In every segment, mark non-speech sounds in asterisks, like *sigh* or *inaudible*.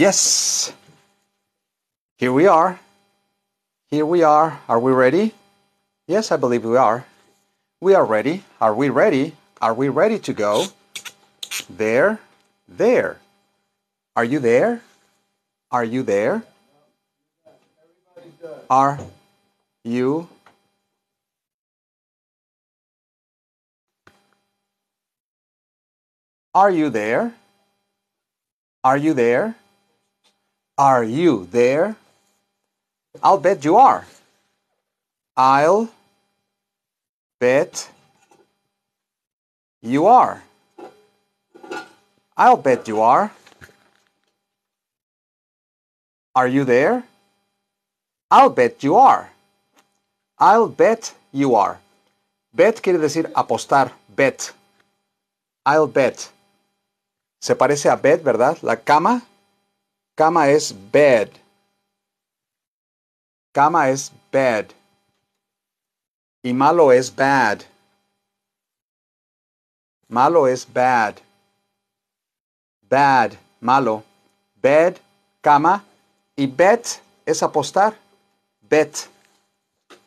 Yes. Here we are. Here we are. Are we ready? Yes, I believe we are. We are ready. Are we ready? Are we ready to go? There. There. Are you there? Are you there? Are you Are you there? Are you there? Are you there? I'll bet you are. I'll bet you are. I'll bet you are. Are you there? I'll bet you are. I'll bet you are. Bet quiere decir apostar, bet. I'll bet. Se parece a bet, ¿verdad? La cama Cama es bed. Cama es bed. Y malo es bad. Malo es bad. Bad, malo. Bed, cama. Y bet es apostar. Bet.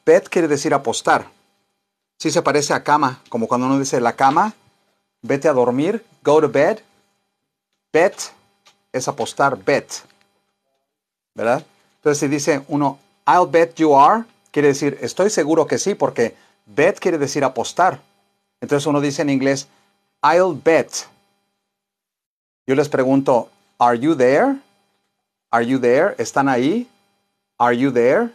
Bet quiere decir apostar. Si sí se parece a cama, como cuando uno dice la cama, vete a dormir, go to bed. Bet es apostar bet. ¿Verdad? Entonces si dice uno, I'll bet you are, quiere decir, estoy seguro que sí, porque bet quiere decir apostar. Entonces uno dice en inglés, I'll bet. Yo les pregunto, ¿Are you there? ¿Are you there? ¿Están ahí? ¿Are you there?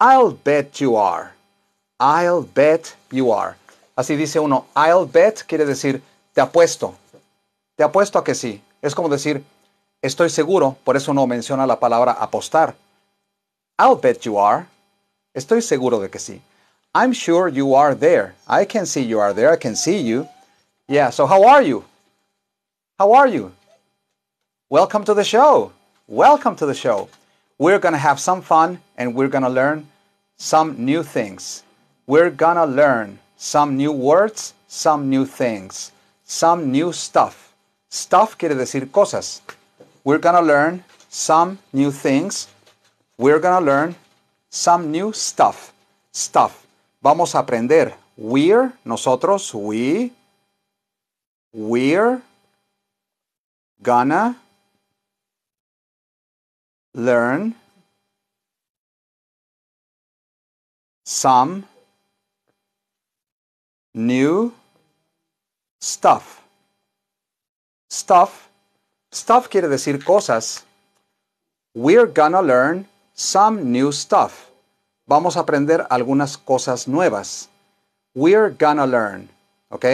I'll bet you are. I'll bet you are. Así dice uno, I'll bet quiere decir, te apuesto. Te apuesto a que sí. Es como decir, estoy seguro, por eso no menciona la palabra apostar. I'll bet you are. Estoy seguro de que sí. I'm sure you are there. I can see you are there. I can see you. Yeah, so how are you? How are you? Welcome to the show. Welcome to the show. We're going to have some fun and we're going to learn some new things. We're going to learn some new words, some new things, some new stuff. Stuff quiere decir cosas. We're gonna learn some new things. We're gonna learn some new stuff. Stuff. Vamos a aprender. We're, nosotros, we. We're gonna learn some new stuff. Stuff. Stuff quiere decir cosas. We're gonna learn some new stuff. Vamos a aprender algunas cosas nuevas. We're gonna learn. ¿Ok?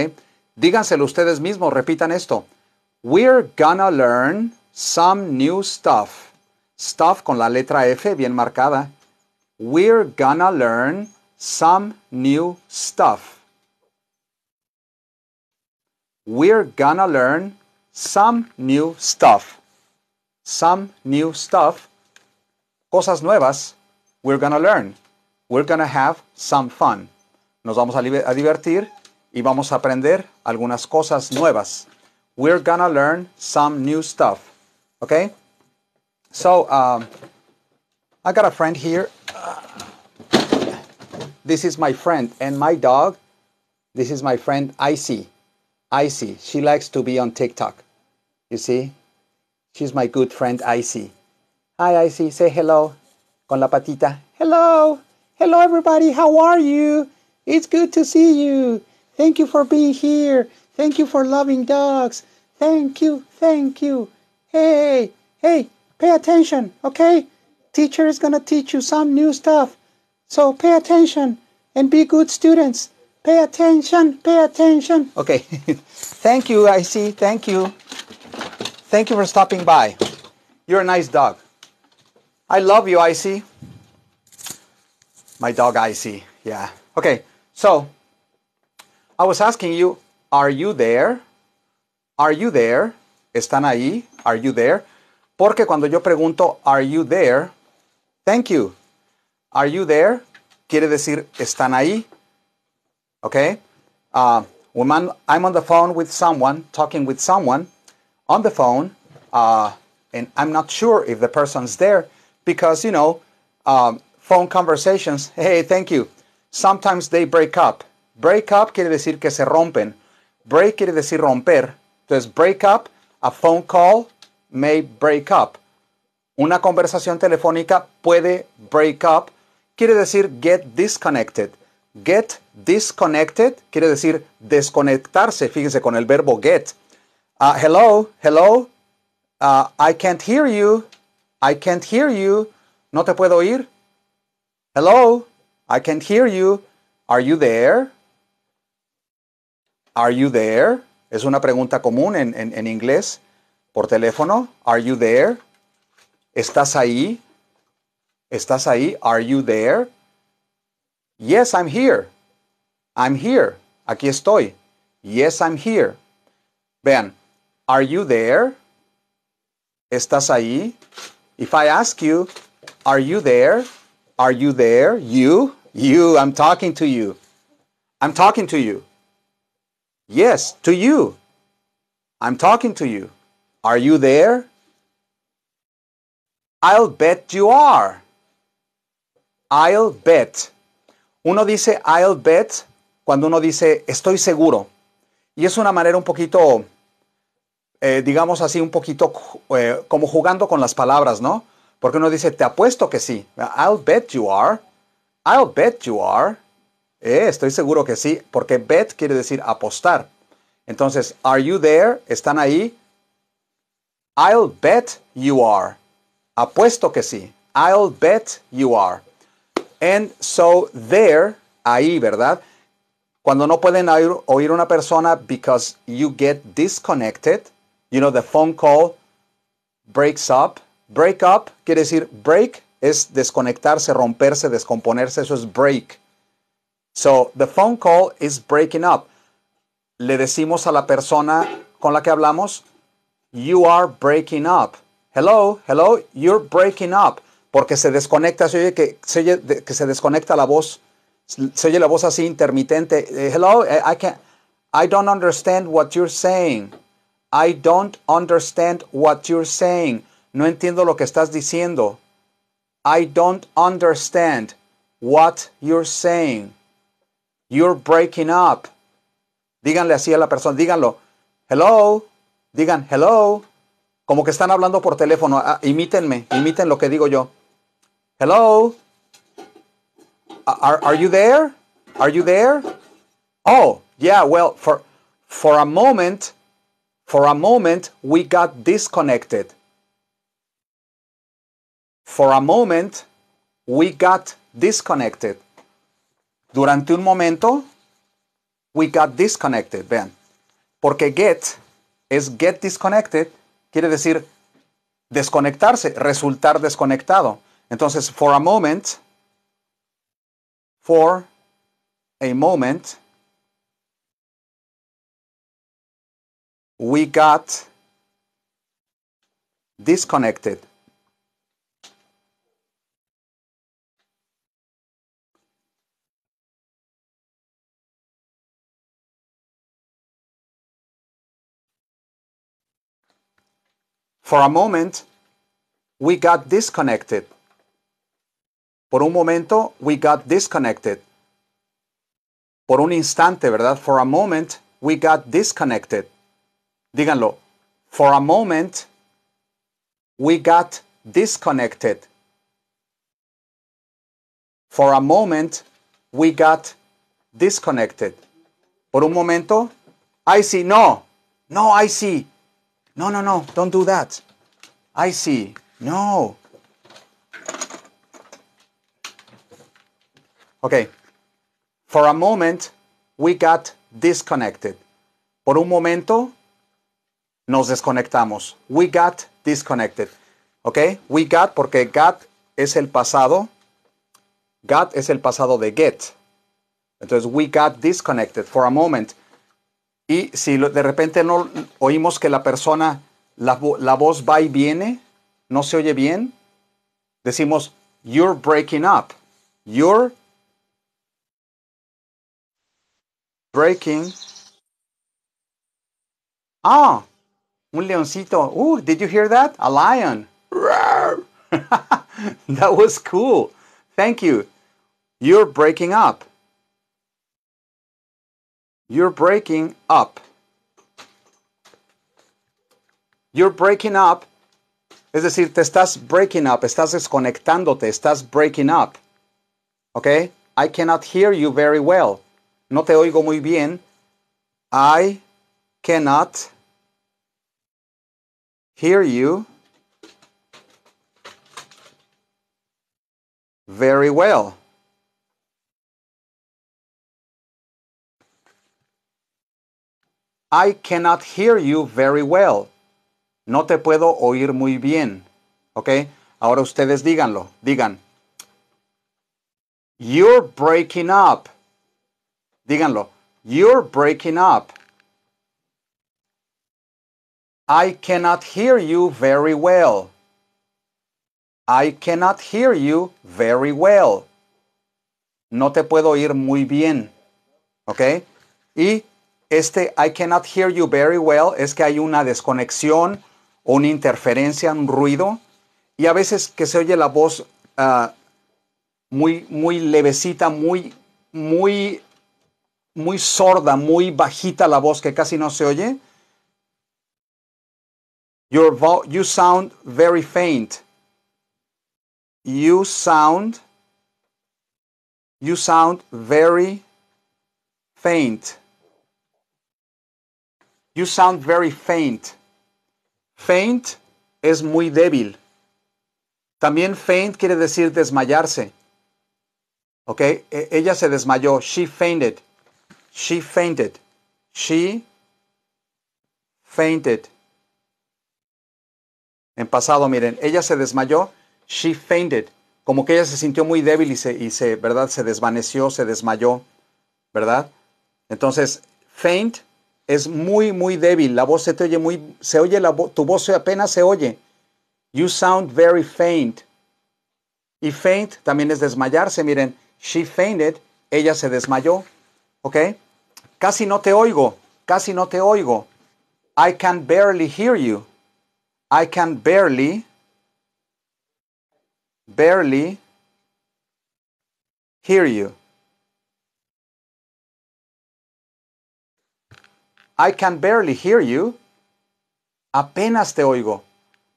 Díganselo ustedes mismos, repitan esto. We're gonna learn some new stuff. Stuff con la letra F bien marcada. We're gonna learn some new stuff. We're gonna learn some new stuff. Some new stuff, cosas nuevas, we're gonna learn. We're gonna have some fun. Nos vamos a, a divertir y vamos a aprender algunas cosas nuevas. We're gonna learn some new stuff. Okay? So, um, I got a friend here. this is my friend and my dog. This is my friend Icy. Icy. She likes to be on TikTok. You see? She's my good friend Icy. Hi Icy, say hello. Con la patita. Hello. Hello everybody, how are you? It's good to see you. Thank you for being here. Thank you for loving dogs. Thank you, thank you. Hey, hey, pay attention, okay? Teacher is gonna teach you some new stuff. So pay attention and be good students. Pay attention, pay attention. Okay. *laughs* thank you, I see. Thank you. Thank you for stopping by. You're a nice dog. I love you, Icy. My dog, Icy. Yeah. Okay. So, I was asking you, are you there? Are you there? ¿Están ahí? Are you there? Porque cuando yo pregunto, are you there? Thank you. Are you there? Quiere decir, ¿están ahí? Okay. Uh, when I'm on the phone with someone, talking with someone, on the phone, uh, and I'm not sure if the person's there because, you know, um, phone conversations, *laughs* hey, thank you. Sometimes they break up. Break up quiere decir que se rompen. Break quiere decir romper. Entonces, break up, a phone call may break up. Una conversación telefónica puede break up. Quiere decir get disconnected. Get disconnected quiere decir desconectarse. Fíjense con el verbo get Uh, hello, hello, uh, I can't hear you, I can't hear you, no te puedo oír. Hello, I can't hear you, are you there? Are you there? Es una pregunta común en, en inglés por teléfono. Are you there? ¿Estás ahí? ¿Estás ahí? Are you there? Yes, I'm here. I'm here. Aquí estoy. Yes, I'm here. Vean, Are you there? ¿Estás ahí? If I ask you, are you there? Are you there? You? You, I'm talking to you. I'm talking to you. Yes, to you. I'm talking to you. Are you there? I'll bet you are. I'll bet. Uno dice I'll bet cuando uno dice estoy seguro. Y es una manera un poquito Eh, digamos así, un poquito eh, como jugando con las palabras, ¿no? Porque uno dice, te apuesto que sí. I'll bet you are. I'll bet you are. Eh, estoy seguro que sí, porque bet quiere decir apostar. Entonces, are you there? ¿Están ahí? I'll bet you are. Apuesto que sí. I'll bet you are. And so there, ahí, ¿verdad? Cuando no pueden oír, oír una persona because you get disconnected, You know, the phone call breaks up. Break up quiere decir break es desconectarse, romperse, descomponerse. Eso es break. So, the phone call is breaking up. Le decimos a la persona con la que hablamos, you are breaking up. Hello, hello, you're breaking up. Porque se desconecta, se oye que se, que se desconecta la voz. Se oye la voz así intermitente. Hello, I, can't I don't understand what you're saying. I don't understand what you're saying. No entiendo lo que estás diciendo. I don't understand what you're saying. You're breaking up. Díganle así a la persona, díganlo. Hello, digan hello. Como que están hablando por teléfono. Imitenme, ah, imítenme, imiten lo que digo yo. Hello. Ah, are, are you there? Are you there? Oh, yeah, well, for, for a moment, For a moment, we got disconnected. For a moment, we got disconnected. Durante un momento, we got disconnected. Vean, porque get es get disconnected, quiere decir desconectarse, resultar desconectado. Entonces, for a moment, for a moment, we got disconnected. For a moment, we got disconnected. Por un momento, we got disconnected. Por un instante, ¿verdad? For a moment, we got disconnected díganlo, for a moment we got disconnected. For a moment we got disconnected. Por un momento, I see, no, no, I see. No, no, no, don't do that. I see, no. Okay, for a moment we got disconnected. Por un momento, nos desconectamos. We got disconnected. ¿Ok? We got porque got es el pasado. Got es el pasado de get. Entonces, we got disconnected for a moment. Y si de repente no oímos que la persona, la, la voz va y viene, no se oye bien, decimos, you're breaking up. You're breaking. Ah, un leoncito. Ooh, did you hear that? A lion. *laughs* that was cool. Thank you. You're breaking up. You're breaking up. You're breaking up. Es decir, te estás breaking up, estás desconectándote, estás breaking up. Okay. I cannot hear you very well. No te oigo muy bien. I cannot hear you very well. I cannot hear you very well. No te puedo oír muy bien. Okay. Ahora ustedes díganlo. Digan. You're breaking up. Díganlo. You're breaking up. I cannot hear you very well. I cannot hear you very well. No te puedo oír muy bien. ¿Ok? Y este I cannot hear you very well es que hay una desconexión, una interferencia, un ruido. Y a veces que se oye la voz ah, muy, muy levecita, muy, muy, muy sorda, muy bajita la voz que casi no se oye Your vo- you sound very faint. You sound you sound very faint. You sound very faint. Faint es muy débil. También faint quiere decir desmayarse. Okay, E ella se desmayó. She fainted. She fainted. She fainted. En pasado, miren, ella se desmayó, she fainted, como que ella se sintió muy débil y se, y se ¿verdad? Se desvaneció, se desmayó, ¿verdad? Entonces, faint es muy, muy débil, la voz se te oye muy, se oye la voz, tu voz apenas se oye. You sound very faint. Y faint también es desmayarse, miren, she fainted, ella se desmayó, ¿ok? Casi no te oigo, casi no te oigo. I can barely hear you. I can barely, barely hear you. I can barely hear you. Apenas te oigo.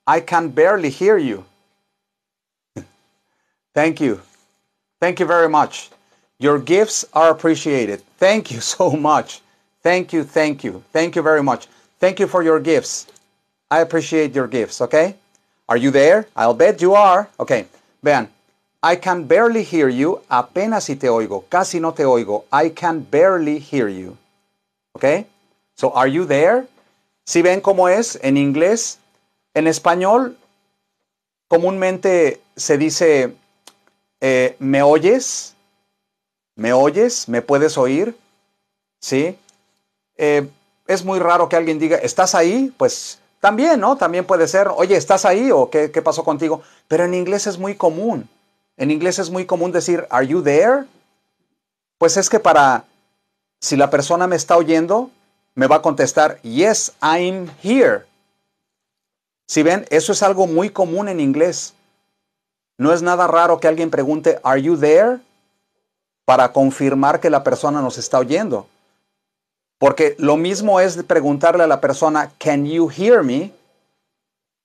I can barely hear you. *laughs* Thank you. Thank you very much. Your gifts are appreciated. Thank you *laughs* so much. Thank you, thank you. Thank you very much. Thank you for your gifts. I appreciate your gifts, okay? Are you there? I'll bet you are. Okay, vean. I can barely hear you. Apenas si te oigo. Casi no te oigo. I can barely hear you. Okay? So, are you there? Si ven cómo es en inglés, en español comúnmente se dice, eh, ¿me oyes? ¿Me oyes? ¿Me puedes oír? ¿Sí? Eh, es muy raro que alguien diga, ¿estás ahí? Pues también, ¿no? También puede ser, oye, ¿estás ahí o qué, pasó contigo? Pero en inglés es muy común. En inglés es muy común decir, ¿are you there? Pues es que para, si la persona me está oyendo, me va a contestar, yes, I'm here. Si ven, eso es algo muy común en inglés. No es nada raro que alguien pregunte, ¿Are you there? para confirmar que la persona nos está oyendo. Porque lo mismo es preguntarle a la persona, can you hear me?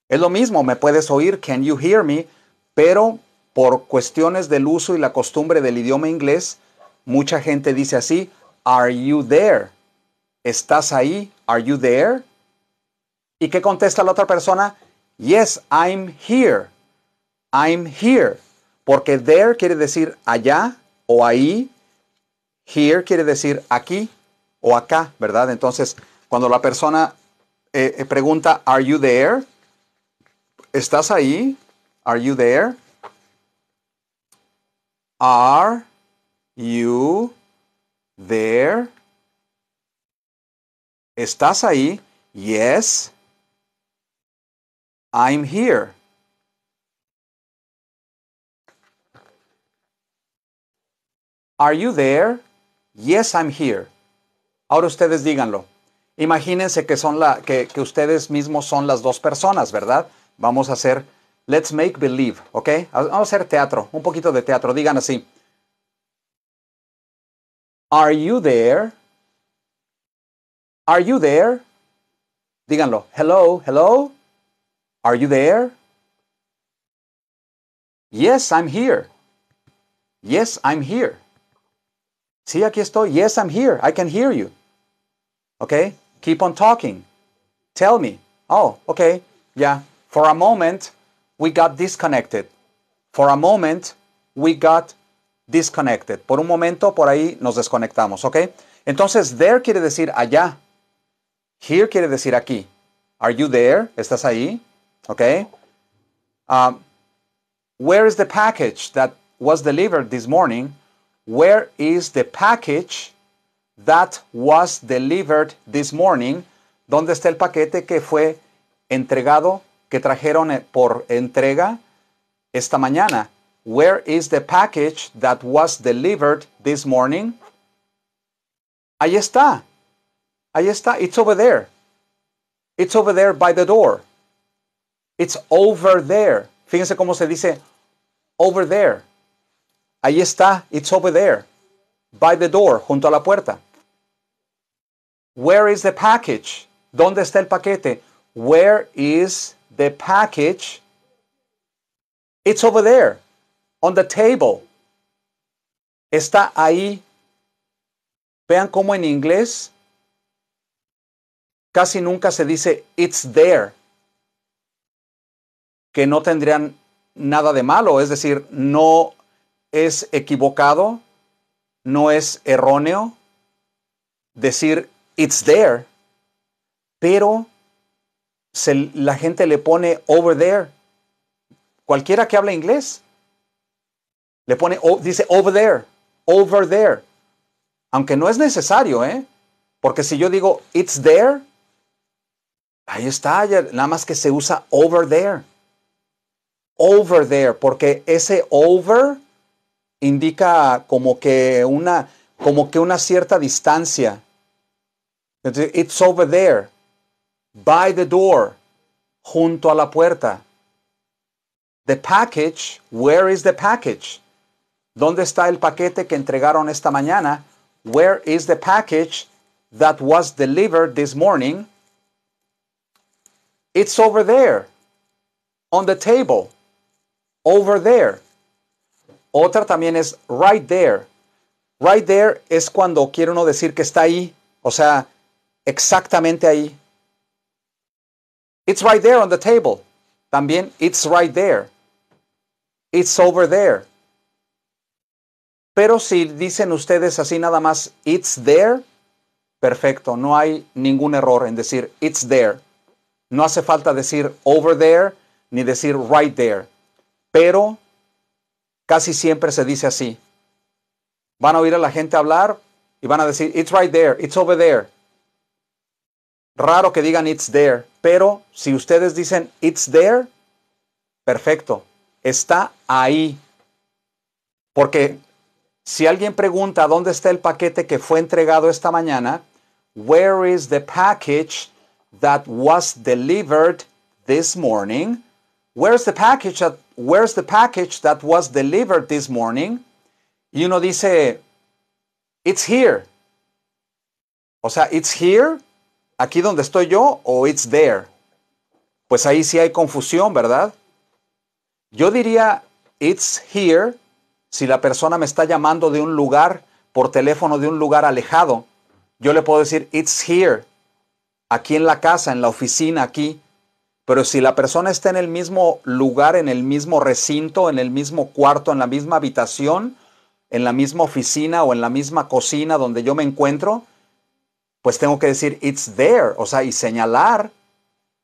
Es lo mismo, me puedes oír, can you hear me? Pero por cuestiones del uso y la costumbre del idioma inglés, mucha gente dice así, are you there? ¿Estás ahí? Are you there? ¿Y qué contesta la otra persona? Yes, I'm here. I'm here. Porque there quiere decir allá o ahí. Here quiere decir aquí o acá, ¿verdad? Entonces, cuando la persona eh, eh, pregunta, ¿Are you there? ¿Estás ahí? ¿Are you there? ¿Are you there? ¿Estás ahí? Yes. I'm here. Are you there? Yes, I'm here. Ahora ustedes díganlo. Imagínense que, son la, ustedes mismos son las dos personas, ¿verdad? Vamos a hacer, let's make believe, ¿ok? Vamos a hacer teatro, un poquito de teatro. Digan así. Are you there? Are you there? Díganlo. Hello, hello. Are you there? Yes, I'm here. Yes, I'm here. Sí, aquí estoy. Yes, I'm here. I can hear you. Okay? Keep on talking. Tell me. Oh, okay. Yeah. For a moment, we got disconnected. For a moment, we got disconnected. Por un momento, por ahí nos desconectamos. Okay. Entonces, there quiere decir allá. Here quiere decir aquí. Are you there? ¿Estás ahí? Okay. Um, where is the package that was delivered this morning? Where is the package that was delivered this morning, ¿dónde está el paquete que fue entregado, que trajeron eh, por entrega esta mañana? Where is the package that was delivered this morning? Ahí está. Ahí está. It's over there. It's over there by the door. It's over there. Fíjense cómo se dice over there. Ahí está. It's over there. By the door, junto a la puerta. Where is the package? ¿Dónde está el paquete? Where is the package? It's over there, on the table. Está ahí. Vean cómo en inglés casi nunca se dice it's there, que no tendrían nada de malo, es decir, no es equivocado, no es erróneo decir it's there, pero la gente le pone over there. Cualquiera que habla inglés le pone, dice over there, over there. Aunque no es necesario, ¿eh? Porque si yo digo it's there, ahí está, nada más que se usa over there. Over there, porque ese over indica como que una, como que una cierta distancia It's over there, by the door, junto a la puerta. The package, where is the package? ¿Dónde está el paquete que entregaron esta mañana? Where is the package that was delivered this morning? It's over there, on the table, over there. Otra también es right there. Right there es cuando quiero uno decir que está ahí, o sea, exactamente ahí. It's right there on the table. También, it's right there. It's over there. Pero si dicen ustedes así nada más, it's there, perfecto, no hay ningún error en decir it's there. No hace falta decir over there ni decir right there. Pero casi siempre se dice así. Van a oír a la gente hablar y van a decir it's right there, it's over there. Raro que digan it's there, pero si ustedes dicen it's there, perfecto, está ahí. Porque si alguien pregunta dónde está el paquete que fue entregado esta mañana, where is the package that was delivered this morning? Where's the package that, where's the package that was delivered this morning? Y uno dice, it's here. O sea, it's here ¿Aquí donde estoy yo o it's there? Pues ahí sí hay confusión, ¿verdad? Yo diría it's here si la persona me está llamando de un lugar por teléfono de un lugar alejado. Yo le puedo decir it's here, aquí en la casa, en la oficina, aquí. Pero si la persona está en el mismo lugar, en el mismo recinto, en el mismo cuarto, en la misma habitación, en la misma oficina o en la misma cocina donde yo me encuentro, pues tengo que decir it's there, o sea, y señalar,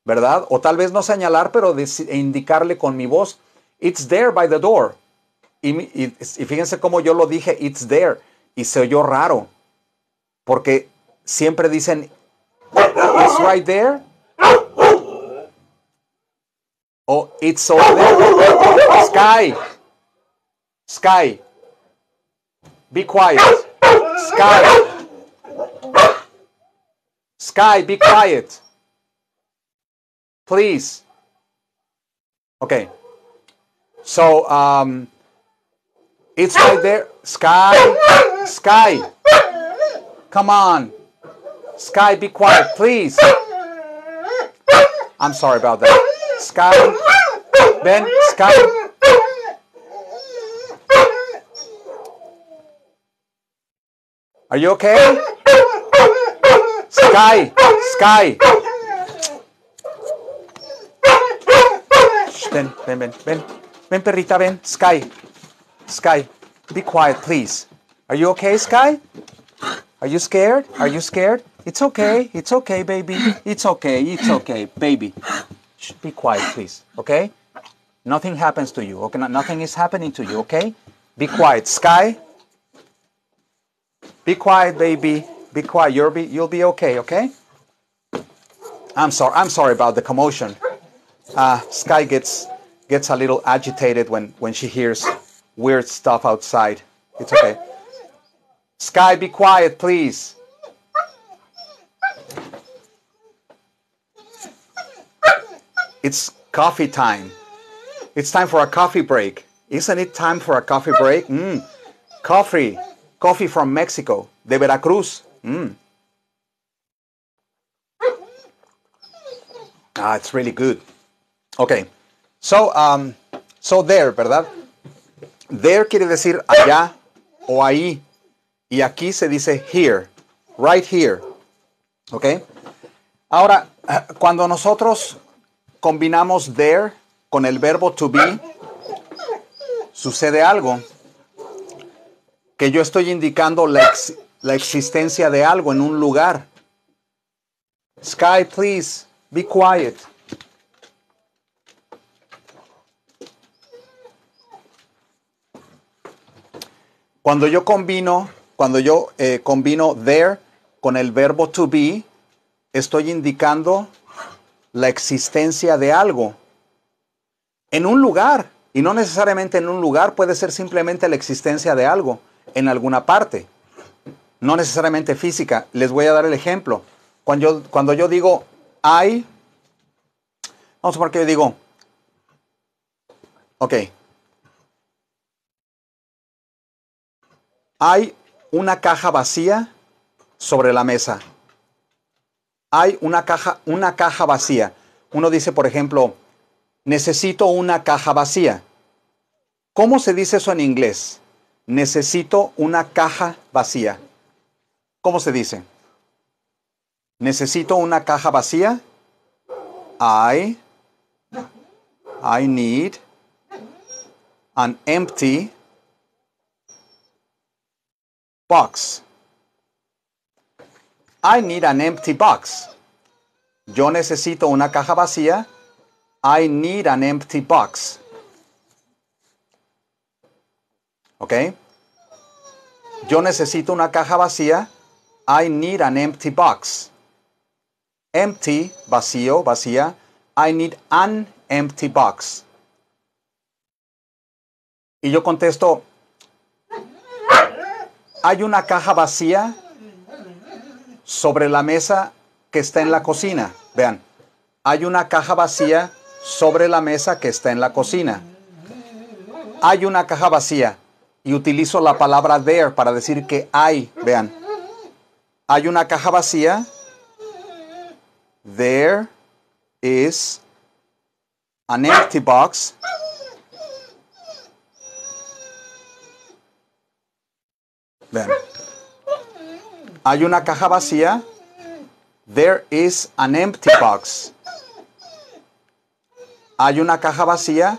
¿verdad? O tal vez no señalar, pero e indicarle con mi voz, it's there by the door. Y, fíjense cómo yo lo dije, it's there, y se oyó raro, porque siempre dicen, it's right there, o it's over there, sky, sky, be quiet, sky. Sky, be quiet. Please. Okay. So, um, it's *laughs* right there. Sky, Sky. Come on. Sky, be quiet, please. I'm sorry about that. Sky, Ben, Sky. Are you okay? Sky! Sky! Shh, ven, ven, ven, ven. perrita, ven. Sky. Sky, be quiet, please. Are you okay, Sky? Are you scared? Are you scared? It's okay. It's okay, baby. It's okay. It's okay, baby. Shh, be quiet, please. Okay? Nothing happens to you. Okay? Nothing is happening to you. Okay? Be quiet, Sky. Be quiet, baby. Be quiet. You'll be you'll be okay. Okay. I'm sorry. I'm sorry about the commotion. Uh, Sky gets gets a little agitated when when she hears weird stuff outside. It's okay. Sky, be quiet, please. It's coffee time. It's time for a coffee break. Isn't it time for a coffee break? Mm. Coffee. Coffee from Mexico, de Veracruz. Mm. Ah, it's really good. Okay. So, um, so there, ¿verdad? There quiere decir allá o ahí. Y aquí se dice here, right here. ¿Ok? Ahora, cuando nosotros combinamos there con el verbo to be, sucede algo que yo estoy indicando lex la existencia de algo en un lugar. Sky, please, be quiet. Cuando yo combino, cuando yo eh, combino there con el verbo to be, estoy indicando la existencia de algo en un lugar. Y no necesariamente en un lugar, puede ser simplemente la existencia de algo en alguna parte no necesariamente física. Les voy a dar el ejemplo. Cuando yo, digo hay, vamos a ver qué digo, ok, hay una caja vacía sobre la mesa. Hay una caja, una caja vacía. Uno dice, por ejemplo, necesito una caja vacía. ¿Cómo se dice eso en inglés? Necesito una caja vacía. ¿Cómo se dice? ¿Necesito una caja vacía? I, I need an empty box. I need an empty box. Yo necesito una caja vacía. I need an empty box. ¿Ok? Yo necesito una caja vacía. I need an empty box. Empty, vacío, vacía. I need an empty box. Y yo contesto, hay una caja vacía sobre la mesa que está en la cocina. Vean, hay una caja vacía sobre la mesa que está en la cocina. Hay una caja vacía y utilizo la palabra there para decir que hay, vean, hay una caja vacía. There is an empty box. Hay una caja vacía. There is an empty box. Hay una caja vacía.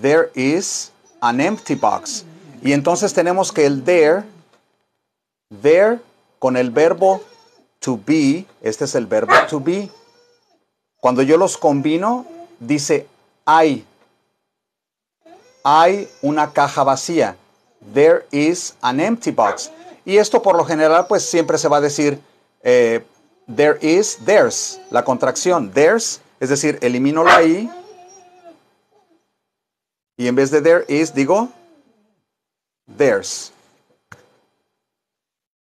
There is an empty box. Y entonces tenemos que el there, there con el verbo to be, este es el verbo to be. Cuando yo los combino, dice hay. Hay una caja vacía. There is an empty box. Y esto por lo general pues siempre se va a decir eh, there is, there's, la contracción. There's, es decir, elimino la I. Y en vez de there is digo there's.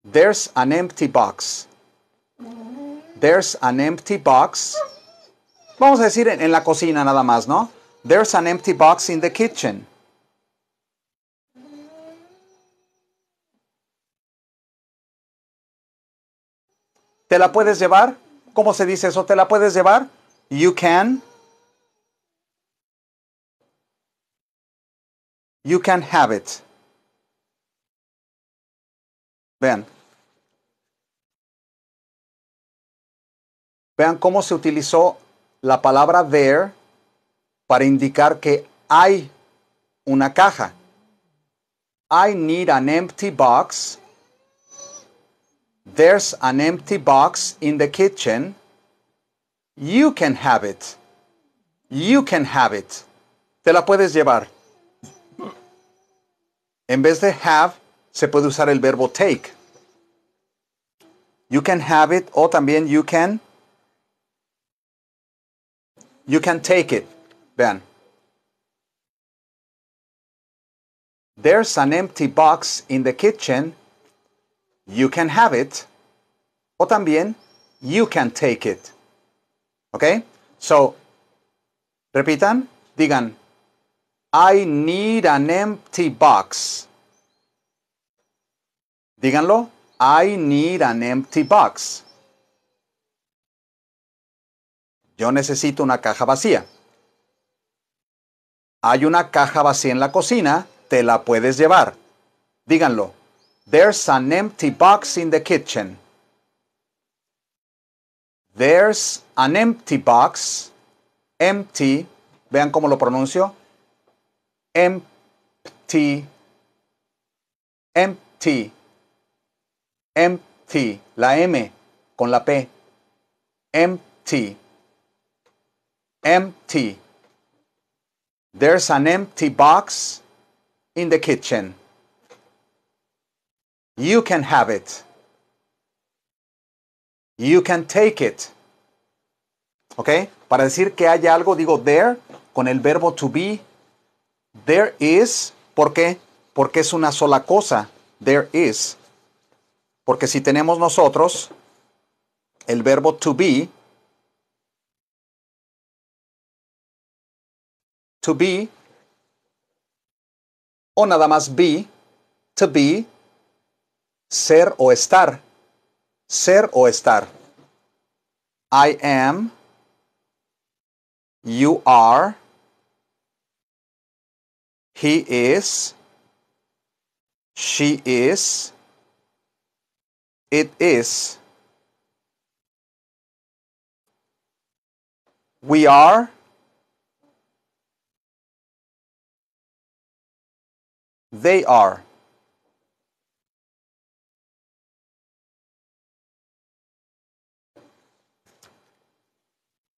There's an empty box. There's an empty box. Vamos a decir en, la cocina nada más, ¿no? There's an empty box in the kitchen. ¿Te la puedes llevar? ¿Cómo se dice eso? ¿Te la puedes llevar? You can. You can have it. Vean, Vean cómo se utilizó la palabra there para indicar que hay una caja. I need an empty box. There's an empty box in the kitchen. You can have it. You can have it. Te la puedes llevar. En vez de have, se puede usar el verbo take. You can have it o también you can You can take it, Ben. There's an empty box in the kitchen. You can have it. O también, you can take it. Okay? So, repitan, digan, I need an empty box. Díganlo, I need an empty box. Yo necesito una caja vacía. Hay una caja vacía en la cocina, te la puedes llevar. Díganlo. There's an empty box in the kitchen. There's an empty box. Empty. Vean cómo lo pronuncio. Empty. Empty. Empty. La M con la P. Empty empty. There's an empty box in the kitchen. You can have it. You can take it. ¿Ok? Para decir que hay algo, digo there con el verbo to be. There is. ¿Por qué? Porque es una sola cosa. There is. Porque si tenemos nosotros el verbo to be, to be, o nada más be, to be, ser o estar, ser o estar. I am, you are, he is, she is, it is, we are, They are.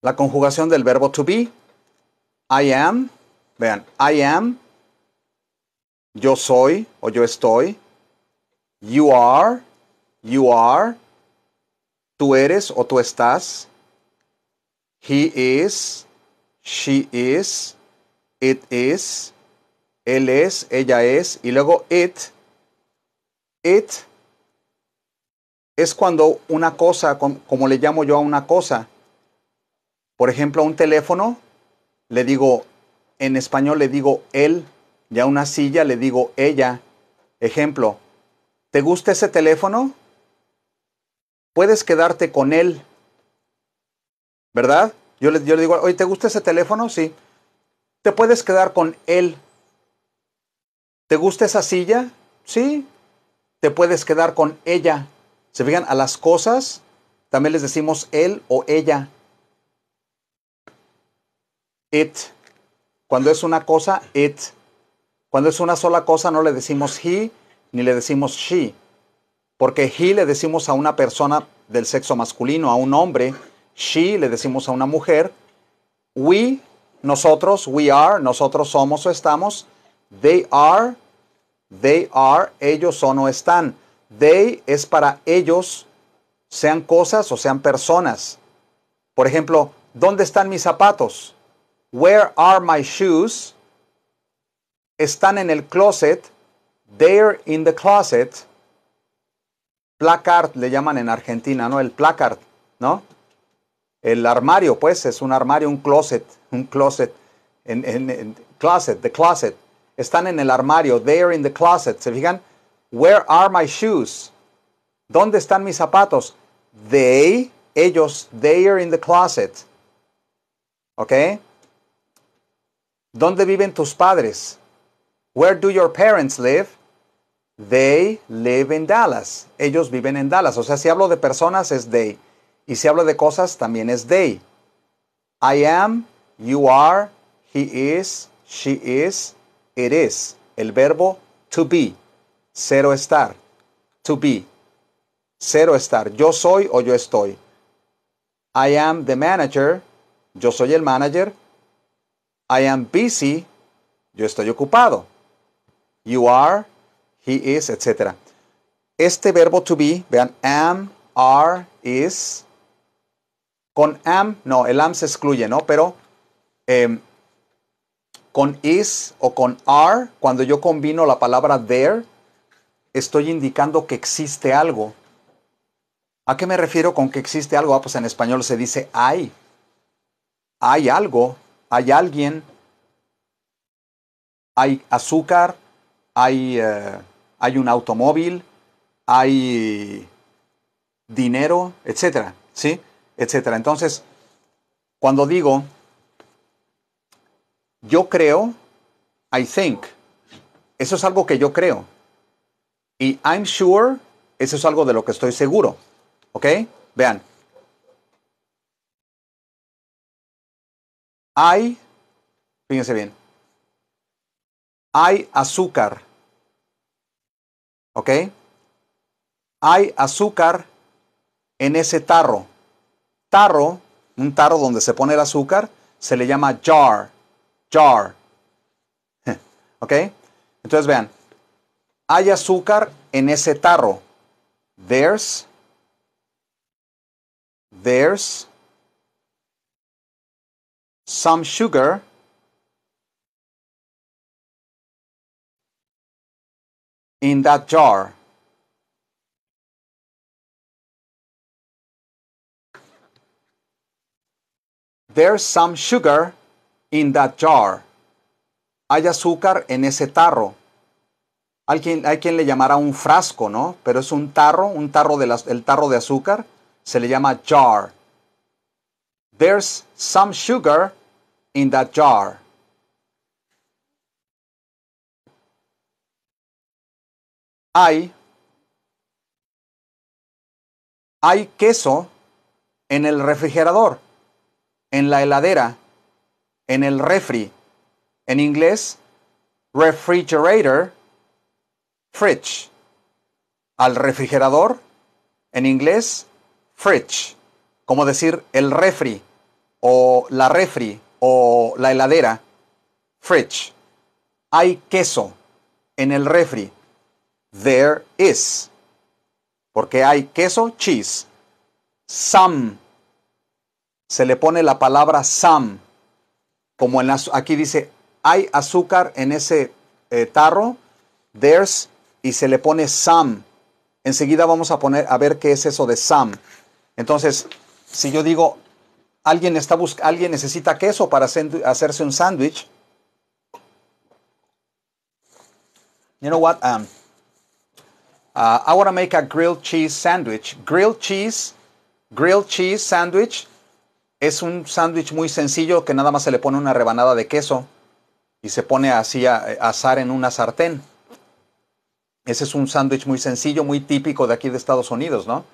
La conjugación del verbo to be. I am. Vean, I am. Yo soy o yo estoy. You are. You are. Tú eres o tú estás. He is. She is. It is él es, ella es, y luego it. It es cuando una cosa, como le llamo yo a una cosa, por ejemplo, a un teléfono, le digo, en español le digo él, y a una silla le digo ella. Ejemplo, ¿te gusta ese teléfono? Puedes quedarte con él, ¿verdad? Yo le, digo, oye, ¿te gusta ese teléfono? Sí. Te puedes quedar con él ¿Te gusta esa silla? Sí, te puedes quedar con ella. ¿Se fijan? A las cosas también les decimos él o ella. It. Cuando es una cosa, it. Cuando es una sola cosa, no le decimos he ni le decimos she. Porque he le decimos a una persona del sexo masculino, a un hombre. She le decimos a una mujer. We, nosotros, we are, nosotros somos o estamos. They are, they are, ellos son o están. They es para ellos, sean cosas o sean personas. Por ejemplo, ¿dónde están mis zapatos? Where are my shoes? Están en el closet. They're in the closet. Placard le llaman en Argentina, ¿no? El placard, ¿no? El armario, pues, es un armario, un closet, un closet, en, closet, the closet. Están en el armario. They are in the closet. ¿Se fijan? Where are my shoes? ¿Dónde están mis zapatos? They, ellos, they are in the closet. ¿Ok? ¿Dónde viven tus padres? Where do your parents live? They live in Dallas. Ellos viven en Dallas. O sea, si hablo de personas es they. Y si hablo de cosas también es they. I am, you are, he is, she is, it is, el verbo to be, cero estar, to be, cero estar, yo soy o yo estoy. I am the manager, yo soy el manager. I am busy, yo estoy ocupado. You are, he is, etc. Este verbo to be, vean, am, are, is. Con am, no, el am se excluye, ¿no? Pero em, con is o con are, cuando yo combino la palabra there, estoy indicando que existe algo. ¿A qué me refiero con que existe algo? Ah, pues en español se dice hay. Hay algo, hay alguien, hay azúcar, hay, eh, hay un automóvil, hay dinero, etcétera, ¿sí? Etcétera. Entonces, cuando digo yo creo, I think. Eso es algo que yo creo. Y I'm sure, eso es algo de lo que estoy seguro. ¿Ok? Vean. Hay, fíjense bien, hay azúcar. ¿Ok? Hay azúcar en ese tarro. Tarro, un tarro donde se pone el azúcar, se le llama jar. jar. *laughs* ¿Ok? Entonces vean, hay azúcar en ese tarro. There's, there's some sugar in that jar. There's some sugar in that jar. Hay azúcar en ese tarro. Hay quien, hay quien le llamará un frasco, ¿no? Pero es un tarro, un tarro de el tarro de azúcar se le llama jar. There's some sugar in that jar. Hay, hay queso en el refrigerador, en la heladera en el refri. En inglés, refrigerator, fridge. Al refrigerador, en inglés, fridge. Como decir el refri, o la refri, o la heladera, fridge. Hay queso en el refri. There is. Porque hay queso, cheese. Some. Se le pone la palabra some como aquí dice, hay azúcar en ese eh, tarro, there's, y se le pone some. Enseguida vamos a poner a ver qué es eso de some. Entonces, si yo digo, alguien, está alguien necesita queso para hacerse un sándwich, you know what? Um, uh, I want to make a grilled cheese sandwich. Grilled cheese, grilled cheese sandwich. Es un sándwich muy sencillo que nada más se le pone una rebanada de queso y se pone así a, eh, asar en una sartén. Ese es un sándwich muy sencillo, muy típico de aquí de Estados Unidos, ¿no?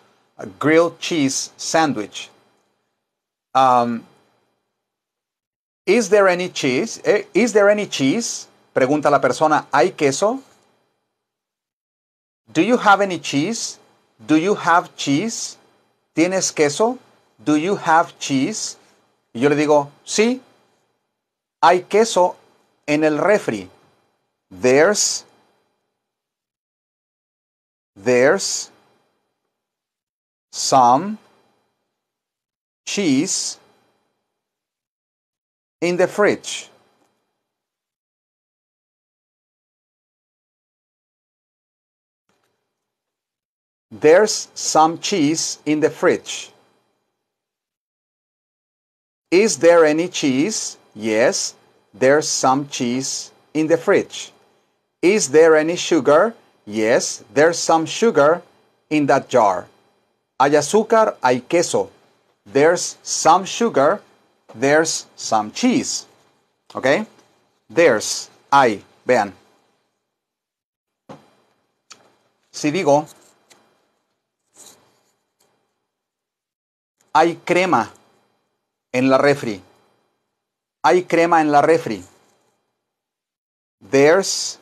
grilled cheese sandwich. Um, is there any cheese? Eh, is there any cheese? Pregunta la persona, ¿hay queso? Do you have any cheese? Do you have cheese? ¿Tienes queso? do you have cheese? Y yo le digo, sí, hay queso en el refri. There's, there's some cheese in the fridge. There's some cheese in the fridge. Is there any cheese? Yes, there's some cheese in the fridge. Is there any sugar? Yes, there's some sugar in that jar. Hay azúcar, hay queso. There's some sugar, there's some cheese. Okay? There's, hay, vean. Si digo, hay crema. en la refri. Hay crema en la refri. There's.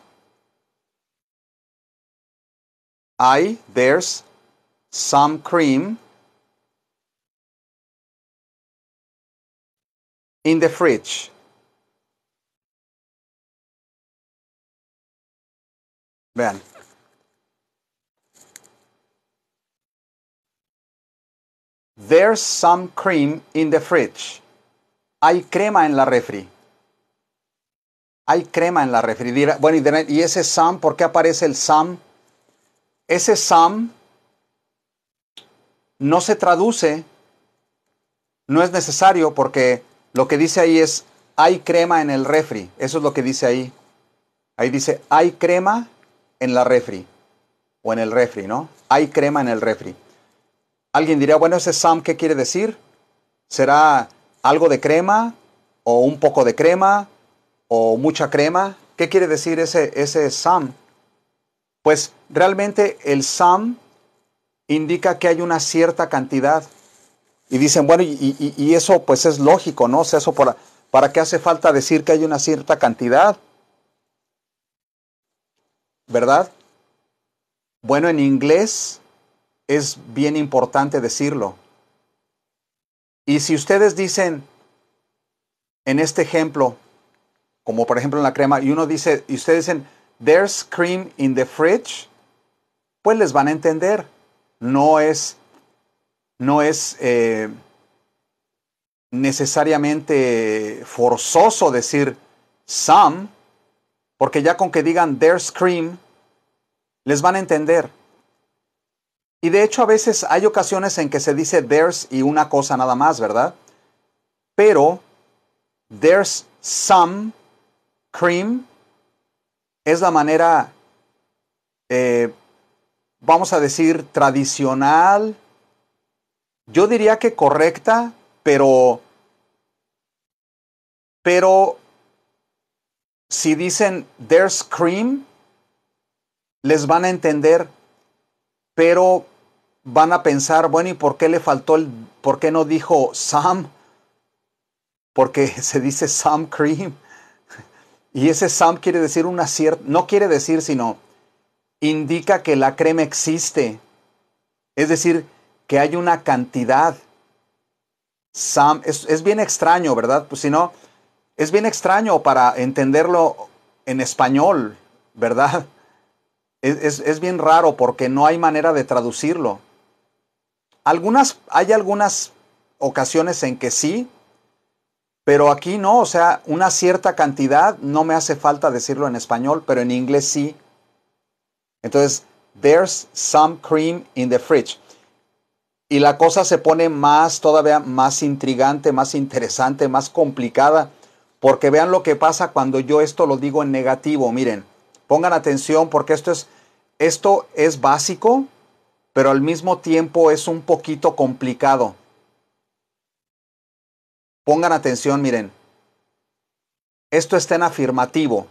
I, there's some cream in the fridge. Vean. There's some cream in the fridge. Hay crema en la refri. Hay crema en la refri. Bueno, y ese some, ¿por qué aparece el some? Ese some no se traduce, no es necesario porque lo que dice ahí es hay crema en el refri. Eso es lo que dice ahí. Ahí dice hay crema en la refri o en el refri, ¿no? Hay crema en el refri. Alguien diría, bueno, ese Sam, ¿qué quiere decir? ¿Será algo de crema o un poco de crema o mucha crema? ¿Qué quiere decir ese, ese Sam? Pues realmente el Sam indica que hay una cierta cantidad. Y dicen, bueno, y, eso pues es lógico, ¿no? O eso por, ¿para qué hace falta decir que hay una cierta cantidad? ¿Verdad? Bueno, en inglés es bien importante decirlo. Y si ustedes dicen en este ejemplo, como por ejemplo en la crema, y uno dice, y ustedes dicen, there's cream in the fridge, pues les van a entender. No es, no es eh, necesariamente forzoso decir some, porque ya con que digan there's cream, les van a entender. Y de hecho a veces hay ocasiones en que se dice there's y una cosa nada más, ¿verdad? Pero there's some cream es la manera, eh, vamos a decir, tradicional, yo diría que correcta, pero, pero si dicen there's cream, les van a entender, pero van a pensar, bueno, ¿y por qué le faltó el, por qué no dijo Sam? Porque *laughs* se dice Sam Cream. *laughs* Y ese Sam quiere decir una cierta, no quiere decir, sino indica que la crema existe. Es decir, que hay una cantidad. Sam, es, bien extraño, ¿verdad? Pues si no, es bien extraño para entenderlo en español, ¿verdad? *laughs* es, bien raro porque no hay manera de traducirlo. Algunas, hay algunas ocasiones en que sí, pero aquí no, o sea, una cierta cantidad, no me hace falta decirlo en español, pero en inglés sí. Entonces, there's some cream in the fridge. Y la cosa se pone más, todavía más intrigante, más interesante, más complicada, porque vean lo que pasa cuando yo esto lo digo en negativo, miren, pongan atención porque esto es, esto es básico, pero al mismo tiempo es un poquito complicado. Pongan atención, miren. Esto está en afirmativo.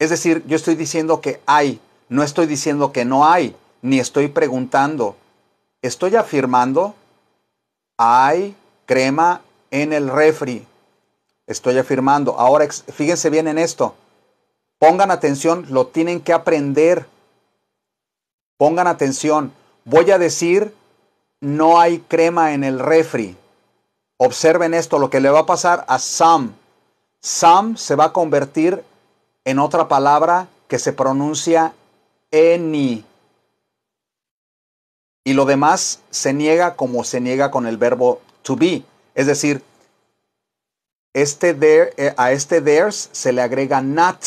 Es decir, yo estoy diciendo que hay, no estoy diciendo que no hay, ni estoy preguntando. Estoy afirmando, hay crema en el refri. Estoy afirmando. Ahora, fíjense bien en esto. Pongan atención, lo tienen que aprender. Pongan atención voy a decir, no hay crema en el refri. Observen esto, lo que le va a pasar a Sam. Sam se va a convertir en otra palabra que se pronuncia eni. Y lo demás se niega como se niega con el verbo to be. Es decir, este eh, a este theirs se le agrega not.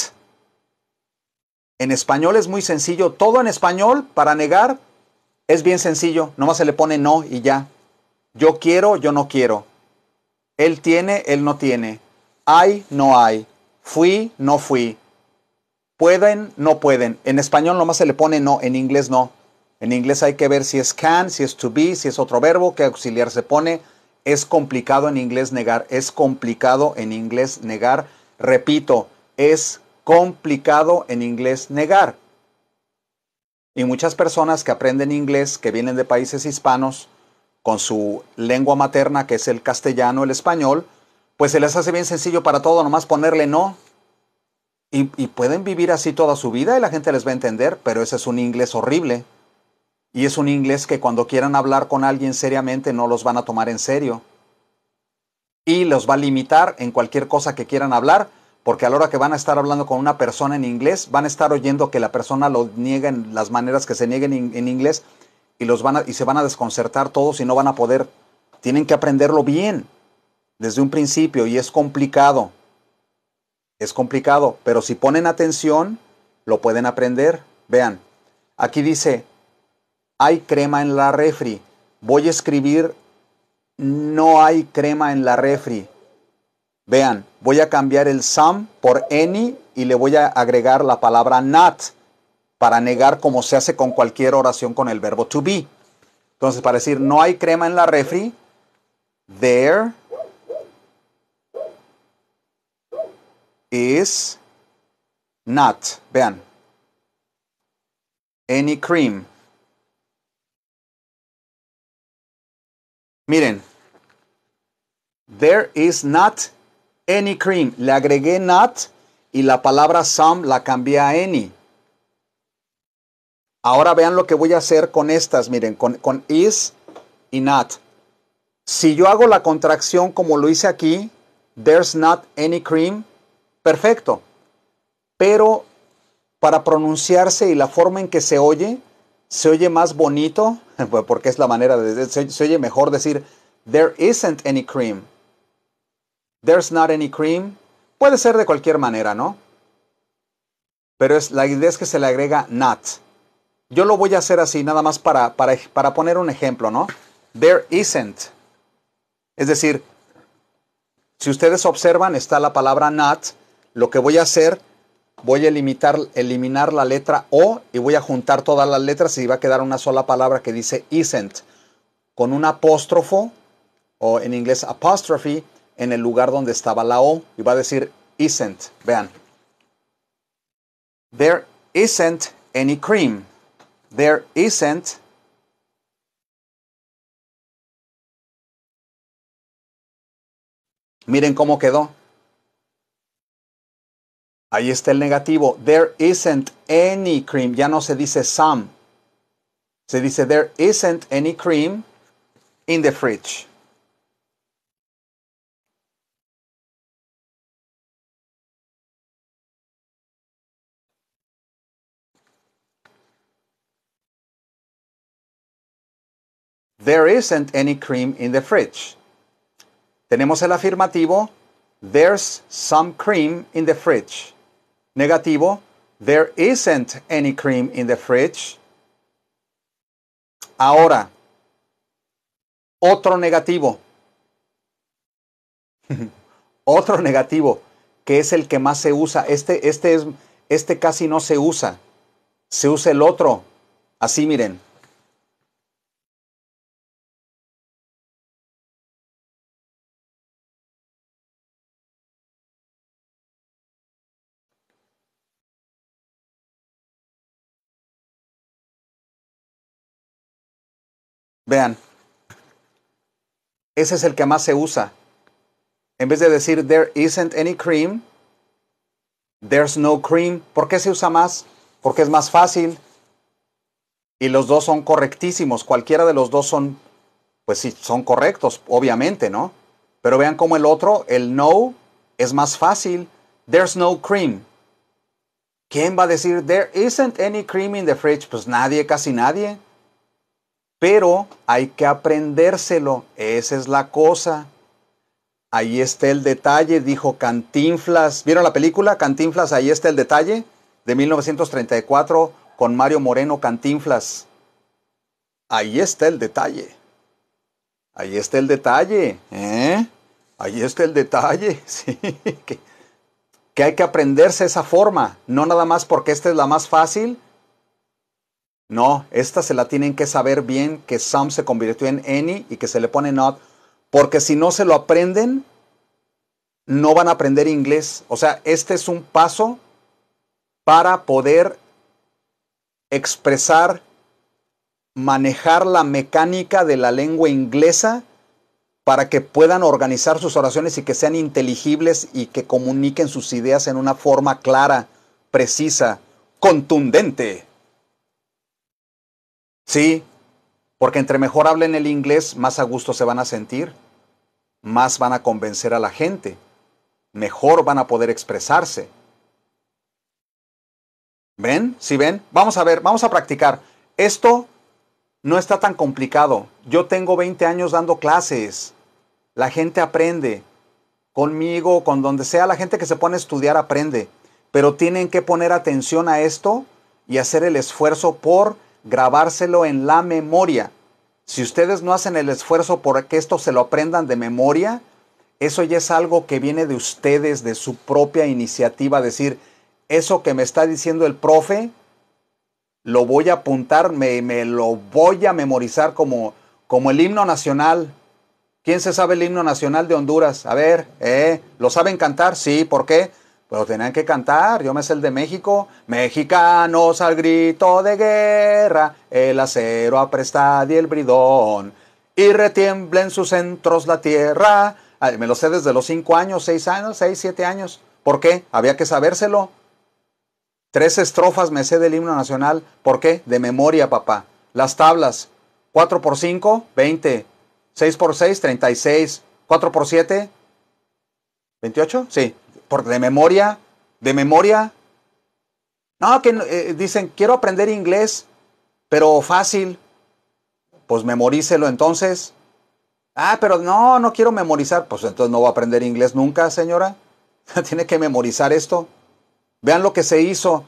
En español es muy sencillo, todo en español para negar es bien sencillo, nomás se le pone no y ya. Yo quiero, yo no quiero. Él tiene, él no tiene. Hay, no hay. Fui, no fui. Pueden, no pueden. En español nomás se le pone no, en inglés no. En inglés hay que ver si es can, si es to be, si es otro verbo, qué auxiliar se pone. Es complicado en inglés negar. Es complicado en inglés negar. Repito, es complicado en inglés negar. Y muchas personas que aprenden inglés, que vienen de países hispanos, con su lengua materna, que es el castellano, el español, pues se les hace bien sencillo para todo, nomás ponerle no. Y, pueden vivir así toda su vida y la gente les va a entender, pero ese es un inglés horrible. Y es un inglés que cuando quieran hablar con alguien seriamente no los van a tomar en serio. Y los va a limitar en cualquier cosa que quieran hablar porque a la hora que van a estar hablando con una persona en inglés, van a estar oyendo que la persona lo niega en las maneras que se nieguen en inglés y, los van y se van a desconcertar todos y no van a poder. Tienen que aprenderlo bien desde un principio y es complicado. Es complicado, pero si ponen atención, lo pueden aprender. Vean, aquí dice, hay crema en la refri. Voy a escribir, no hay crema en la refri. Vean, voy a cambiar el some por any y le voy a agregar la palabra not para negar como se hace con cualquier oración con el verbo to be. Entonces, para decir no hay crema en la refri, there is not. Vean. Any cream. Miren. There is not any cream. Le agregué not y la palabra some la cambié a any. Ahora vean lo que voy a hacer con estas, miren, con, is y not. Si yo hago la contracción como lo hice aquí, there's not any cream, perfecto. Pero para pronunciarse y la forma en que se oye, se oye más bonito, *laughs* porque es la manera de, decir, se oye mejor decir, there isn't any cream. There's not any cream. Puede ser de cualquier manera, ¿no? Pero es, la idea es que se le agrega not. Yo lo voy a hacer así, nada más para, para, poner un ejemplo, ¿no? There isn't. Es decir, si ustedes observan, está la palabra not. Lo que voy a hacer, voy a limitar, eliminar la letra O y voy a juntar todas las letras y va a quedar una sola palabra que dice isn't. Con un apóstrofo, o en inglés apostrophe, en el lugar donde estaba la O y va a decir isn't. Vean. There isn't any cream. There isn't Miren cómo quedó. Ahí está el negativo. There isn't any cream. Ya no se dice some. Se dice there isn't any cream in the fridge. There isn't any cream in the fridge. Tenemos el afirmativo, There's some cream in the fridge. Negativo, There isn't any cream in the fridge. Ahora, otro negativo. *laughs* otro negativo, que es el que más se usa. Este, este, es, este casi no se usa. Se usa el otro. Así miren. Vean, ese es el que más se usa. En vez de decir there isn't any cream, there's no cream. ¿Por qué se usa más? Porque es más fácil. Y los dos son correctísimos. Cualquiera de los dos son, pues sí, son correctos, obviamente, ¿no? Pero vean cómo el otro, el no, es más fácil. There's no cream. ¿Quién va a decir there isn't any cream in the fridge? Pues nadie, casi nadie pero hay que aprendérselo, esa es la cosa. Ahí está el detalle, dijo Cantinflas. ¿Vieron la película Cantinflas? Ahí está el detalle, de 1934, con Mario Moreno Cantinflas. Ahí está el detalle. Ahí está el detalle. ¿eh? Ahí está el detalle. *laughs* Sí, que, que hay que aprenderse esa forma. No nada más porque esta es la más fácil no, esta se la tienen que saber bien que some se convirtió en any y que se le pone not, porque si no se lo aprenden, no van a aprender inglés. O sea, este es un paso para poder expresar, manejar la mecánica de la lengua inglesa para que puedan organizar sus oraciones y que sean inteligibles y que comuniquen sus ideas en una forma clara, precisa, contundente. Sí, porque entre mejor hablen el inglés, más a gusto se van a sentir, más van a convencer a la gente, mejor van a poder expresarse. ¿Ven? ¿Sí ven? Vamos a ver, vamos a practicar. Esto no está tan complicado. Yo tengo 20 años dando clases. La gente aprende. Conmigo, con donde sea, la gente que se pone a estudiar aprende. Pero tienen que poner atención a esto y hacer el esfuerzo por grabárselo en la memoria. Si ustedes no hacen el esfuerzo por que esto se lo aprendan de memoria, eso ya es algo que viene de ustedes, de su propia iniciativa, decir, eso que me está diciendo el profe, lo voy a apuntar, me, lo voy a memorizar como, como el himno nacional. ¿Quién se sabe el himno nacional de Honduras? A ver, ¿eh? ¿lo saben cantar? Sí, ¿por qué? Pero tenían que cantar, yo me sé el de México, mexicanos al grito de guerra, el acero aprestad y el bridón, y retiembla en sus centros la tierra. me lo sé desde los cinco años, seis años, seis, siete años. ¿Por qué? Había que sabérselo. Tres estrofas me sé del himno nacional. ¿Por qué? De memoria, papá. Las tablas. cuatro por cinco, veinte, seis por seis, treinta y seis, cuatro por siete, 28. Sí, de memoria, de memoria. No, que eh, dicen, quiero aprender inglés, pero fácil. Pues memorícelo entonces. Ah, pero no, no quiero memorizar. Pues entonces no va a aprender inglés nunca, señora. *laughs* Tiene que memorizar esto. Vean lo que se hizo.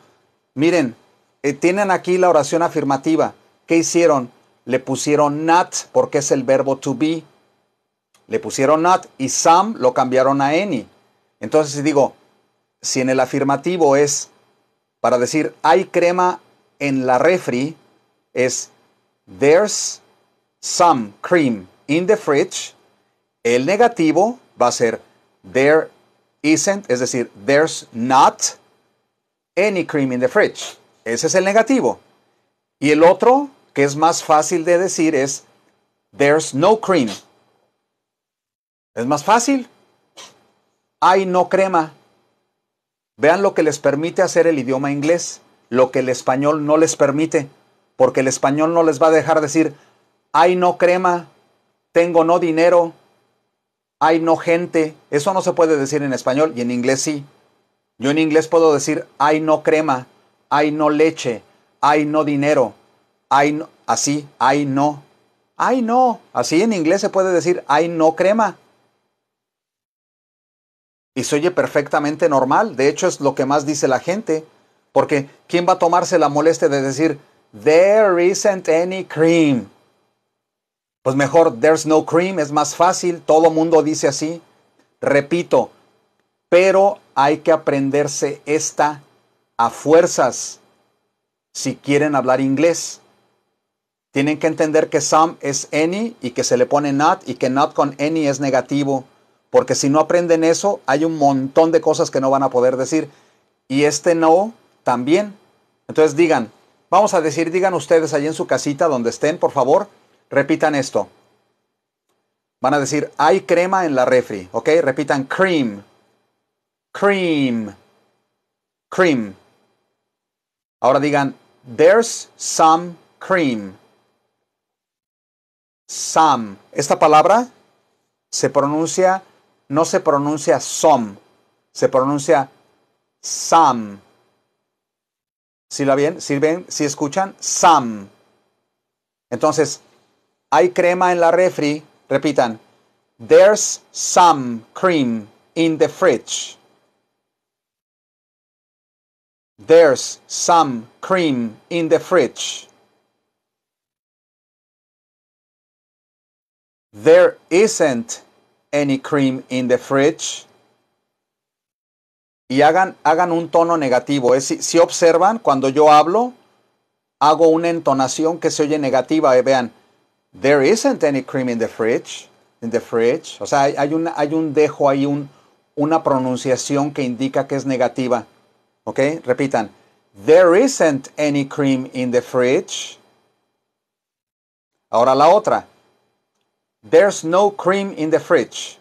Miren, eh, tienen aquí la oración afirmativa. ¿Qué hicieron? Le pusieron not porque es el verbo to be. Le pusieron not y some lo cambiaron a any. Entonces, si digo, si en el afirmativo es para decir hay crema en la refri, es there's some cream in the fridge. El negativo va a ser there isn't, es decir, there's not any cream in the fridge. Ese es el negativo. Y el otro, que es más fácil de decir, es there's no cream. Es más fácil ay, no crema. Vean lo que les permite hacer el idioma inglés, lo que el español no les permite, porque el español no les va a dejar decir, ay, no crema, tengo no dinero, hay no gente. Eso no se puede decir en español y en inglés sí. Yo en inglés puedo decir, ay, no crema, ay, no leche, ay, no dinero, ay, así, ay, no. Ay, no. Así en inglés se puede decir, ay, no crema. Y se oye perfectamente normal. De hecho, es lo que más dice la gente. Porque ¿quién va a tomarse la molestia de decir, there isn't any cream? Pues mejor, there's no cream, es más fácil, todo mundo dice así. Repito, pero hay que aprenderse esta a fuerzas si quieren hablar inglés. Tienen que entender que some es any y que se le pone not y que not con any es negativo. Porque si no aprenden eso, hay un montón de cosas que no van a poder decir. Y este no también. Entonces digan, vamos a decir, digan ustedes allí en su casita donde estén, por favor, repitan esto. Van a decir, hay crema en la refri, ¿ok? Repitan cream, cream, cream. Ahora digan, there's some cream. Some. Esta palabra se pronuncia no se pronuncia som, se pronuncia sam. Si ¿Sí la bien, si ven, si ¿Sí escuchan, sam. Entonces, hay crema en la refri, repitan, there's some cream in the fridge. There's some cream in the fridge. There isn't any cream in the fridge. Y hagan, hagan un tono negativo. si, observan, cuando yo hablo, hago una entonación que se oye negativa. Eh, vean, there isn't any cream in the fridge. In the fridge. O sea, hay, hay, hay un dejo, hay un, una pronunciación que indica que es negativa. ¿Ok? Repitan. There isn't any cream in the fridge. Ahora la otra. There's no cream in the fridge.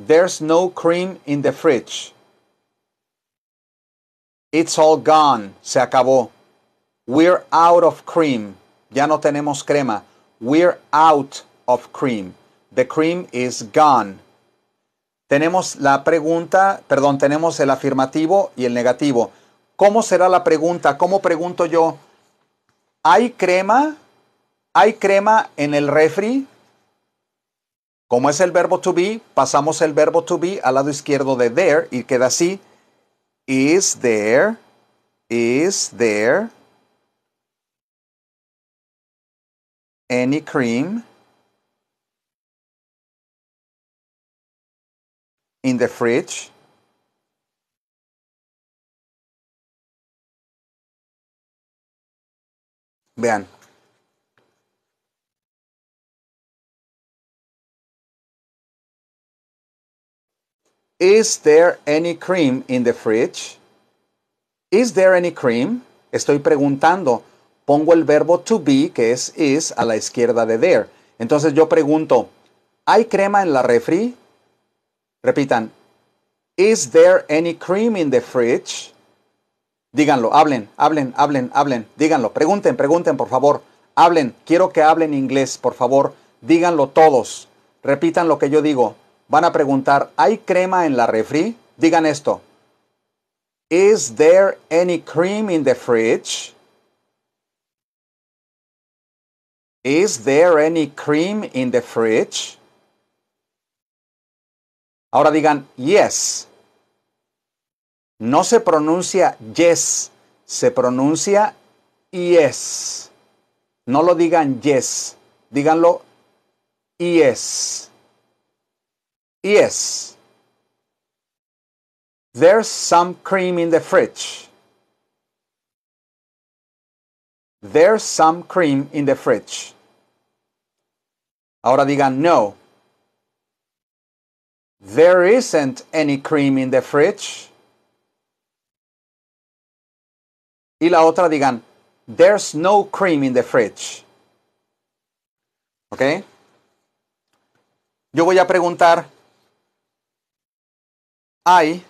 There's no cream in the fridge. It's all gone. Se acabó. We're out of cream. Ya no tenemos crema. We're out of cream. The cream is gone. Tenemos la pregunta, perdón, tenemos el afirmativo y el negativo. ¿Cómo será la pregunta? ¿Cómo pregunto yo? ¿Hay crema? ¿Hay crema en el refri? Como es el verbo to be, pasamos el verbo to be al lado izquierdo de there y queda así. Is there, is there any cream in the fridge? Vean, Is there any cream in the fridge? Is there any cream? Estoy preguntando. Pongo el verbo to be, que es is, a la izquierda de there. Entonces yo pregunto, ¿hay crema en la refri? Repitan, ¿Is there any cream in the fridge? Díganlo, hablen, hablen, hablen, hablen, díganlo, pregunten, pregunten, por favor, hablen, quiero que hablen inglés, por favor, díganlo todos, repitan lo que yo digo, Van a preguntar, ¿hay crema en la refri? Digan esto. Is there any cream in the fridge? Is there any cream in the fridge? Ahora digan yes. No se pronuncia yes, se pronuncia yes. No lo digan yes, díganlo yes. Yes, there's some cream in the fridge. There's some cream in the fridge. Ahora digan no. There isn't any cream in the fridge. Y la otra digan, there's no cream in the fridge. ¿Ok? Yo voy a preguntar, hay,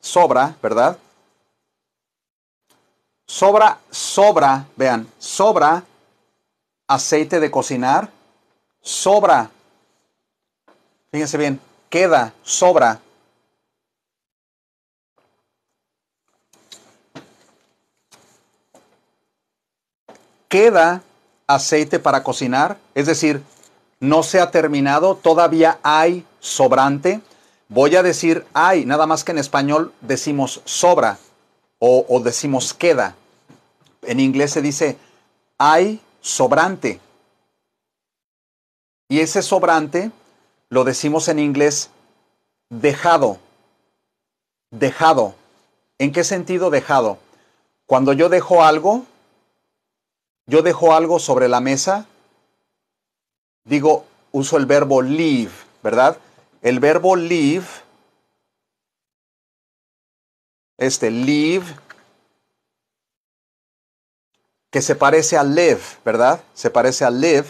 sobra, ¿verdad? Sobra, sobra, vean, sobra aceite de cocinar, sobra, fíjense bien, queda, sobra. Queda aceite para cocinar, es decir, no se ha terminado, todavía hay sobrante voy a decir hay, nada más que en español decimos sobra o, decimos queda. En inglés se dice hay sobrante. Y ese sobrante lo decimos en inglés dejado. Dejado. ¿En qué sentido dejado? Cuando yo dejo algo, yo dejo algo sobre la mesa, digo, uso el verbo leave, ¿verdad? El verbo live, este live, que se parece a live, ¿verdad? Se parece a live,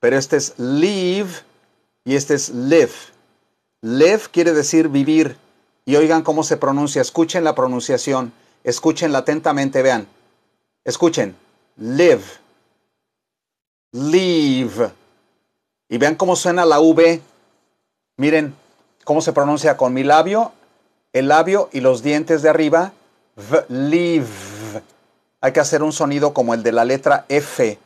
pero este es live y este es live. Live quiere decir vivir. Y oigan cómo se pronuncia, escuchen la pronunciación, escuchen atentamente, vean. Escuchen, live, live y vean cómo suena la V. Miren cómo se pronuncia con mi labio, el labio y los dientes de arriba. V, live. Hay que hacer un sonido como el de la letra F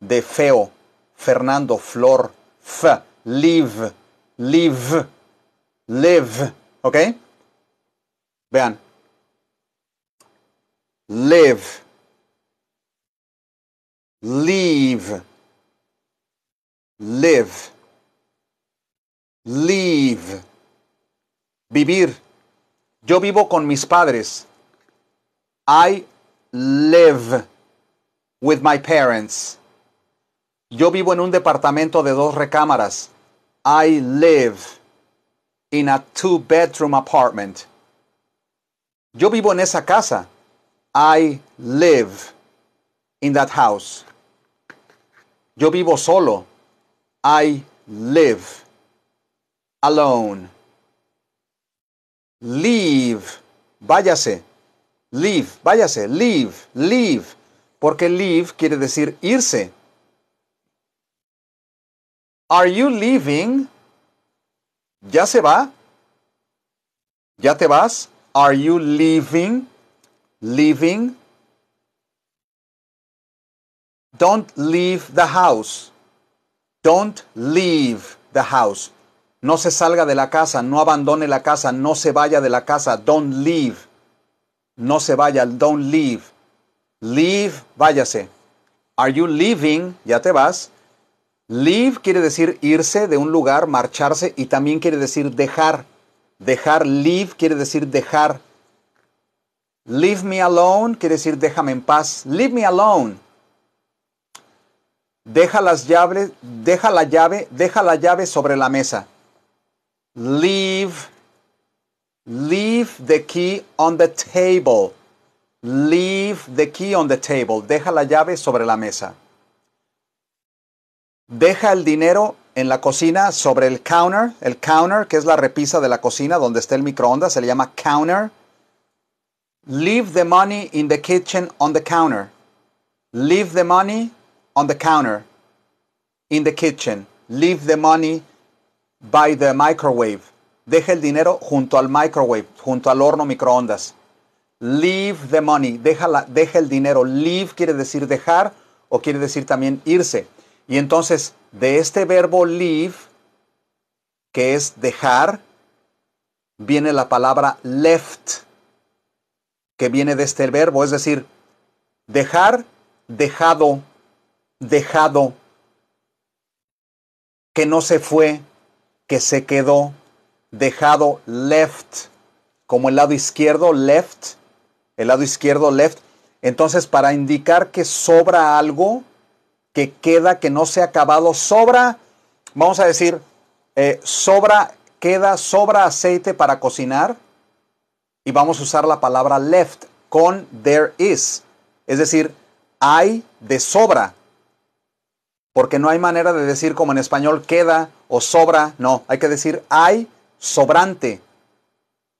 de feo, Fernando, flor, f, live, live, live. ¿Ok? Vean. Live. Live live, Live. vivir. Yo vivo con mis padres. I live with my parents. Yo vivo en un departamento de dos recámaras. I live in a two bedroom apartment. Yo vivo en esa casa. I live in that house. Yo vivo solo. I live alone. Leave. Váyase. Leave. Váyase. Leave. Leave. Porque leave quiere decir irse. Are you leaving? ¿Ya se va? ¿Ya te vas? Are you leaving? Leaving. Don't leave the house. Don't leave the house. No se salga de la casa, no abandone la casa, no se vaya de la casa. Don't leave. No se vaya, don't leave. Leave, váyase. Are you leaving? Ya te vas. Leave quiere decir irse de un lugar, marcharse y también quiere decir dejar. Dejar, leave quiere decir dejar. Leave me alone quiere decir déjame en paz. Leave me alone. Deja las llaves, deja la llave, deja la llave sobre la mesa. Leave, leave the key on the table. Leave the key on the table. Deja la llave sobre la mesa. Deja el dinero en la cocina sobre el counter. El counter, que es la repisa de la cocina donde está el microondas, se le llama counter. Leave the money in the kitchen on the counter. Leave the money on the counter, in the kitchen. Leave the money by the microwave. Deja el dinero junto al microwave, junto al horno microondas. Leave the money. Deja, deja el dinero. Leave quiere decir dejar o quiere decir también irse. Y entonces, de este verbo leave, que es dejar, viene la palabra left, que viene de este verbo, es decir, dejar, dejado, dejado, que no se fue, que se quedó, dejado, left, como el lado izquierdo, left, el lado izquierdo, left. Entonces, para indicar que sobra algo, que queda, que no se ha acabado, sobra, vamos a decir, eh, sobra, queda, sobra aceite para cocinar. Y vamos a usar la palabra left con there is. Es decir, hay de sobra porque no hay manera de decir como en español queda o sobra, no, hay que decir hay sobrante,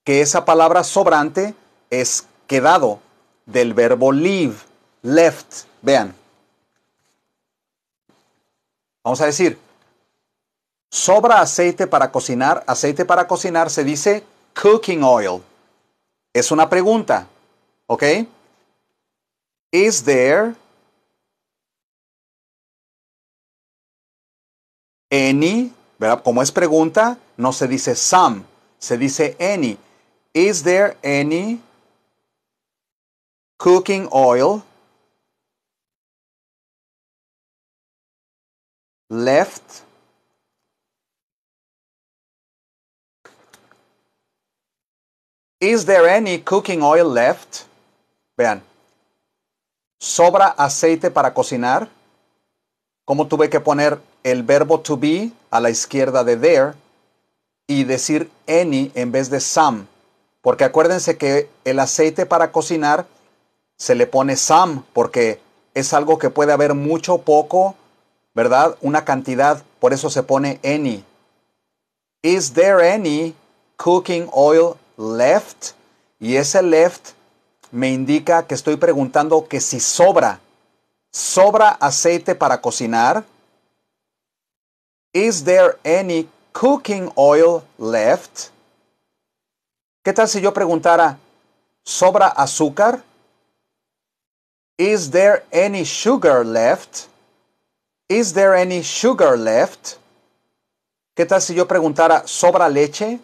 que esa palabra sobrante es quedado del verbo leave, left, vean. Vamos a decir, sobra aceite para cocinar, aceite para cocinar se dice cooking oil. Es una pregunta, ¿ok? Is there Any, ¿verdad? Como es pregunta, no se dice some, se dice any. Is there any cooking oil left Is there any cooking oil left? Vean. ¿Sobra aceite para cocinar? cómo tuve que poner el verbo to be a la izquierda de there y decir any en vez de some. Porque acuérdense que el aceite para cocinar se le pone some porque es algo que puede haber mucho o poco, ¿verdad? Una cantidad, por eso se pone any. Is there any cooking oil left? Y ese left me indica que estoy preguntando que si sobra, ¿Sobra aceite para cocinar? Is there any cooking oil left? ¿Qué tal si yo preguntara, ¿sobra azúcar? Is there any sugar left? Is there any sugar left? ¿Qué tal si yo preguntara, ¿sobra leche?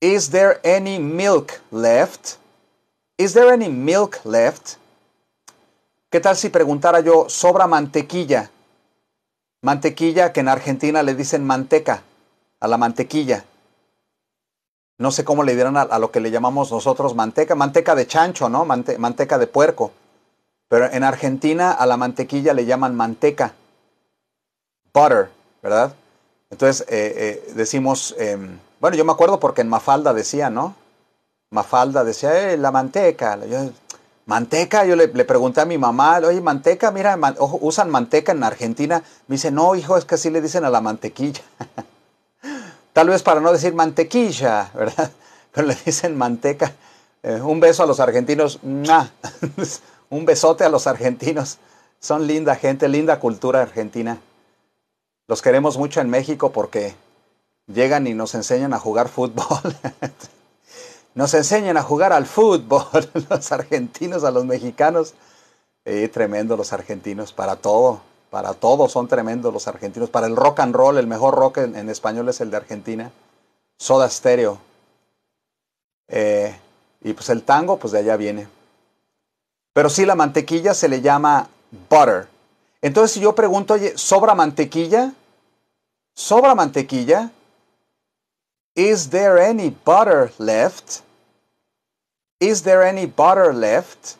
Is there any milk left? Is there any milk left? ¿Qué tal si preguntara yo, sobra mantequilla? Mantequilla que en Argentina le dicen manteca, a la mantequilla. No sé cómo le dieron a, lo que le llamamos nosotros manteca, manteca de chancho, ¿no? manteca de puerco. Pero en Argentina a la mantequilla le llaman manteca, butter, ¿verdad? Entonces eh, eh, decimos, em, bueno, yo me acuerdo porque en Mafalda decía, ¿no? Mafalda decía, eh, la manteca. Manteca, yo le, pregunté a mi mamá, oye, manteca, mira, usan manteca en Argentina. Me dice, no, hijo, es que así le dicen a la mantequilla. *laughs* Tal vez para no decir mantequilla, ¿verdad? *laughs* Pero le dicen manteca. Eh, un beso a los argentinos. *laughs* un besote a los argentinos. Son linda gente, linda cultura argentina. Los queremos mucho en México porque llegan y nos enseñan a jugar fútbol. Nos enseñan a jugar al fútbol *laughs* los argentinos, a los mexicanos. tremendo los argentinos, para todo, para todo son tremendos los argentinos. Para el rock and roll, el mejor rock en, español es el de Argentina. Soda Stereo. Eh, y pues el tango, pues de allá viene. Pero sí, la mantequilla se le llama butter. Entonces, si yo pregunto, oye, ¿sobra mantequilla? ¿Sobra mantequilla? ¿Is there any butter left? ¿Is there any butter left?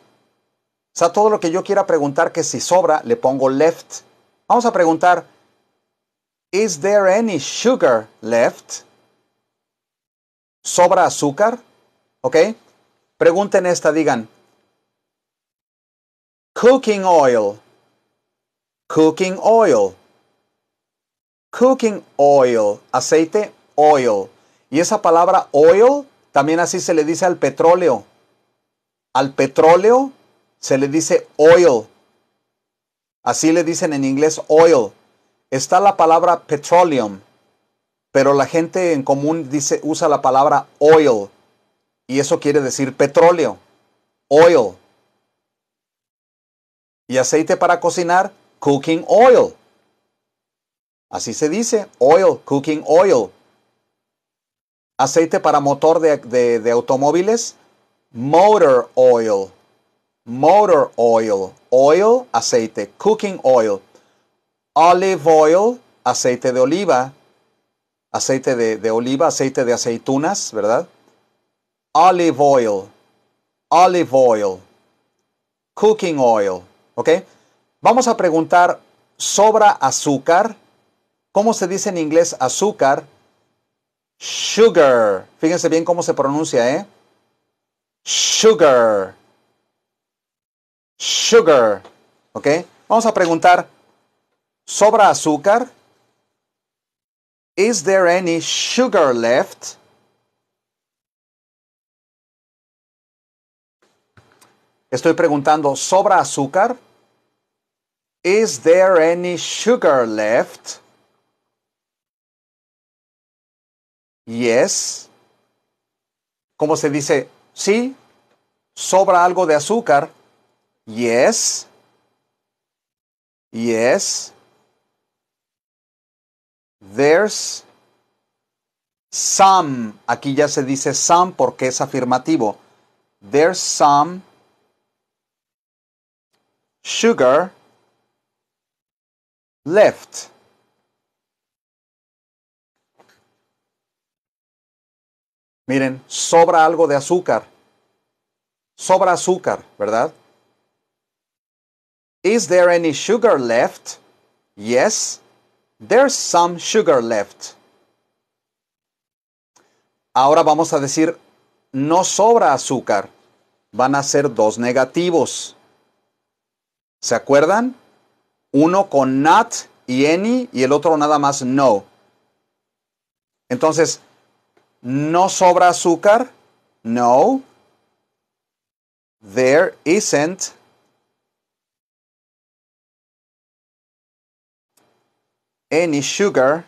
O sea, todo lo que yo quiera preguntar que si sobra, le pongo left. Vamos a preguntar, ¿Is there any sugar left? ¿Sobra azúcar? ¿Ok? Pregunten esta, digan, Cooking oil. Cooking oil. Cooking oil. Aceite, oil. Y esa palabra oil también así se le dice al petróleo. Al petróleo se le dice oil. Así le dicen en inglés oil. Está la palabra petroleum, pero la gente en común dice, usa la palabra oil. Y eso quiere decir petróleo. Oil. Y aceite para cocinar, cooking oil. Así se dice, oil, cooking oil. Aceite para motor de, de automóviles, motor oil, motor oil, oil, aceite, cooking oil, olive oil, aceite de oliva, aceite de, oliva, aceite de aceitunas, ¿verdad? Olive oil, olive oil, cooking oil, ¿ok? Vamos a preguntar, ¿sobra azúcar? ¿Cómo se dice en inglés azúcar? Sugar. Fíjense bien cómo se pronuncia, ¿eh? Sugar. Sugar. ¿Ok? Vamos a preguntar, ¿sobra azúcar? Is there any sugar left? Estoy preguntando, ¿sobra azúcar? Is there any sugar left? Yes. ¿Cómo se dice Sí. ¿Sobra algo de azúcar? Yes. Yes. There's some. Aquí ya se dice some porque es afirmativo. There's some sugar left. Miren, sobra algo de azúcar. Sobra azúcar, ¿verdad? Is there any sugar left? Yes, there's some sugar left. Ahora vamos a decir, no sobra azúcar. Van a ser dos negativos. ¿Se acuerdan? Uno con not y any y el otro nada más no. Entonces, ¿No sobra azúcar? No. There isn't. Any sugar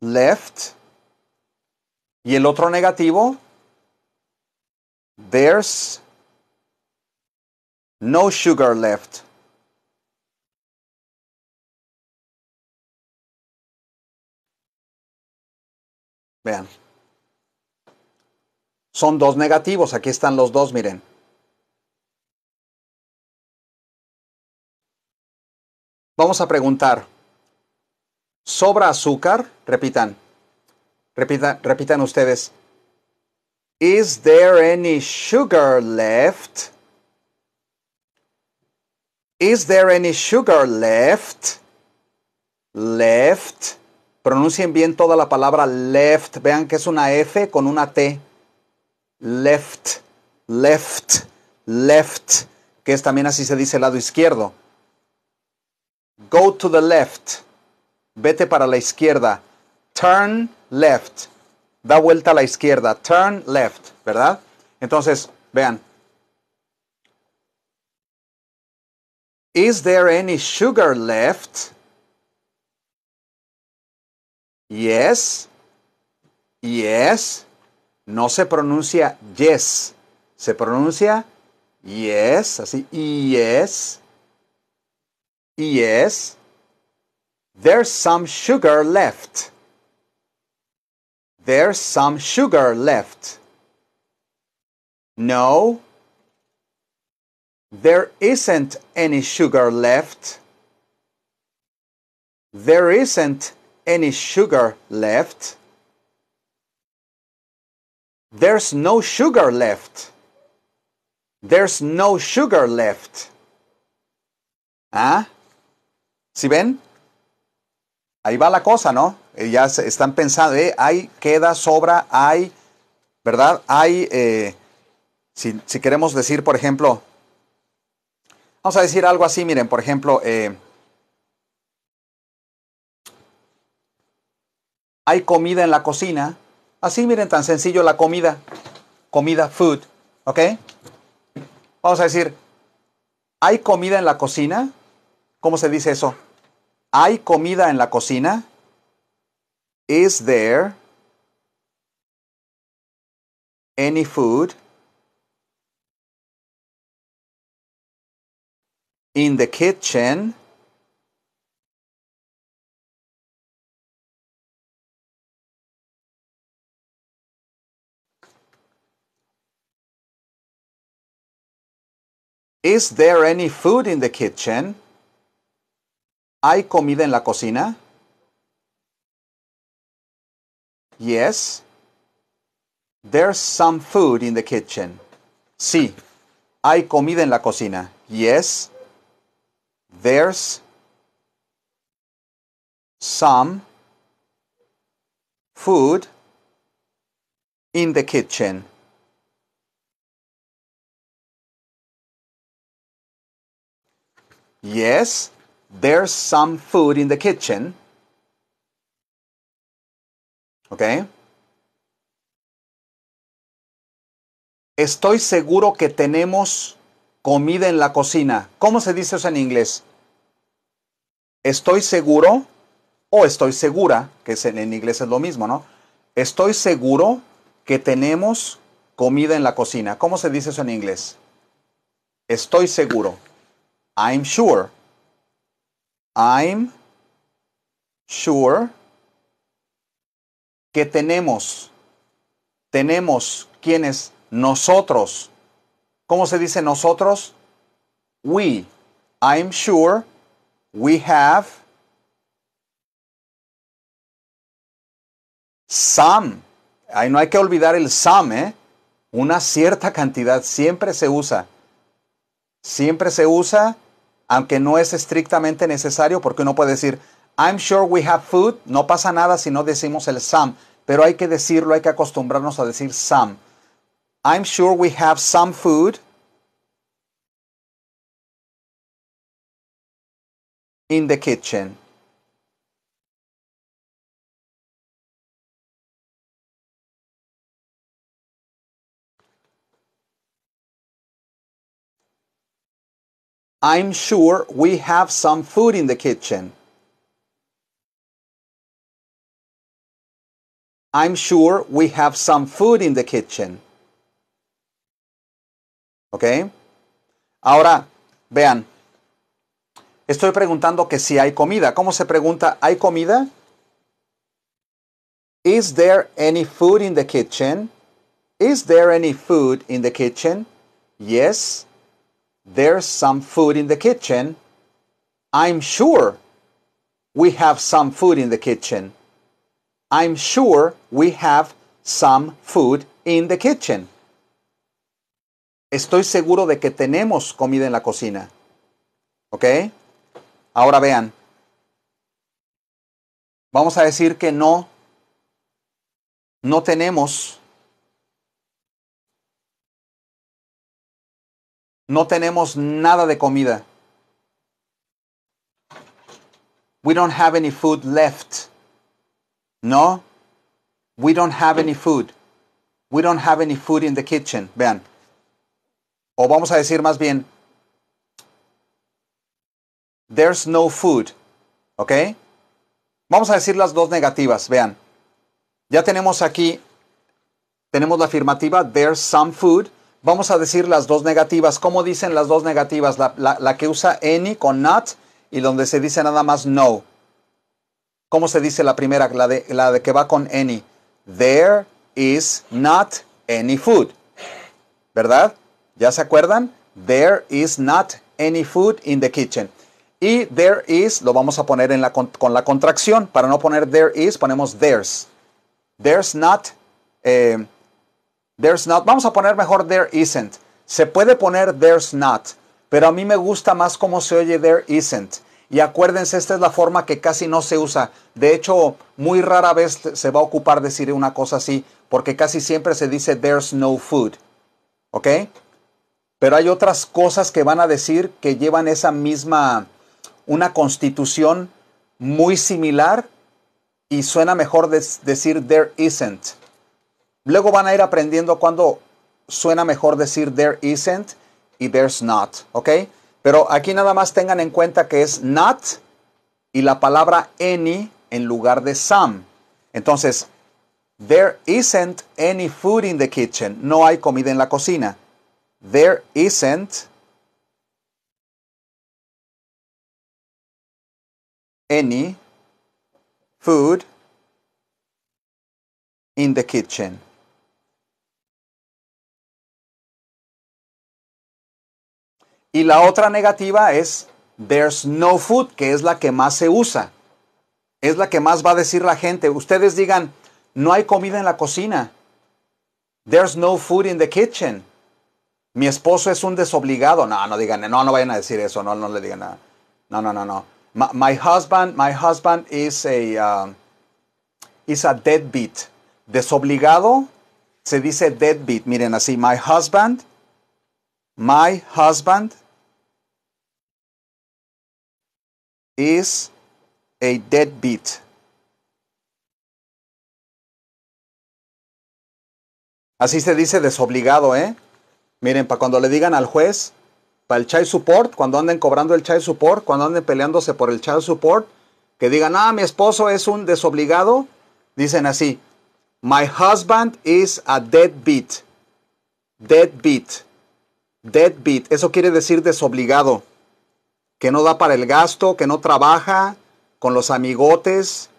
left. Y el otro negativo. There's no sugar left. Vean. Son dos negativos. Aquí están los dos, miren. Vamos a preguntar. ¿Sobra azúcar? Repitan. Repitan, repitan ustedes. Is there any sugar left? Is there any sugar left? Left. Pronuncien bien toda la palabra left. Vean que es una F con una T. Left, left, left, que es también así se dice el lado izquierdo. Go to the left. Vete para la izquierda. Turn left. Da vuelta a la izquierda. Turn left, ¿verdad? Entonces, vean. Is there any sugar left? Yes. Yes. No se pronuncia yes. Se pronuncia yes. Así. Yes. Yes. There's some sugar left. There's some sugar left. No. There isn't any sugar left. There isn't any sugar left. There's no sugar left. There's no sugar left. ¿Ah? ¿Sí ven? Ahí va la cosa, ¿no? Eh, ya están pensando, ¿eh? Hay, queda, sobra, hay, ¿verdad? Hay, eh, si, queremos decir, por ejemplo, vamos a decir algo así, miren, por ejemplo, eh, hay comida en la cocina. Así miren, tan sencillo la comida. Comida, food. ¿Ok? Vamos a decir, ¿hay comida en la cocina? ¿Cómo se dice eso? ¿Hay comida en la cocina? Is there any food in the kitchen? Is there any food in the kitchen? ¿Hay comida en la cocina? Yes. There's some food in the kitchen. Sí. Hay comida en la cocina. Yes. There's some food in the kitchen. Yes, there's some food in the kitchen. Okay. Estoy seguro que tenemos comida en la cocina. ¿Cómo se dice eso en inglés? Estoy seguro o estoy segura, que en inglés es lo mismo, ¿no? Estoy seguro que tenemos comida en la cocina. ¿Cómo se dice eso en inglés? Estoy seguro. I'm sure. I'm sure que tenemos. Tenemos quienes nosotros. ¿Cómo se dice nosotros? We. I'm sure we have some. no hay que olvidar el some, ¿eh? Una cierta cantidad siempre se usa. Siempre se usa aunque no es estrictamente necesario porque uno puede decir, I'm sure we have food, no pasa nada si no decimos el some, pero hay que decirlo, hay que acostumbrarnos a decir some. I'm sure we have some food in the kitchen. I'm sure we have some food in the kitchen. I'm sure we have some food in the kitchen. ¿Ok? Ahora, vean. Estoy preguntando que si hay comida. ¿Cómo se pregunta? ¿Hay comida? Is there any food in the kitchen? Is there any food in the kitchen? Yes, there's some food in the kitchen. I'm sure we have some food in the kitchen. I'm sure we have some food in the kitchen. Estoy seguro de que tenemos comida en la cocina. ¿Ok? Ahora vean. Vamos a decir que no, no tenemos No tenemos nada de comida. We don't have any food left. No, we don't have any food. We don't have any food in the kitchen. Vean. O vamos a decir más bien, there's no food. ¿Ok? Vamos a decir las dos negativas. Vean. Ya tenemos aquí, tenemos la afirmativa, there's some food. Vamos a decir las dos negativas. ¿Cómo dicen las dos negativas? La, que usa any con not y donde se dice nada más no. ¿Cómo se dice la primera, la de, la de que va con any? There is not any food. ¿Verdad? ¿Ya se acuerdan? There is not any food in the kitchen. Y there is lo vamos a poner con, la contracción. Para no poner there is, ponemos there's. There's not. Eh, There's not. Vamos a poner mejor there isn't. Se puede poner there's not, pero a mí me gusta más cómo se oye there isn't. Y acuérdense, esta es la forma que casi no se usa. De hecho, muy rara vez se va a ocupar decir una cosa así, porque casi siempre se dice there's no food. ¿Ok? Pero hay otras cosas que van a decir que llevan esa misma, una constitución muy similar y suena mejor decir there isn't. Luego van a ir aprendiendo cuando suena mejor decir there isn't y there's not, ¿ok? Pero aquí nada más tengan en cuenta que es not y la palabra any en lugar de some. Entonces, there isn't any food in the kitchen. No hay comida en la cocina. There isn't any food in the kitchen. Y la otra negativa es there's no food, que es la que más se usa. Es la que más va a decir la gente. Ustedes digan, no hay comida en la cocina. There's no food in the kitchen. Mi esposo es un desobligado. No, no digan, no, no vayan a decir eso. No, no le digan nada. No, no, no, no. My, husband, my husband is a, um, is a deadbeat. Desobligado se dice deadbeat. Miren así, my husband, my husband is a deadbeat. Así se dice desobligado, ¿eh? Miren, para cuando le digan al juez, para el child support, cuando anden cobrando el child support, cuando anden peleándose por el child support, que digan, ah, mi esposo es un desobligado, dicen así, my husband is a dead Dead beat. beat. Dead beat. Eso quiere decir desobligado que no da para el gasto, que no trabaja con los amigotes,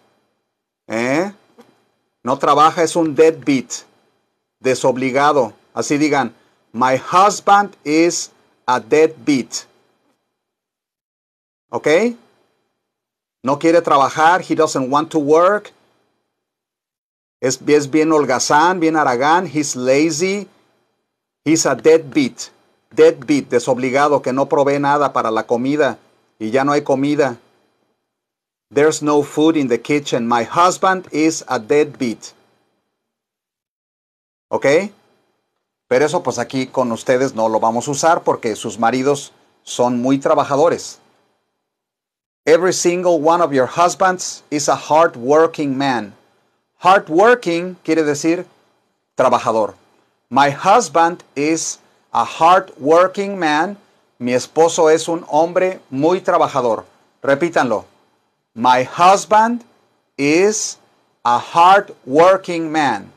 ¿eh? no trabaja, es un deadbeat, desobligado. Así digan, my husband is a deadbeat. ¿Ok? No quiere trabajar, he doesn't want to work. Es, es bien holgazán, bien aragán, he's lazy, he's a deadbeat deadbeat, desobligado, que no provee nada para la comida y ya no hay comida. There's no food in the kitchen. My husband is a deadbeat. ¿Ok? Pero eso pues aquí con ustedes no lo vamos a usar porque sus maridos son muy trabajadores. Every single one of your husbands is a working man. working quiere decir trabajador. My husband is a hard working man. Mi esposo es un hombre muy trabajador. Repítanlo. My husband is a hard working man.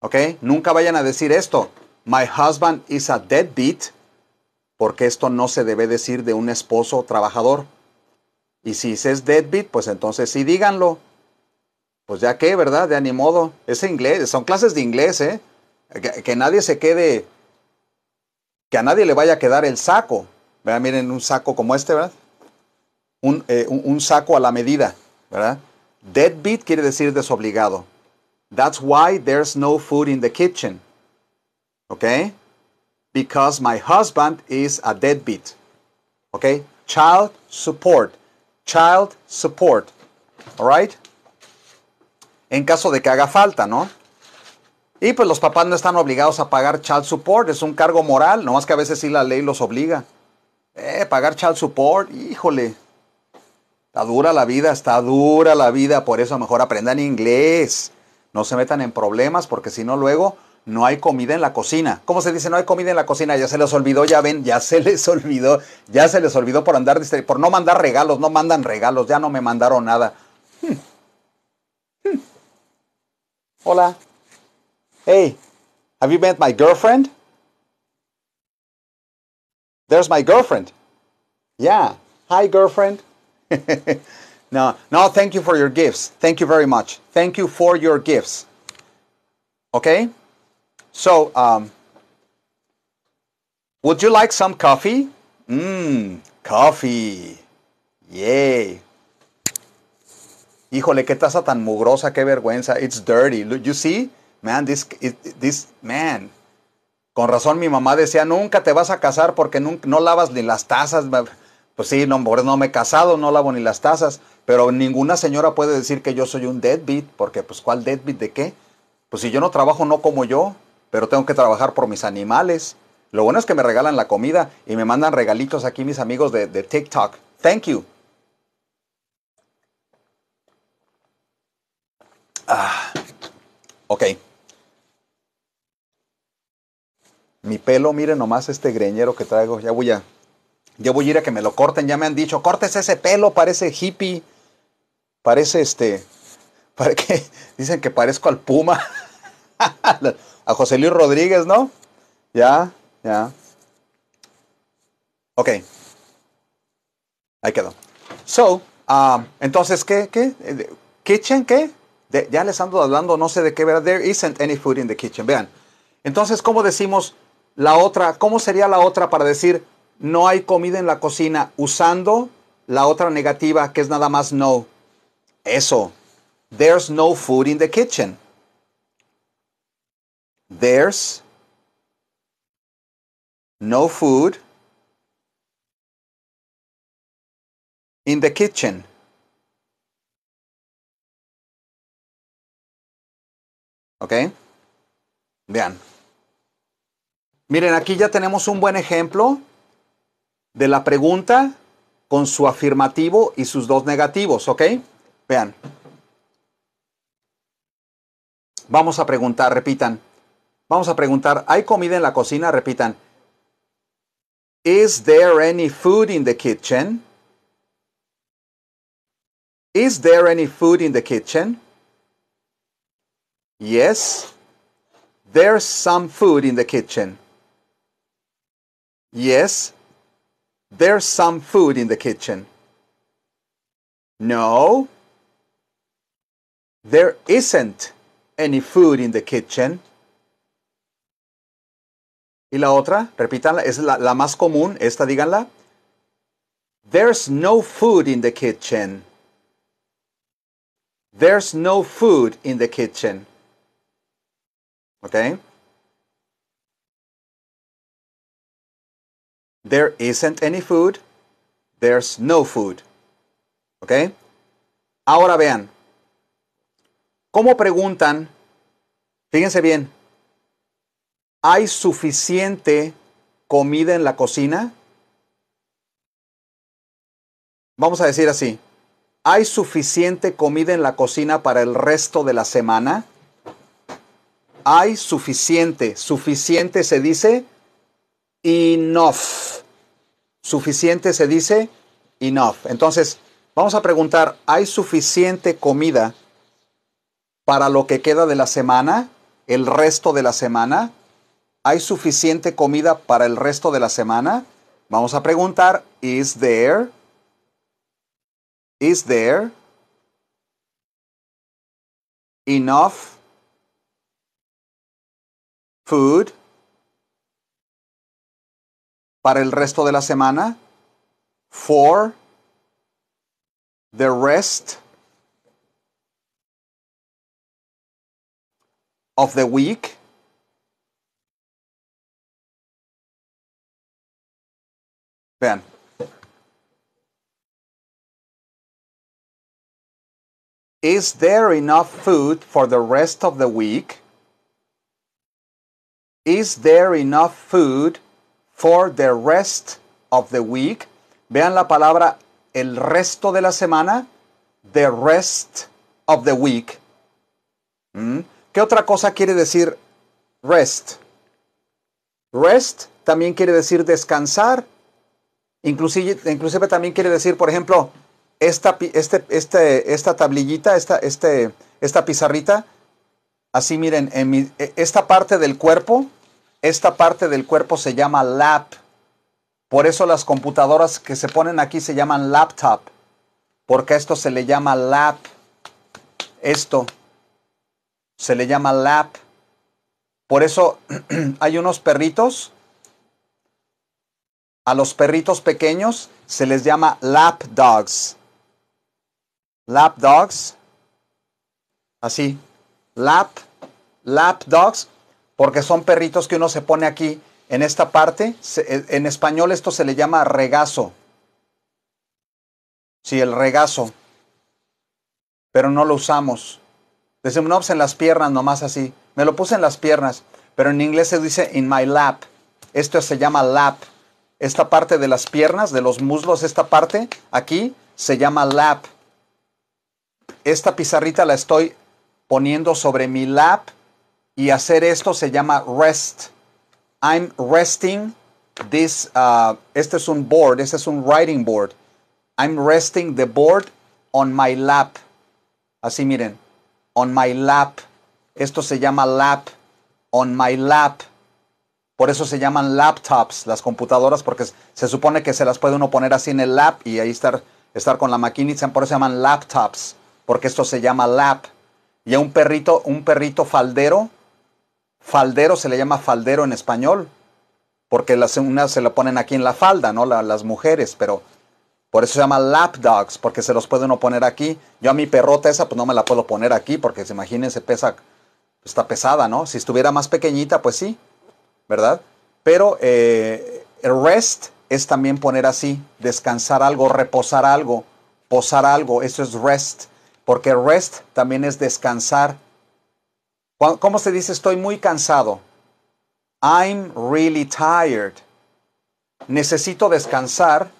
¿Ok? Nunca vayan a decir esto. My husband is a deadbeat. Porque esto no se debe decir de un esposo trabajador. Y si es deadbeat, pues entonces sí díganlo pues ya qué, ¿verdad? De ni modo. Es inglés, son clases de inglés, ¿eh? Que, nadie se quede, que a nadie le vaya a quedar el saco. Miren un saco como este, ¿verdad? Eh, un, saco a la medida, ¿verdad? Deadbeat quiere decir desobligado. That's why there's no food in the kitchen. ¿Ok? Because my husband is a deadbeat. ¿Ok? Child support. Child support. ¿All right? en caso de que haga falta, ¿no? Y pues los papás no están obligados a pagar child support, es un cargo moral, nomás que a veces sí la ley los obliga. Eh, pagar child support, híjole. Está dura la vida, está dura la vida, por eso mejor aprendan inglés. No se metan en problemas porque si no luego no hay comida en la cocina. ¿Cómo se dice? No hay comida en la cocina, ya se les olvidó, ya ven, ya se *laughs* les olvidó, ya se les olvidó por andar por no mandar regalos, no mandan regalos, ya no me mandaron nada. Hmm. Hmm. Hola. Hey, have you met my girlfriend? There's my girlfriend. Yeah. Hi, girlfriend. *laughs* no, no, thank you for your gifts. Thank you very much. Thank you for your gifts. Okay? So, um, would you like some coffee? Mmm, coffee. Yay. híjole, qué taza tan mugrosa, qué vergüenza, it's dirty. You see, man, this, this, man. Con razón mi mamá decía, nunca te vas a casar porque nunca, no lavas ni las tazas. Pues sí, no, no me he casado, no lavo ni las tazas. Pero ninguna señora puede decir que yo soy un deadbeat, porque pues ¿cuál deadbeat de qué? Pues si yo no trabajo, no como yo, pero tengo que trabajar por mis animales. Lo bueno es que me regalan la comida y me mandan regalitos aquí mis amigos de, de TikTok. Thank you. Ah, ok. Mi pelo, miren nomás este greñero que traigo. Ya voy a. Ya voy a ir a que me lo corten. Ya me han dicho, cortes ese pelo, parece hippie. Parece este. *laughs* ¿Para que Dicen que parezco al Puma. *laughs* a José Luis Rodríguez, ¿no? Ya, ya. Ok. Ahí quedó. So, ah, entonces, ¿qué? ¿Qué? ¿Kitchen? ¿Qué? ya les ando hablando, no sé de qué, ver, There isn't any food in the kitchen. Vean. Entonces, ¿cómo decimos la otra? ¿Cómo sería la otra para decir no hay comida en la cocina usando la otra negativa que es nada más no? Eso. There's no food in the kitchen. There's no food in the kitchen. ¿Ok? Vean. Miren, aquí ya tenemos un buen ejemplo de la pregunta con su afirmativo y sus dos negativos, ¿ok? Vean. Vamos a preguntar, repitan. Vamos a preguntar, ¿hay comida en la cocina? Repitan. Is there any food in the kitchen? Is there any food in the kitchen? Yes, there's some food in the kitchen. Yes, there's some food in the kitchen. No, there isn't any food in the kitchen. Y la otra, repítanla, es la, la más común, esta díganla. There's no food in the kitchen. There's no food in the kitchen. Okay? There isn't any food. There's no food. Okay? Ahora vean. ¿Cómo preguntan? Fíjense bien. ¿Hay suficiente comida en la cocina? Vamos a decir así. ¿Hay suficiente comida en la cocina para el resto de la semana? hay suficiente. Suficiente se dice enough. Suficiente se dice enough. Entonces, vamos a preguntar, ¿hay suficiente comida para lo que queda de la semana? ¿El resto de la semana? ¿Hay suficiente comida para el resto de la semana? Vamos a preguntar, ¿is there? ¿Is there enough food para el resto de la semana, for the rest of the week. Ben, Is there enough food for the rest of the week? Is there enough food for the rest of the week? Vean la palabra el resto de la semana. The rest of the week. Mm. ¿Qué otra cosa quiere decir rest? Rest también quiere decir descansar. Inclusive, también quiere decir, por ejemplo, esta, este, este, esta tablillita, esta, este, esta pizarrita, así miren, en e, esta parte del cuerpo esta parte del cuerpo se llama lap. Por eso las computadoras que se ponen aquí se llaman laptop. Porque a esto se le llama lap. Esto se le llama lap. Por eso *clears throat* hay unos perritos. A los perritos pequeños se les llama lap dogs. Lap dogs. Así. Lap. Lap dogs porque son perritos que uno se pone aquí en esta parte. Eh, en español esto se le llama regazo. Sí, el regazo. Pero no lo usamos. Decimos, no, pues en las piernas, nomás así. Me lo puse en las piernas, pero en inglés se dice in my lap. Esto se llama lap. Esta parte de las piernas, de los muslos, esta parte aquí se llama lap. Esta pizarrita la estoy poniendo sobre mi lap y hacer esto se llama rest. I'm resting this, uh, este es un board, este es un writing board. I'm resting the board on my lap. Así miren, on my lap. Esto se llama lap, on my lap. Por eso se llaman laptops las computadoras, porque se supone que se las puede uno poner así en el lap y ahí estar, estar con la maquinita. Por eso se llaman laptops, porque esto se llama lap. Y a un perrito, un perrito faldero, Faldero se le llama faldero en español, porque las unas se lo ponen aquí en la falda, ¿no? las mujeres, pero por eso se llama lap dogs, porque se los puede uno poner aquí. Yo a mi perrota esa, pues no me la puedo poner aquí, porque se imagínense, pesa, está pesada, ¿no? Si estuviera más pequeñita, pues sí, ¿verdad? Pero eh, el rest es también poner así, descansar algo, reposar algo, posar algo, eso es rest, porque rest también es descansar ¿Cómo se dice estoy muy cansado? I'm really tired. Necesito descansar.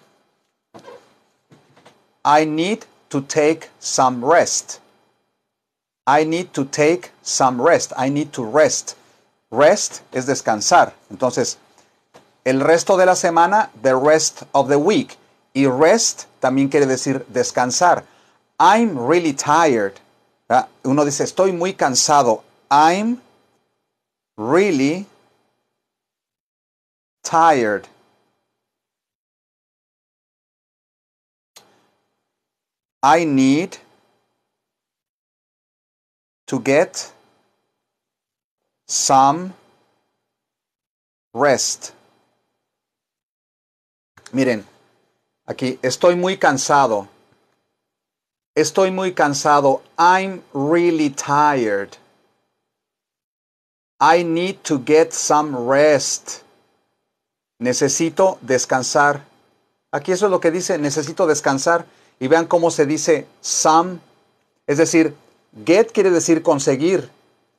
I need to take some rest. I need to take some rest. I need to rest. Rest es descansar. Entonces, el resto de la semana, the rest of the week. Y rest también quiere decir descansar. I'm really tired. Ah, uno dice, estoy muy cansado. I'm really tired. I need to get some rest. Miren, aquí estoy muy cansado. Estoy muy cansado. I'm really tired. I need to get some rest. Necesito descansar. Aquí eso es lo que dice, necesito descansar. Y vean cómo se dice some. Es decir, get quiere decir conseguir.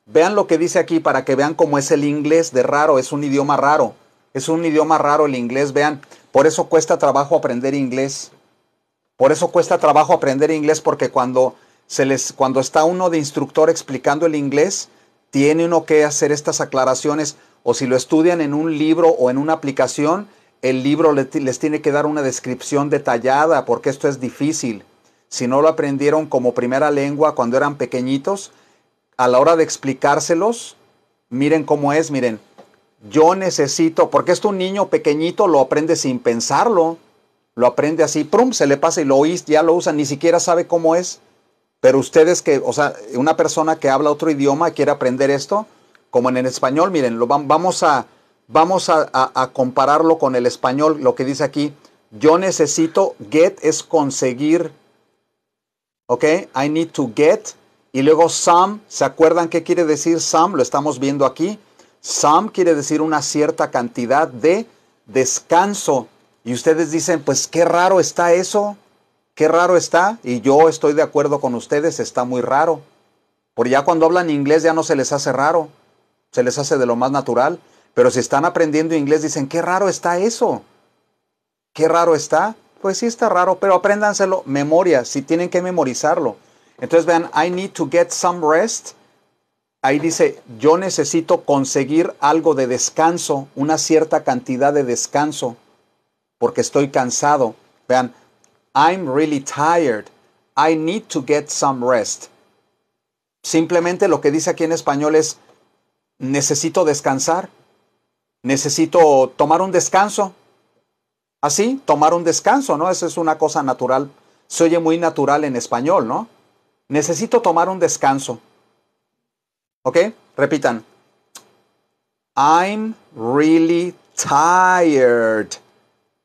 Vean lo que dice aquí para que vean cómo es el inglés de raro. Es un idioma raro. Es un idioma raro el inglés, vean. Por eso cuesta trabajo aprender inglés. Por eso cuesta trabajo aprender inglés porque cuando, se les, cuando está uno de instructor explicando el inglés, tiene uno que hacer estas aclaraciones o si lo estudian en un libro o en una aplicación, el libro les tiene que dar una descripción detallada porque esto es difícil. Si no lo aprendieron como primera lengua cuando eran pequeñitos, a la hora de explicárselos, miren cómo es, miren, yo necesito, porque esto un niño pequeñito lo aprende sin pensarlo, lo aprende así, prum, se le pasa y lo oís, ya lo usa, ni siquiera sabe cómo es. Pero ustedes que, o sea, una persona que habla otro idioma quiere aprender esto, como en el español, miren, vamos, a, vamos a, a compararlo con el español, lo que dice aquí, yo necesito, get es conseguir, ¿ok? I need to get. Y luego some, ¿se acuerdan qué quiere decir some? Lo estamos viendo aquí. Some quiere decir una cierta cantidad de descanso. Y ustedes dicen, pues qué raro está eso. Qué raro está, y yo estoy de acuerdo con ustedes, está muy raro. Por ya cuando hablan inglés ya no se les hace raro, se les hace de lo más natural. Pero si están aprendiendo inglés dicen, qué raro está eso. Qué raro está. Pues sí está raro, pero apréndanselo, memoria, si tienen que memorizarlo. Entonces vean, I need to get some rest. Ahí dice, yo necesito conseguir algo de descanso, una cierta cantidad de descanso, porque estoy cansado. Vean, I'm really tired. I need to get some rest. Simplemente lo que dice aquí en español es, necesito descansar. Necesito tomar un descanso. Así, tomar un descanso, ¿no? Eso es una cosa natural. Se oye muy natural en español, ¿no? Necesito tomar un descanso. ¿Ok? Repitan. I'm really tired.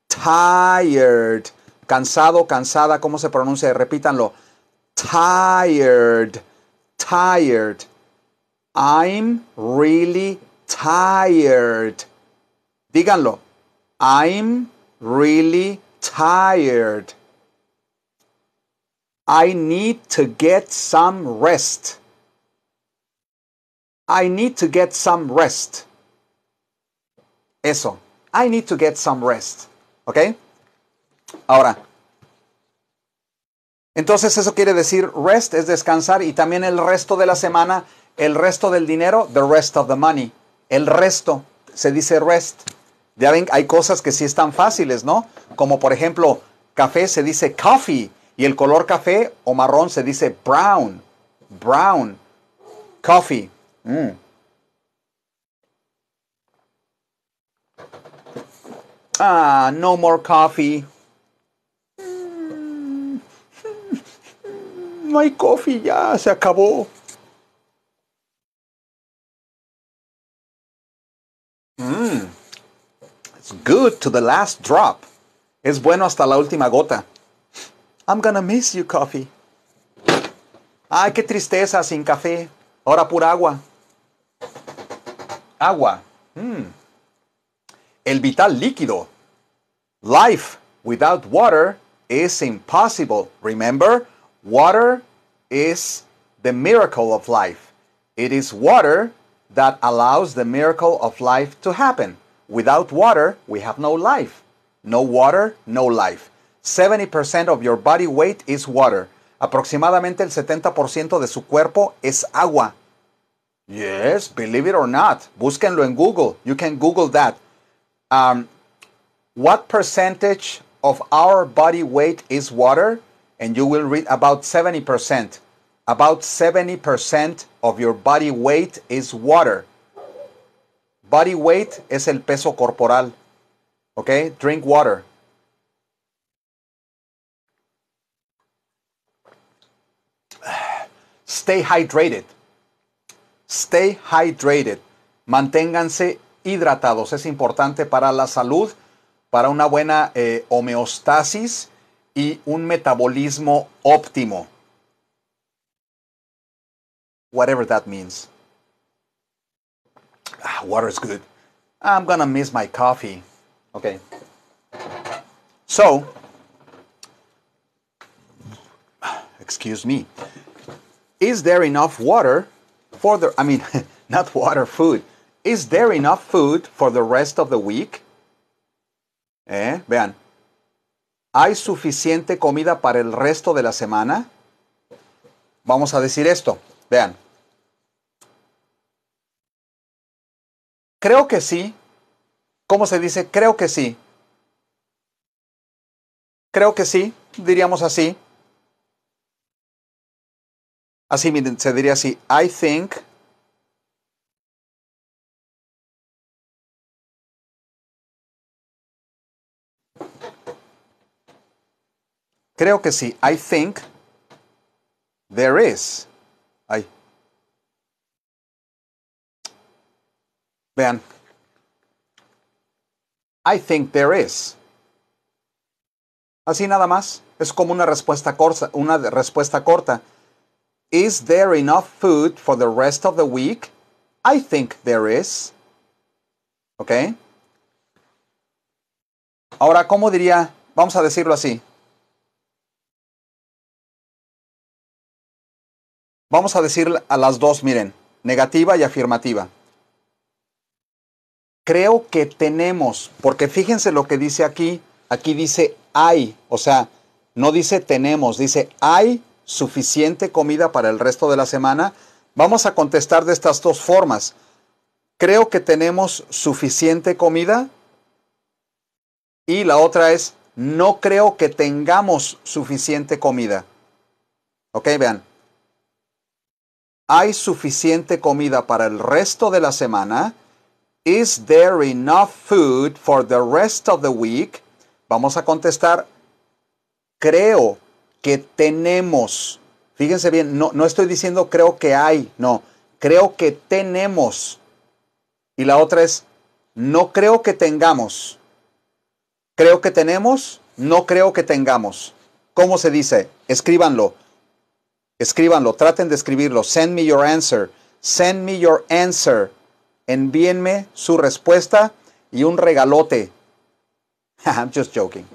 Tired cansado, cansada, ¿cómo se pronuncia? Repítanlo. Tired, tired. I'm really tired. Díganlo. I'm really tired. I need to get some rest. I need to get some rest. Eso. I need to get some rest. ¿Ok? Ahora, entonces eso quiere decir rest es descansar y también el resto de la semana, el resto del dinero, the rest of the money. El resto, se dice rest. Ya ven, hay cosas que sí están fáciles, ¿no? Como por ejemplo, café se dice coffee y el color café o marrón se dice brown. Brown. Coffee. Mm. Ah, no more coffee. no coffee, ya se acabó. Mmm. It's good to the last drop. Es bueno hasta la última gota. I'm gonna miss you, coffee. Ay, qué tristeza, sin café. Ahora pura agua. Agua. Mm. El vital líquido. Life without water is impossible, remember? Water is the miracle of life. It is water that allows the miracle of life to happen. Without water, we have no life. No water, no life. 70% of your body weight is water. Aproximadamente el 70% de su cuerpo es agua. Yes, believe it or not. Búsquenlo en Google. You can Google that. Um, what percentage of our body weight is water? and you will read about 70%. About 70% of your body weight is water. Body weight es el peso corporal. Okay, drink water. Stay hydrated. Stay hydrated. Manténganse hidratados. Es importante para la salud, para una buena eh, homeostasis y un metabolismo óptimo. Whatever that means. Ah, water's good. I'm gonna miss my coffee. Okay. So, excuse me, is there enough water for the, I mean, *laughs* not water, food. Is there enough food for the rest of the week? Eh, vean, ¿Hay suficiente comida para el resto de la semana? Vamos a decir esto. Vean. Creo que sí. ¿Cómo se dice? Creo que sí. Creo que sí, diríamos así. Así, miren, se diría así. I think Creo que sí. I think there is. Vean. I think there is. Así nada más. Es como una respuesta corta, una respuesta corta. Is there enough food for the rest of the week? I think there is. ¿Ok? Ahora, ¿cómo diría? Vamos a decirlo así. Vamos a decir a las dos, miren, negativa y afirmativa. Creo que tenemos, porque fíjense lo que dice aquí, aquí dice hay, o sea, no dice tenemos, dice hay suficiente comida para el resto de la semana. Vamos a contestar de estas dos formas. Creo que tenemos suficiente comida y la otra es no creo que tengamos suficiente comida. Ok, vean, ¿Hay suficiente comida para el resto de la semana? Is there enough food for the rest of the week? Vamos a contestar, creo que tenemos. Fíjense bien, no, estoy diciendo creo que hay, no, creo que tenemos. Y la otra es, no creo que tengamos. Creo que tenemos, no creo que tengamos. ¿Cómo se dice? Escríbanlo. Escríbanlo, traten de escribirlo. Send me your answer. Send me your answer. Envíenme su respuesta y un regalote. *laughs* I'm just joking.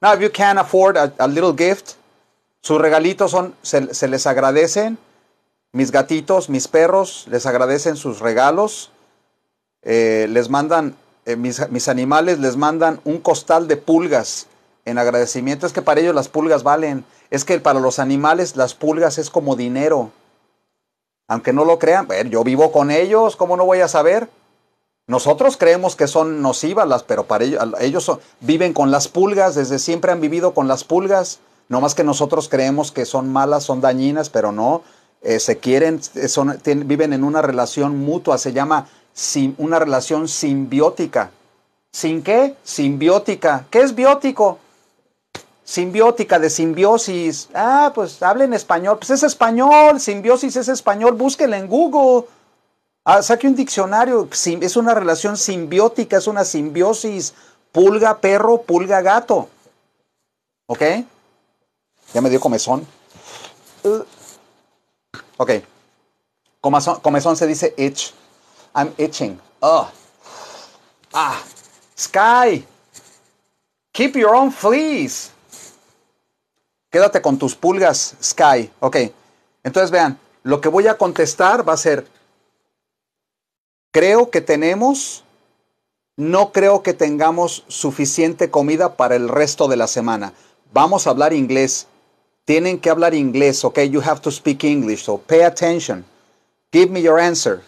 Now, if you can afford a, little gift, sus regalitos son, se, les agradecen. Mis gatitos, mis perros, les agradecen sus regalos. Eh, les mandan, eh, mis, animales les mandan un costal de pulgas en agradecimiento. Es que para ellos las pulgas valen es que para los animales las pulgas es como dinero. Aunque no lo crean, Ver, yo vivo con ellos, ¿cómo no voy a saber? Nosotros creemos que son nocivas, pero para ellos, ellos viven con las pulgas, desde siempre han vivido con las pulgas. No más que nosotros creemos que son malas, son dañinas, pero no. Eh, se quieren, eh, viven en una relación mutua, se llama una relación simbiótica. ¿Sin qué? Simbiótica. ¿Qué es biótico? simbiótica, de simbiosis. Ah, pues hablen español. Pues es español, simbiosis es español, búsquenla en Google. Ah, saque un diccionario. Es una relación simbiótica, es una simbiosis. Pulga perro, pulga gato. ¿Ok? Ya me dio comezón. Uh. Ok. Comezón, se dice itch. I'm itching. Ah. Ah. Sky. Keep your own fleas. Quédate con tus pulgas, Sky. Ok. Entonces vean, lo que voy a contestar va a ser, creo que tenemos, no creo que tengamos suficiente comida para el resto de la semana. Vamos a hablar inglés. Tienen que hablar inglés, ok? You have to speak English, so pay attention. Give me your answer.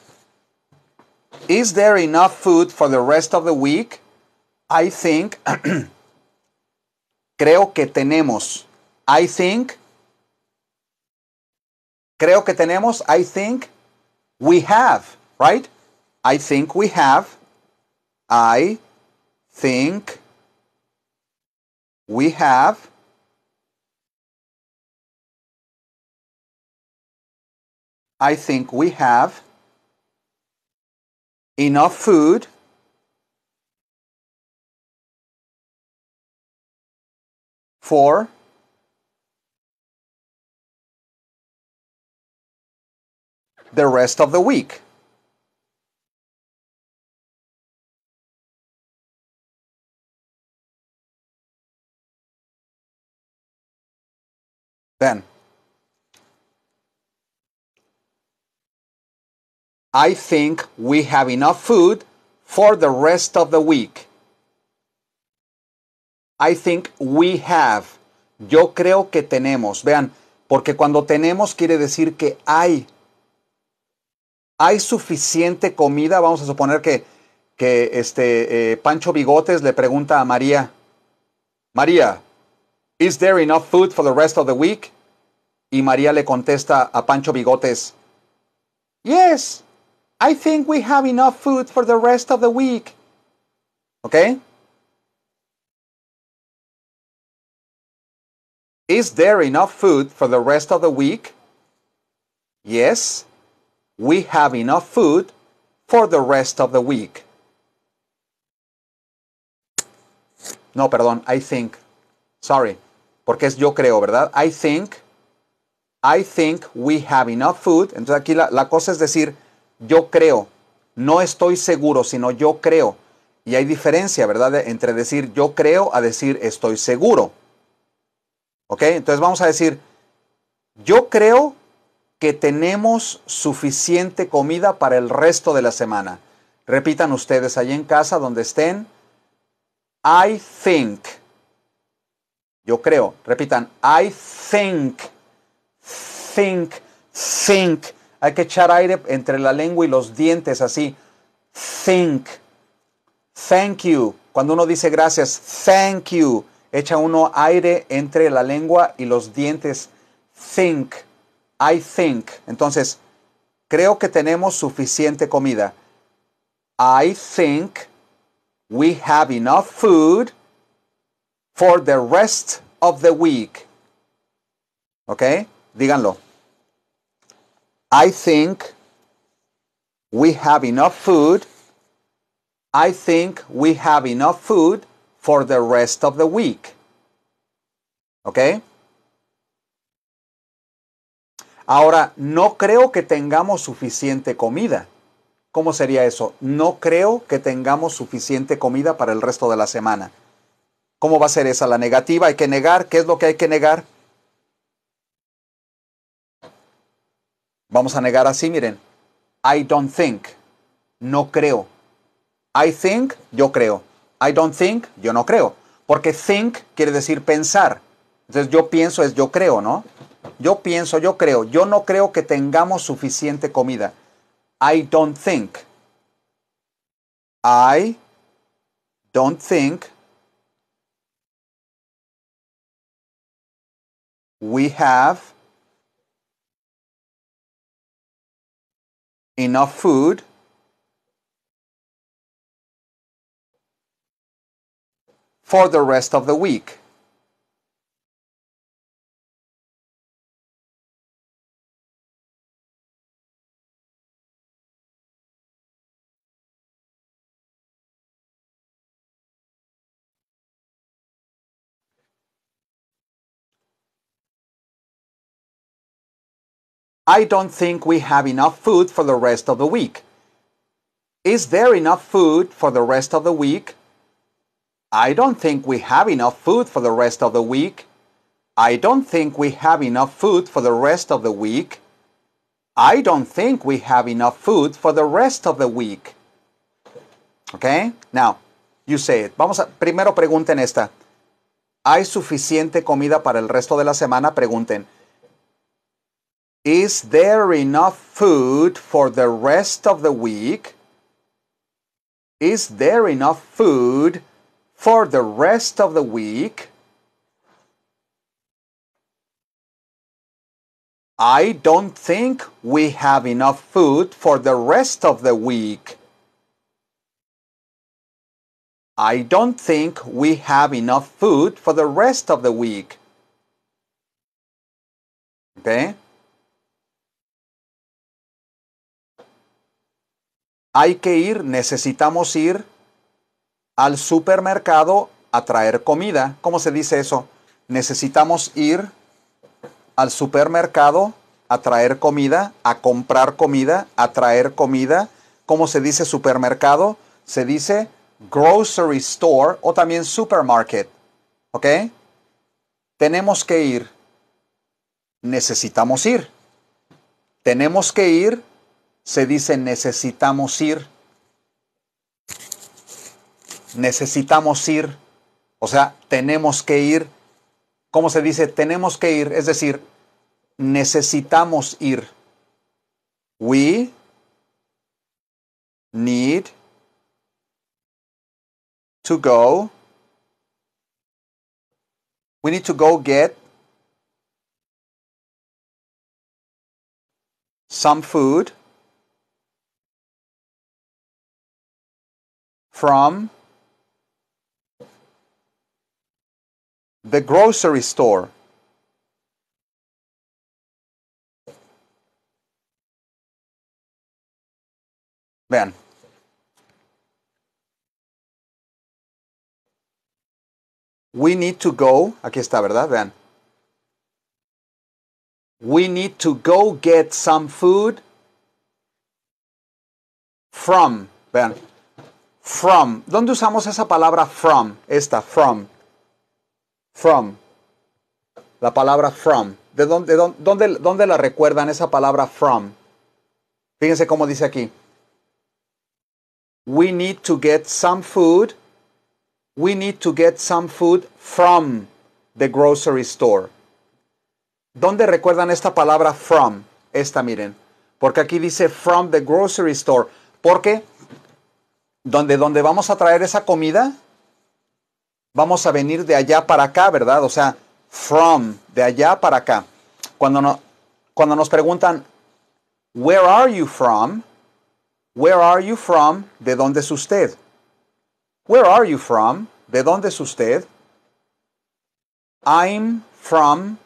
Is there enough food for the rest of the week? I think. *clears throat* creo que tenemos. I think. Creo que tenemos. I think we have, right? I think we have. I think we have. I think we have enough food for the rest of the week. Then, I think we have enough food for the rest of the week. I think we have. Yo creo que tenemos. Vean, porque cuando tenemos quiere decir que hay. ¿Hay suficiente comida? Vamos a suponer que, este, eh, Pancho Bigotes le pregunta a María, María, ¿Is there enough food for the rest of the week? Y María le contesta a Pancho Bigotes, Yes, I think we have enough food for the rest of the week. ¿Ok? Is there enough food for the rest of the week? Yes, We have enough food for the rest of the week. No, perdón, I think. Sorry, porque es yo creo, ¿verdad? I think, I think we have enough food. Entonces aquí la, cosa es decir, yo creo. No estoy seguro, sino yo creo. Y hay diferencia, ¿verdad? Entre decir yo creo a decir estoy seguro. ¿Ok? Entonces vamos a decir, yo creo que tenemos suficiente comida para el resto de la semana. Repitan ustedes allí en casa donde estén. I think. Yo creo. Repitan. I think. Think. Think. Hay que echar aire entre la lengua y los dientes así. Think. Thank you. Cuando uno dice gracias, thank you. Echa uno aire entre la lengua y los dientes. Think. I think. Entonces, creo que tenemos suficiente comida. I think we have enough food for the rest of the week. ¿Ok? Díganlo. I think we have enough food. I think we have enough food for the rest of the week. ¿Ok? Ahora, no creo que tengamos suficiente comida. ¿Cómo sería eso? No creo que tengamos suficiente comida para el resto de la semana. ¿Cómo va a ser esa? La negativa, hay que negar. ¿Qué es lo que hay que negar? Vamos a negar así, miren. I don't think. No creo. I think, yo creo. I don't think, yo no creo. Porque think quiere decir pensar. Entonces yo pienso es yo creo, ¿no? Yo pienso, yo creo, yo no creo que tengamos suficiente comida. I don't think. I don't think we have enough food for the rest of the week. I don't think we have enough food for the rest of the week. Is there enough food for the rest of the week? I don't think we have enough food for the rest of the week. I don't think we have enough food for the rest of the week. I don't think we have enough food for the rest of the week. Okay? Now, you say it. Vamos a primero pregunten esta. ¿Hay suficiente comida para el resto de la semana? Pregunten. Is there enough food for the rest of the week? Is there enough food for the rest of the week? I don't think we have enough food for the rest of the week. I don't think we have enough food for the rest of the week. Okay? hay que ir, necesitamos ir al supermercado a traer comida. ¿Cómo se dice eso? Necesitamos ir al supermercado a traer comida, a comprar comida, a traer comida. ¿Cómo se dice supermercado? Se dice grocery store o también supermarket. ¿Ok? Tenemos que ir. Necesitamos ir. Tenemos que ir se dice necesitamos ir. Necesitamos ir. O sea, tenemos que ir. ¿Cómo se dice? Tenemos que ir. Es decir, necesitamos ir. We need to go. We need to go get some food. from the grocery store. Ben. We need to go. Aquí está, ¿verdad? Ben? We need to go get some food from. Ben. From. ¿Dónde usamos esa palabra from? Esta, from. From. La palabra from. ¿De dónde, la recuerdan esa palabra from? Fíjense cómo dice aquí. We need to get some food. We need to get some food from the grocery store. ¿Dónde recuerdan esta palabra from? Esta miren. Porque aquí dice from the grocery store. ¿Por qué? donde, vamos a traer esa comida, vamos a venir de allá para acá, ¿verdad? O sea, from, de allá para acá. Cuando, cuando nos preguntan, where are you from? Where are you from? ¿De dónde es usted? Where are you from? ¿De dónde es usted? I'm from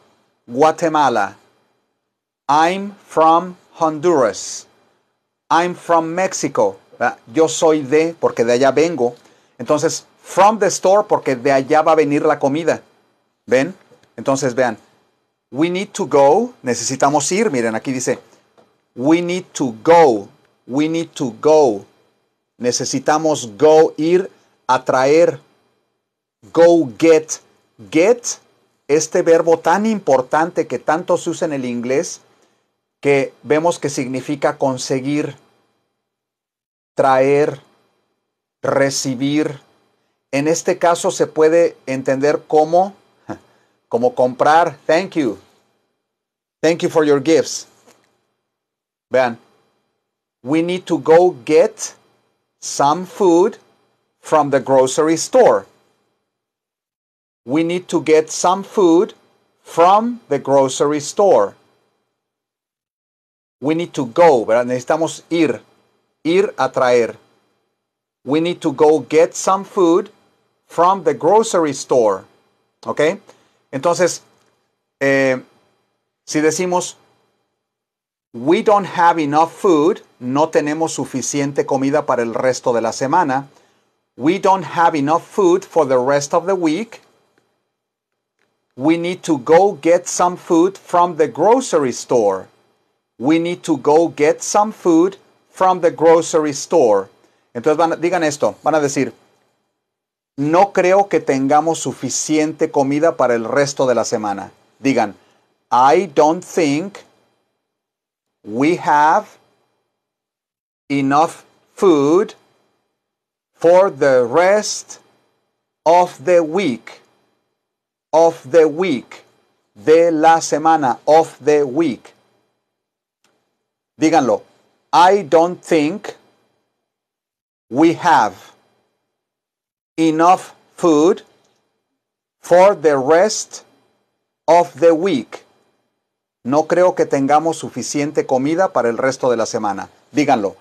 Guatemala. I'm from Honduras. I'm from Mexico. Yo soy de, porque de allá vengo. Entonces, from the store, porque de allá va a venir la comida. ¿Ven? Entonces, vean. We need to go. Necesitamos ir. Miren, aquí dice. We need to go. We need to go. Necesitamos go, ir, atraer. Go get. Get, este verbo tan importante que tanto se usa en el inglés, que vemos que significa conseguir traer, recibir. En este caso se puede entender como, *laughs* como comprar, thank you. Thank you for your gifts. Vean, we need to go get some food from the grocery store. We need to get some food from the grocery store. We need to go, Necesitamos ir. ir a traer. We need to go get some food from the grocery store. ¿Ok? Entonces, eh, si decimos, we don't have enough food, no tenemos suficiente comida para el resto de la semana. We don't have enough food for the rest of the week. We need to go get some food from the grocery store. We need to go get some food from the grocery store. Entonces van, digan esto, van a decir, no creo que tengamos suficiente comida para el resto de la semana. Digan, I don't think we have enough food for the rest of the week. Of the week. De la semana. Of the week. Díganlo. I don't think we have enough food for the rest of the week. No creo que tengamos suficiente comida para el resto de la semana. Díganlo.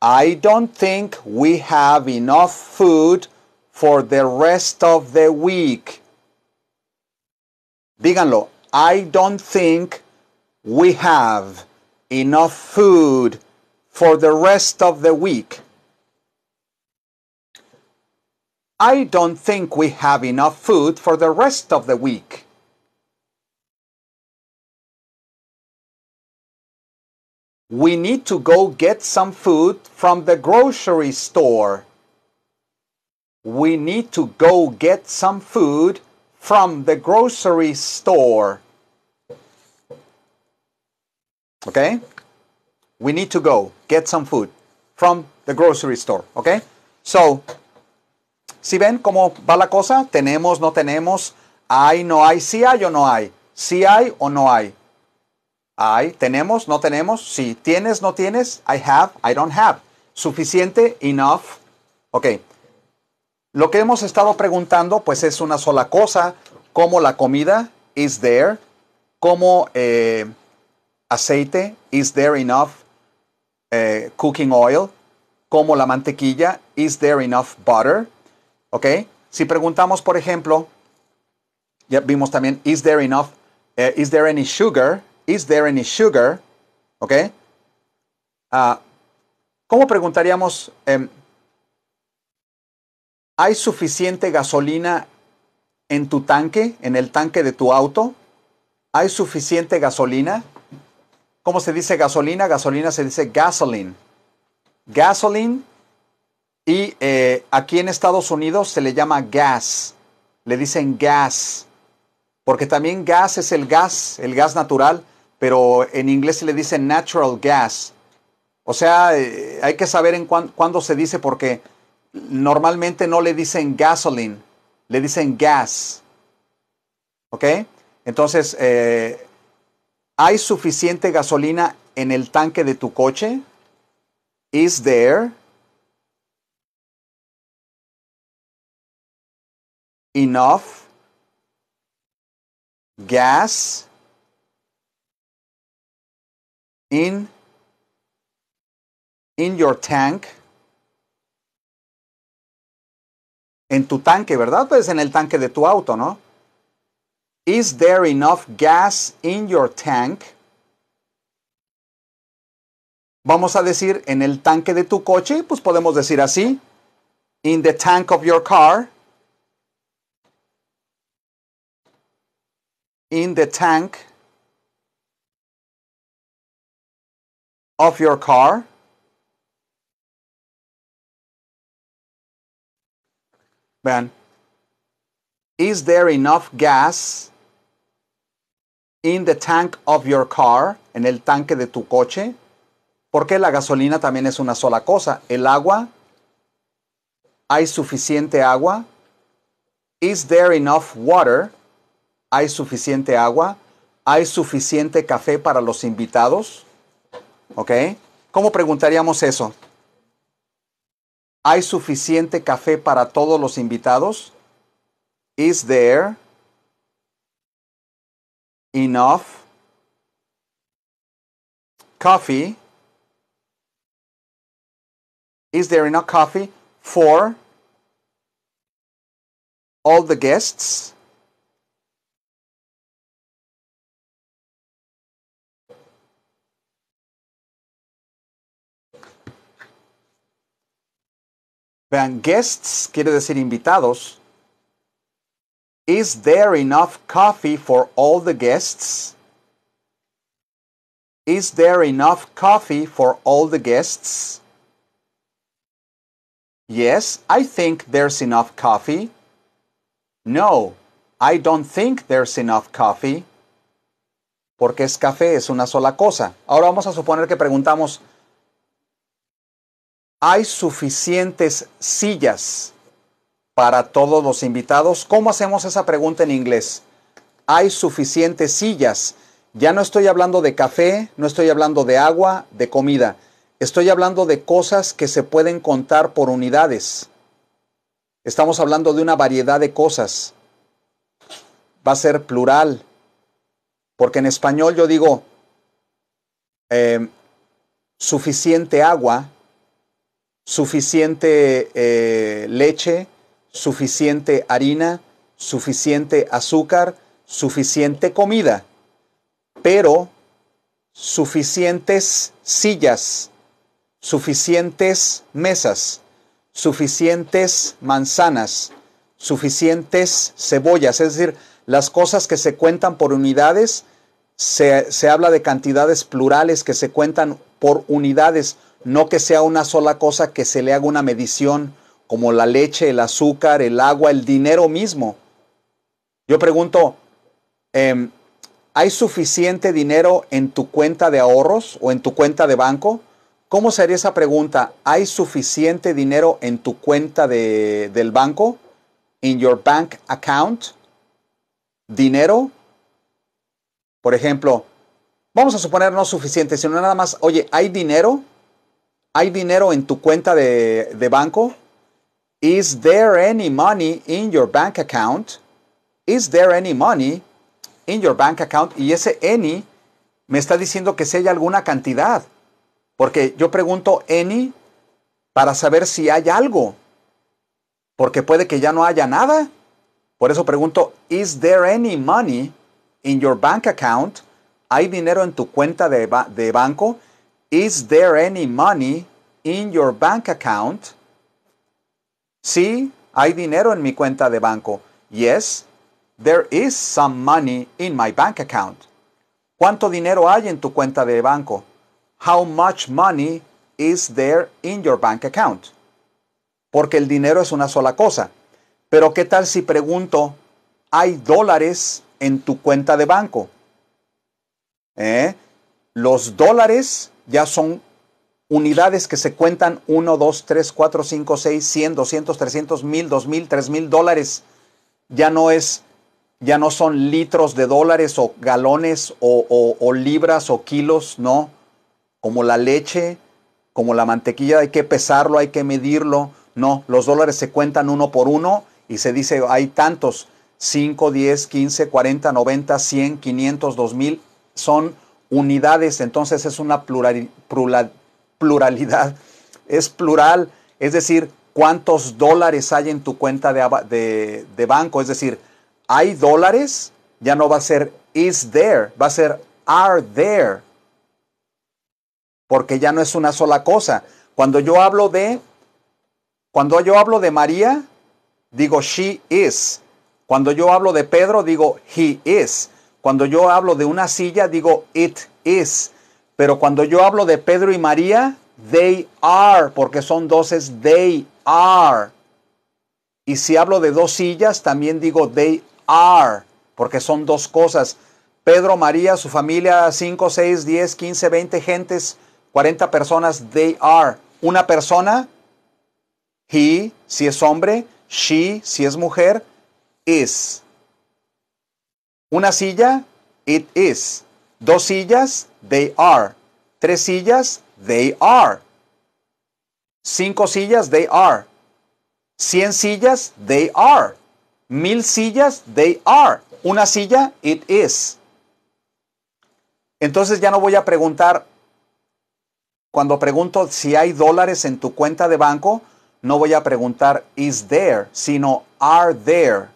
I don't think we have enough food for the rest of the week. Díganlo. I don't think we have enough food for the rest of the week. I don't think we have enough food for the rest of the week. We need to go get some food from the grocery store. We need to go get some food from the grocery store. Okay? we need to go get some food from the grocery store, okay? So, si ven cómo va la cosa, tenemos, no tenemos, hay, no hay, si hay o no hay, si hay o no hay. Hay, tenemos, no tenemos, si tienes, no tienes, I have, I don't have. Suficiente, enough. okay. Lo que hemos estado preguntando, pues es una sola cosa, como la comida, is there, como eh, aceite, is there enough, eh, cooking oil, como la mantequilla, is there enough butter? ¿Ok? Si preguntamos, por ejemplo, ya vimos también, is there enough, eh, is there any sugar? Is there any sugar? ¿Ok? Uh, ¿Cómo preguntaríamos, em, ¿hay suficiente gasolina en tu tanque, en el tanque de tu auto? ¿Hay suficiente gasolina? ¿Cómo se dice gasolina? Gasolina se dice gasoline. Gasoline. Y eh, aquí en Estados Unidos se le llama gas. Le dicen gas. Porque también gas es el gas, el gas natural. Pero en inglés se le dice natural gas. O sea, eh, hay que saber en cuándo se dice porque normalmente no le dicen gasoline. Le dicen gas. ¿Ok? Entonces, eh, ¿Hay suficiente gasolina en el tanque de tu coche? Is there? Enough gas in in your tank en tu tanque, ¿verdad? Pues en el tanque de tu auto, ¿no? Is there enough gas in your tank? Vamos a decir en el tanque de tu coche, pues podemos decir así, in the tank of your car. In the tank of your car. Ben, Is there enough gas in the tank of your car, en el tanque de tu coche, porque la gasolina también es una sola cosa. El agua, ¿hay suficiente agua? Is there enough water? ¿Hay suficiente agua? ¿Hay suficiente café para los invitados? ¿Ok? ¿Cómo preguntaríamos eso? ¿Hay suficiente café para todos los invitados? Is there enough coffee? Is there enough coffee for all the guests? Vean, guests quiere decir invitados. Is there enough coffee for all the guests? Is there enough coffee for all the guests? Yes, I think there's enough coffee. No, I don't think there's enough coffee. Porque es café, es una sola cosa. Ahora vamos a suponer que preguntamos, ¿hay suficientes sillas? para todos los invitados. ¿Cómo hacemos esa pregunta en inglés? Hay suficientes sillas. Ya no estoy hablando de café, no estoy hablando de agua, de comida. Estoy hablando de cosas que se pueden contar por unidades. Estamos hablando de una variedad de cosas. Va a ser plural. Porque en español yo digo eh, suficiente agua, suficiente eh, leche, suficiente harina, suficiente azúcar, suficiente comida, pero suficientes sillas, suficientes mesas, suficientes manzanas, suficientes cebollas, es decir, las cosas que se cuentan por unidades, se, se, habla de cantidades plurales que se cuentan por unidades, no que sea una sola cosa que se le haga una medición como la leche, el azúcar, el agua, el dinero mismo. Yo pregunto, em, ¿hay suficiente dinero en tu cuenta de ahorros o en tu cuenta de banco? ¿Cómo sería esa pregunta? ¿Hay suficiente dinero en tu cuenta de, del banco? ¿In your bank account? ¿Dinero? Por ejemplo, vamos a suponer no suficiente, sino nada más, oye, ¿hay dinero? ¿Hay dinero en tu cuenta de, de banco? Is there any money in your bank account? Is there any money in your bank account? Y ese any me está diciendo que si hay alguna cantidad. Porque yo pregunto any para saber si hay algo. Porque puede que ya no haya nada. Por eso pregunto, is there any money in your bank account? ¿Hay dinero en tu cuenta de, de banco? Is there any money in your bank account? Sí, hay dinero en mi cuenta de banco. Yes, there is some money in my bank account. ¿Cuánto dinero hay en tu cuenta de banco? How much money is there in your bank account? Porque el dinero es una sola cosa. Pero ¿qué tal si pregunto, ¿hay dólares en tu cuenta de banco? ¿Eh? Los dólares ya son unidades que se cuentan 1, 2, 3, 4, 5, 6, 100, 200, 300, 1000, 2000, 3000 dólares. Ya no es, ya no son litros de dólares o galones o, libras o kilos, no. Como la leche, como la mantequilla, hay que pesarlo, hay que medirlo. No, los dólares se cuentan uno por uno y se dice hay tantos, 5, 10, 15, 40, 90, 100, 500, 2000, son unidades, entonces es una pluralidad pluralidad, es plural, es decir, cuántos dólares hay en tu cuenta de, de, banco, es decir, hay dólares, ya no va a ser is there, va a ser are there, porque ya no es una sola cosa. Cuando yo hablo de, cuando yo hablo de María, digo she is. Cuando yo hablo de Pedro, digo he is. Cuando yo hablo de una silla, digo it is. Pero cuando yo hablo de Pedro y María, they are, porque son dos, es they are. Y si hablo de dos sillas, también digo they are, porque son dos cosas. Pedro, María, su familia, 5, 6, 10, 15, 20 gentes, 40 personas, they are. Una persona, he, si es hombre, she, si es mujer, is. Una silla, it is. Dos sillas, they are. Tres sillas, they are. Cinco sillas, they are. Cien sillas, they are. Mil sillas, they are. Una silla, it is. Entonces ya no voy a preguntar, cuando pregunto si hay dólares en tu cuenta de banco, no voy a preguntar is there, sino are there.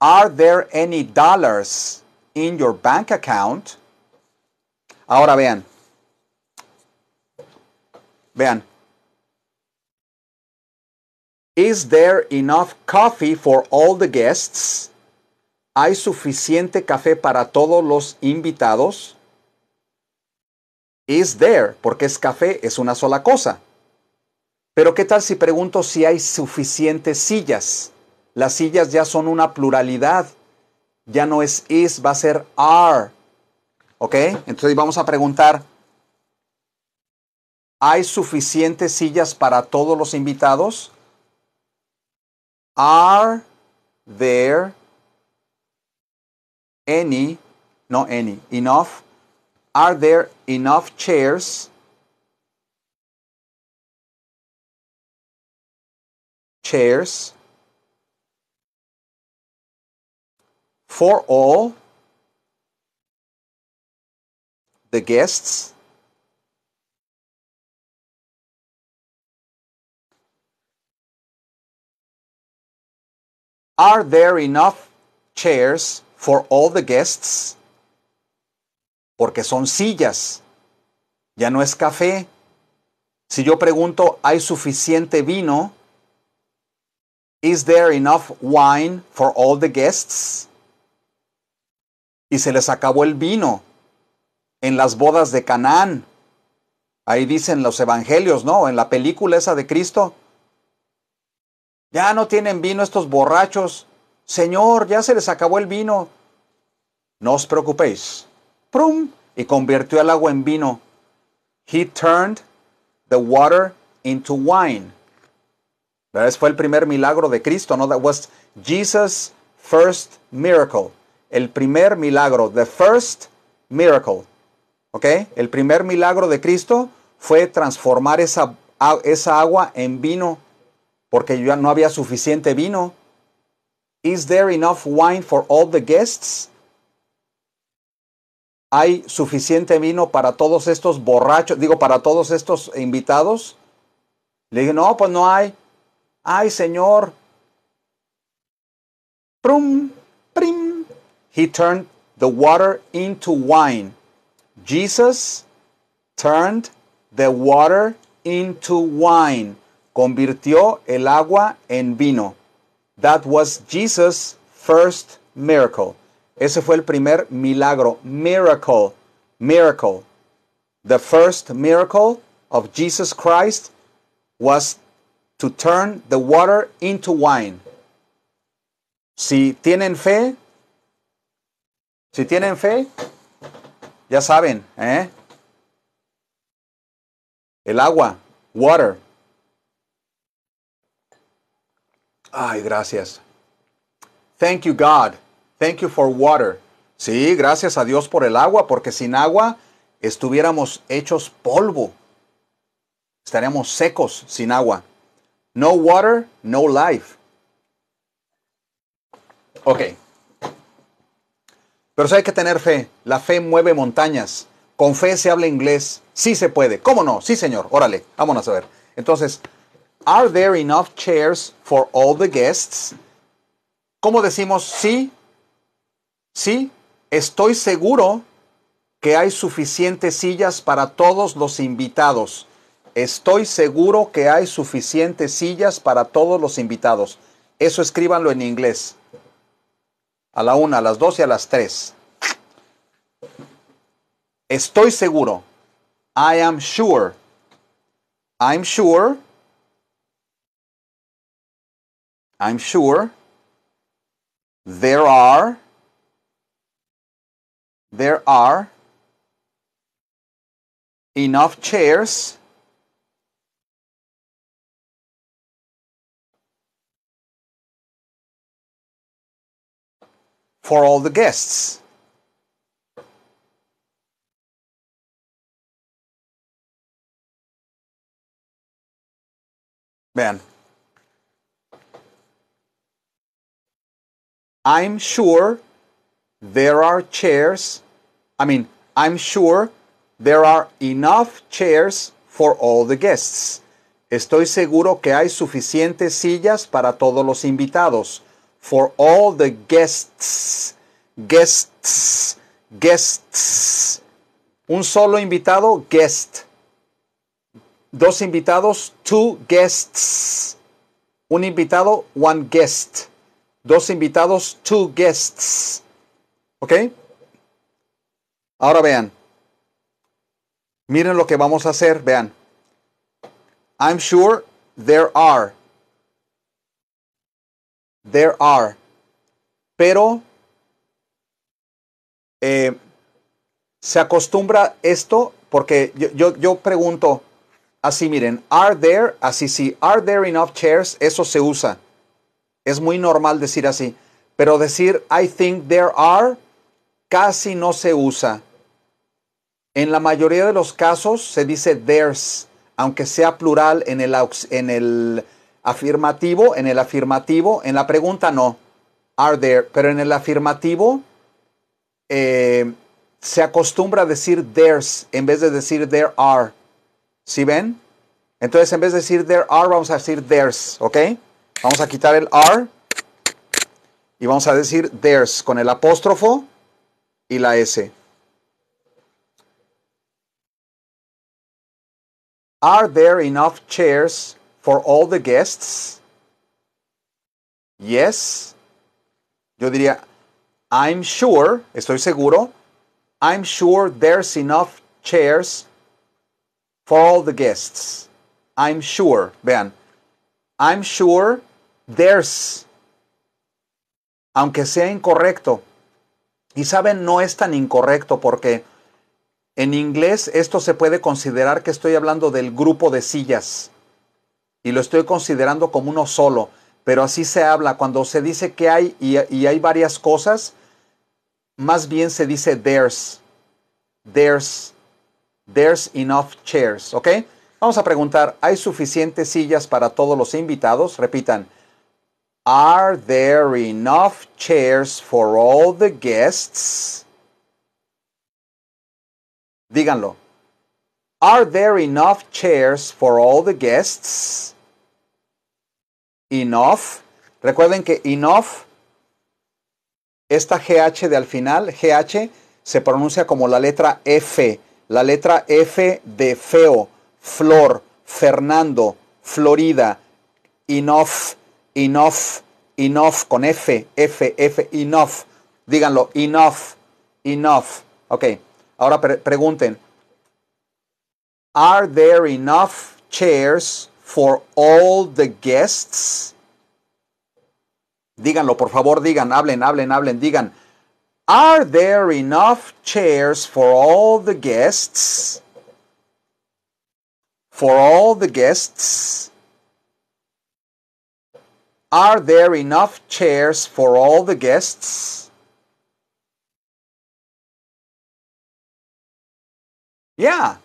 Are there any dollars in your bank account? Ahora vean. Vean. Is there enough coffee for all the guests? ¿Hay suficiente café para todos los invitados? Is there, porque es café, es una sola cosa. Pero ¿qué tal si pregunto si hay suficientes sillas? Las sillas ya son una pluralidad. Ya no es is, va a ser are. ¿Ok? Entonces vamos a preguntar, ¿hay suficientes sillas para todos los invitados? Are there any, no any, enough, are there enough chairs? Chairs for all the guests. Are there enough chairs for all the guests? Porque son sillas. Ya no es café. Si yo pregunto, ¿hay suficiente vino? Is there enough wine for all the guests? Y se les acabó el vino en las bodas de Canaán. Ahí dicen los evangelios, ¿no? En la película esa de Cristo. Ya no tienen vino estos borrachos. Señor, ya se les acabó el vino. No os preocupéis. Prum, y convirtió el agua en vino. He turned the water into wine. Ese Fue el primer milagro de Cristo, ¿no? That was Jesus' first miracle. El primer milagro, the first miracle. El primer milagro de Cristo fue transformar esa, esa agua en vino, porque ya no había suficiente vino. Is there enough wine for all the guests? ¿Hay suficiente vino para todos estos borrachos, digo, para todos estos invitados? Le dije, no, pues no hay. Ay, señor. Prum, prim. He turned the water into wine. Jesus turned the water into wine. Convirtió el agua en vino. That was Jesus' first miracle. Ese fue el primer milagro. Miracle. Miracle. The first miracle of Jesus Christ was to turn the water into wine. Si tienen fe, si tienen fe, Ya saben, ¿eh? El agua, water. Ay, gracias. Thank you, God. Thank you for water. Sí, gracias a Dios por el agua, porque sin agua estuviéramos hechos polvo. Estaríamos secos sin agua. No water, no life. Ok. Pero si hay que tener fe. La fe mueve montañas. Con fe se habla inglés. Sí se puede. ¿Cómo no? Sí, señor. Órale, vámonos a ver. Entonces, ¿Are there enough chairs for all the guests? ¿Cómo decimos sí? Sí, estoy seguro que hay suficientes sillas para todos los invitados. Estoy seguro que hay suficientes sillas para todos los invitados. Eso escríbanlo en inglés a la una, a las dos y a las tres. Estoy seguro. I am sure. I'm sure. I'm sure. There are. There are enough chairs for all the guests. I'm sure there are chairs. I mean, I'm sure there are enough chairs for all the guests. Estoy seguro que hay suficientes sillas para todos los invitados for all the guests, guests, guests. Un solo invitado, guest. Dos invitados, two guests. Un invitado, one guest. Dos invitados, two guests. ¿Ok? Ahora vean. Miren lo que vamos a hacer, vean. I'm sure there are There are. Pero eh, se acostumbra esto porque yo, yo, yo, pregunto así, miren, are there, así sí, are there enough chairs, eso se usa. Es muy normal decir así. Pero decir I think there are casi no se usa. En la mayoría de los casos se dice there's, aunque sea plural en el, en el Afirmativo, en el afirmativo, en la pregunta no. Are there, pero en el afirmativo eh, se acostumbra a decir there's en vez de decir there are. ¿Sí ven? Entonces en vez de decir there are, vamos a decir there's, ¿ok? Vamos a quitar el are y vamos a decir there's con el apóstrofo y la S. Are there enough chairs for all the guests? Yes. Yo diría, I'm sure, estoy seguro. I'm sure there's enough chairs for all the guests. I'm sure. Vean. I'm sure there's. Aunque sea incorrecto. Y saben, no es tan incorrecto porque en inglés esto se puede considerar que estoy hablando del grupo de sillas y lo estoy considerando como uno solo, pero así se habla. Cuando se dice que hay y, hay varias cosas, más bien se dice there's, there's, there's enough chairs, ¿ok? Vamos a preguntar, ¿hay suficientes sillas para todos los invitados? Repitan, ¿Are there enough chairs for all the guests? Díganlo. ¿Are there enough chairs for all the guests? enough. Recuerden que enough, esta GH de al final, GH, se pronuncia como la letra F. La letra F de feo, flor, Fernando, Florida, enough, enough, enough con F, F, F, enough. Díganlo, enough, enough. Ok, ahora pregunten. Are there enough chairs for all the guests. Díganlo, por favor, digan, hablen, hablen, hablen, digan. Are there enough chairs for all the guests? For all the guests? Are there enough chairs for all the guests? Yeah.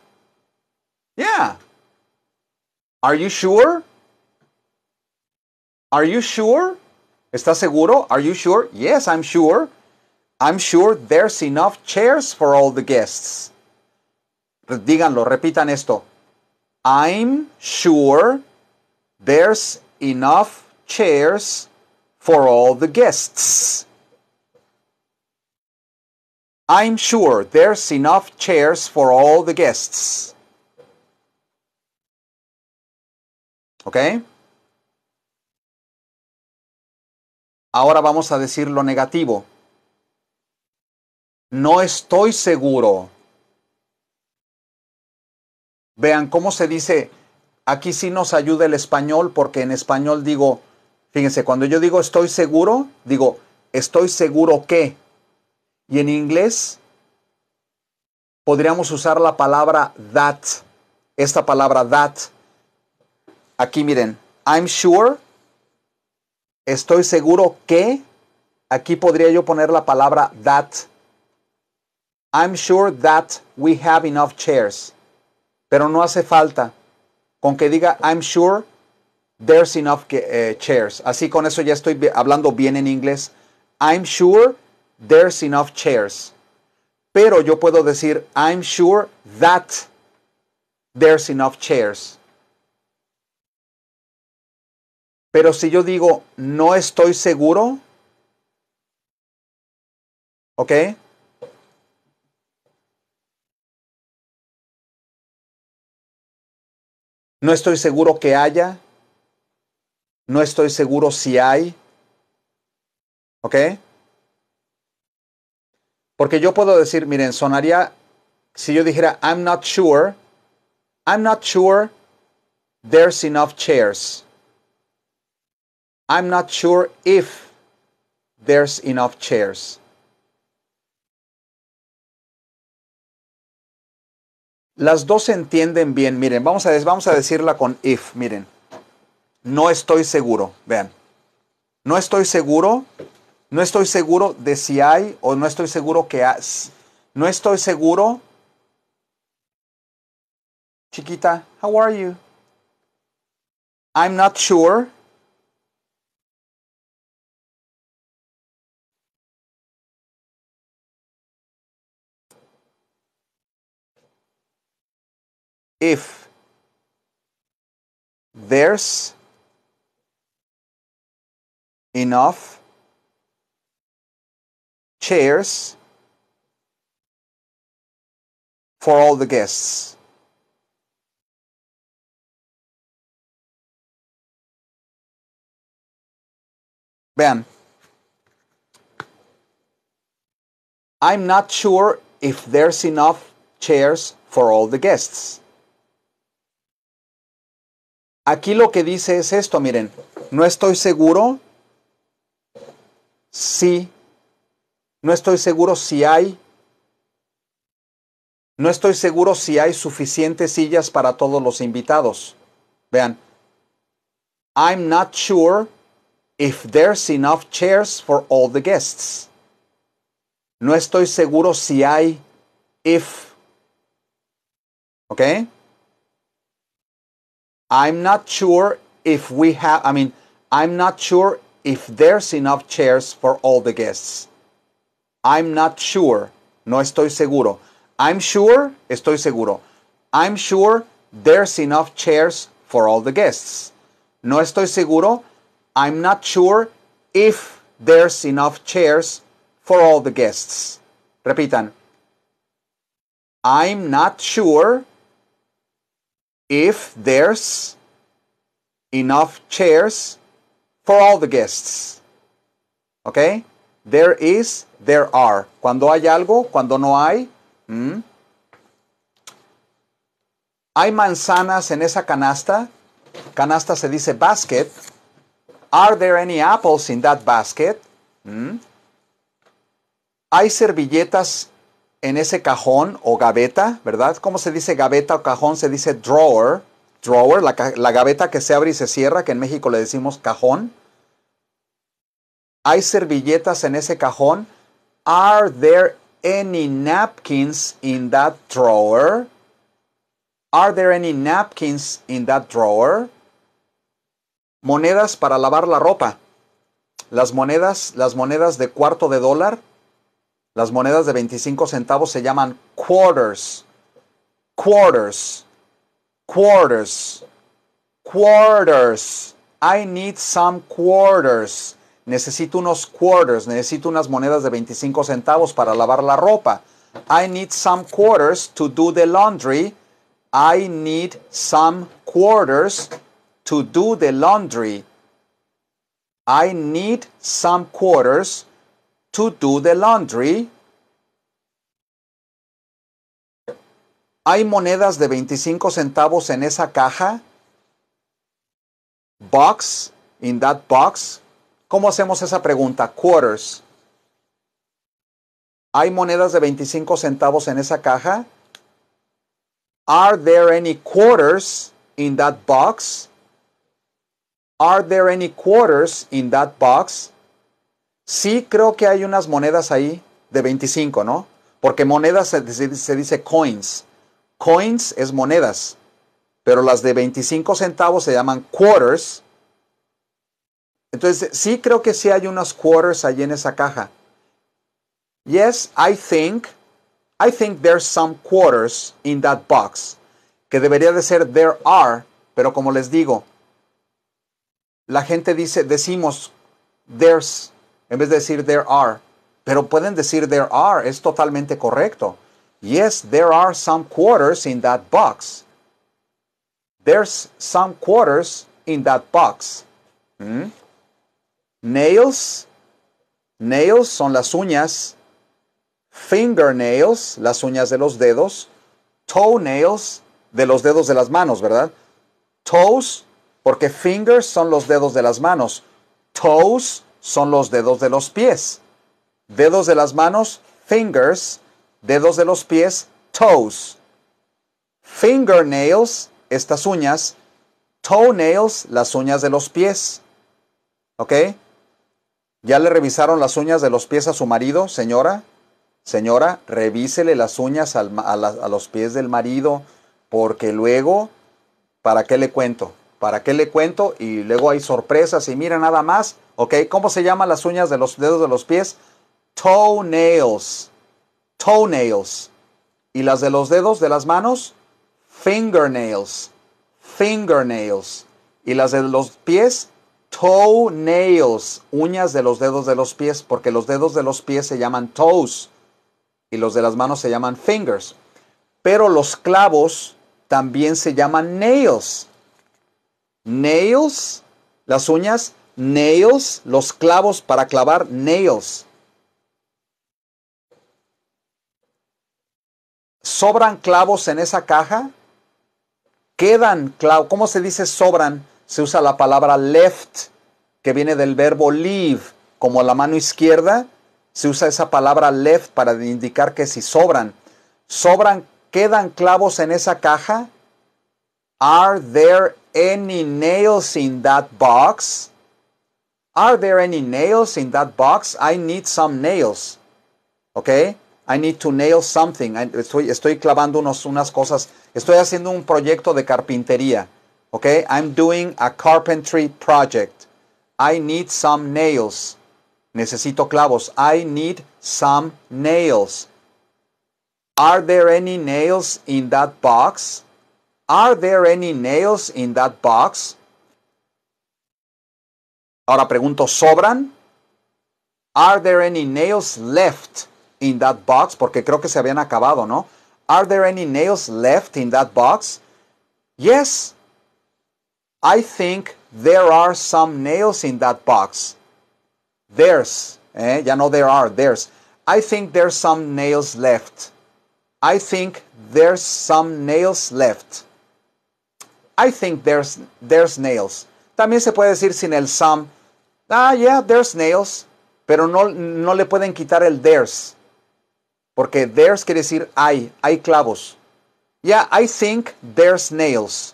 Yeah. Are you sure? Are you sure? ¿Estás seguro? Are you sure? Yes, I'm sure. I'm sure there's enough chairs for all the guests. Díganlo, repitan esto. I'm sure there's enough chairs for all the guests. I'm sure there's enough chairs for all the guests. ¿Ok? Ahora vamos a decir lo negativo. No estoy seguro. Vean cómo se dice, aquí sí nos ayuda el español, porque en español digo, fíjense, cuando yo digo estoy seguro, digo, estoy seguro que. Y en inglés podríamos usar la palabra that, esta palabra that. Aquí miren, I'm sure, estoy seguro que, aquí podría yo poner la palabra that. I'm sure that we have enough chairs. Pero no hace falta con que diga I'm sure there's enough eh, chairs. Así con eso ya estoy hablando bien en inglés. I'm sure there's enough chairs. Pero yo puedo decir I'm sure that there's enough chairs. Pero si yo digo, no estoy seguro, ¿ok? No estoy seguro que haya. No estoy seguro si hay. ¿Ok? Porque yo puedo decir, miren, sonaría, si yo dijera, I'm not sure, I'm not sure there's enough chairs. I'm not sure if there's enough chairs. Las dos se entienden bien, miren, vamos a, vamos a decirla con if, miren. No estoy seguro, vean. No estoy seguro, no estoy seguro de si hay o no estoy seguro que hay. No estoy seguro. Chiquita, how are you? I'm not sure. if there's enough chairs for all the guests. Ben, I'm not sure if there's enough chairs for all the guests. Aquí lo que dice es esto, miren, no estoy seguro si, no estoy seguro si hay, no estoy seguro si hay suficientes sillas para todos los invitados. Vean, I'm not sure if there's enough chairs for all the guests. No estoy seguro si hay if. ¿Ok? I'm not sure if we have, I mean, I'm not sure if there's enough chairs for all the guests. I'm not sure. No estoy seguro. I'm sure, estoy seguro. I'm sure there's enough chairs for all the guests. No estoy seguro. I'm not sure if there's enough chairs for all the guests. Repitan. I'm not sure if there's enough chairs for all the guests. ¿Ok? There is, there are. Cuando hay algo, cuando no hay. Mm, hay manzanas en esa canasta. Canasta se dice basket. Are there any apples in that basket? Mm, hay servilletas en ese cajón o gaveta, ¿verdad? ¿Cómo se dice gaveta o cajón? Se dice drawer, drawer, la, gaveta que se abre y se cierra, que en México le decimos cajón. ¿Hay servilletas en ese cajón? Are there any napkins in that drawer? Are there any napkins in that drawer? Monedas para lavar la ropa. Las monedas, las monedas de cuarto de dólar las monedas de 25 centavos se llaman quarters. Quarters. Quarters. Quarters. I need some quarters. Necesito unos quarters. Necesito unas monedas de 25 centavos para lavar la ropa. I need some quarters to do the laundry. I need some quarters to do the laundry. I need some quarters to do the laundry. ¿Hay monedas de 25 centavos en esa caja? Box, in that box. ¿Cómo hacemos esa pregunta? Quarters. ¿Hay monedas de 25 centavos en esa caja? Are there any quarters in that box? Are there any quarters in that box? Sí creo que hay unas monedas ahí de 25, ¿no? Porque monedas se, dice coins. Coins es monedas. Pero las de 25 centavos se llaman quarters. Entonces, sí creo que sí hay unas quarters ahí en esa caja. Yes, I think, I think there's some quarters in that box. Que debería de ser there are, pero como les digo, la gente dice, decimos there's en vez de decir there are. Pero pueden decir there are, es totalmente correcto. Yes, there are some quarters in that box. There's some quarters in that box. Hmm. Nails, nails son las uñas. Fingernails, las uñas de los dedos. Toenails, de los dedos de las manos, ¿verdad? Toes, porque fingers son los dedos de las manos. Toes son los dedos de los pies. Dedos de las manos, fingers. Dedos de los pies, toes. Fingernails, estas uñas. Toenails, las uñas de los pies. ¿Ok? ¿Ya le revisaron las uñas de los pies a su marido, señora? Señora, revísele las uñas a, a los pies del marido, porque luego, ¿para qué le cuento? ¿Para qué le cuento? Y luego hay sorpresas y mira nada más, ¿Cómo se llaman las uñas de los dedos de los pies? Toenails. Toenails. Y las de los dedos de las manos? Fingernails. Fingernails. Y las de los pies? Toenails. Uñas de los dedos de los pies, porque los dedos de los pies se llaman toes. Y los de las manos se llaman fingers. Pero los clavos también se llaman nails. Nails, las uñas, nails, los clavos para clavar nails. ¿Sobran clavos en esa caja? ¿Quedan clavos? ¿Cómo se dice sobran? Se usa la palabra left, que viene del verbo leave, como la mano izquierda. Se usa esa palabra left para indicar que si sobran. ¿Sobran? ¿Quedan clavos en esa caja? Are there any nails in that box? Are there any nails in that box? I need some nails. Okay? I need to nail something. Estoy, estoy clavando unos, unas cosas. Estoy haciendo un proyecto de carpintería. Okay? I'm doing a carpentry project. I need some nails. Necesito clavos. I need some nails. Are there any nails in that box? Are there any nails in that box? Ahora pregunto, ¿sobran? Are there any nails left in that box? Porque creo que se habían acabado, ¿no? Are there any nails left in that box? Yes. I think there are some nails in that box. There's, ¿eh? ya no there are, there's. I think there's some nails left. I think there's some nails left. I think there's, there's nails. También se puede decir sin el some Ah, yeah, there's nails, pero no, no le pueden quitar el there's, porque there's quiere decir hay, hay clavos. Yeah, I think there's nails.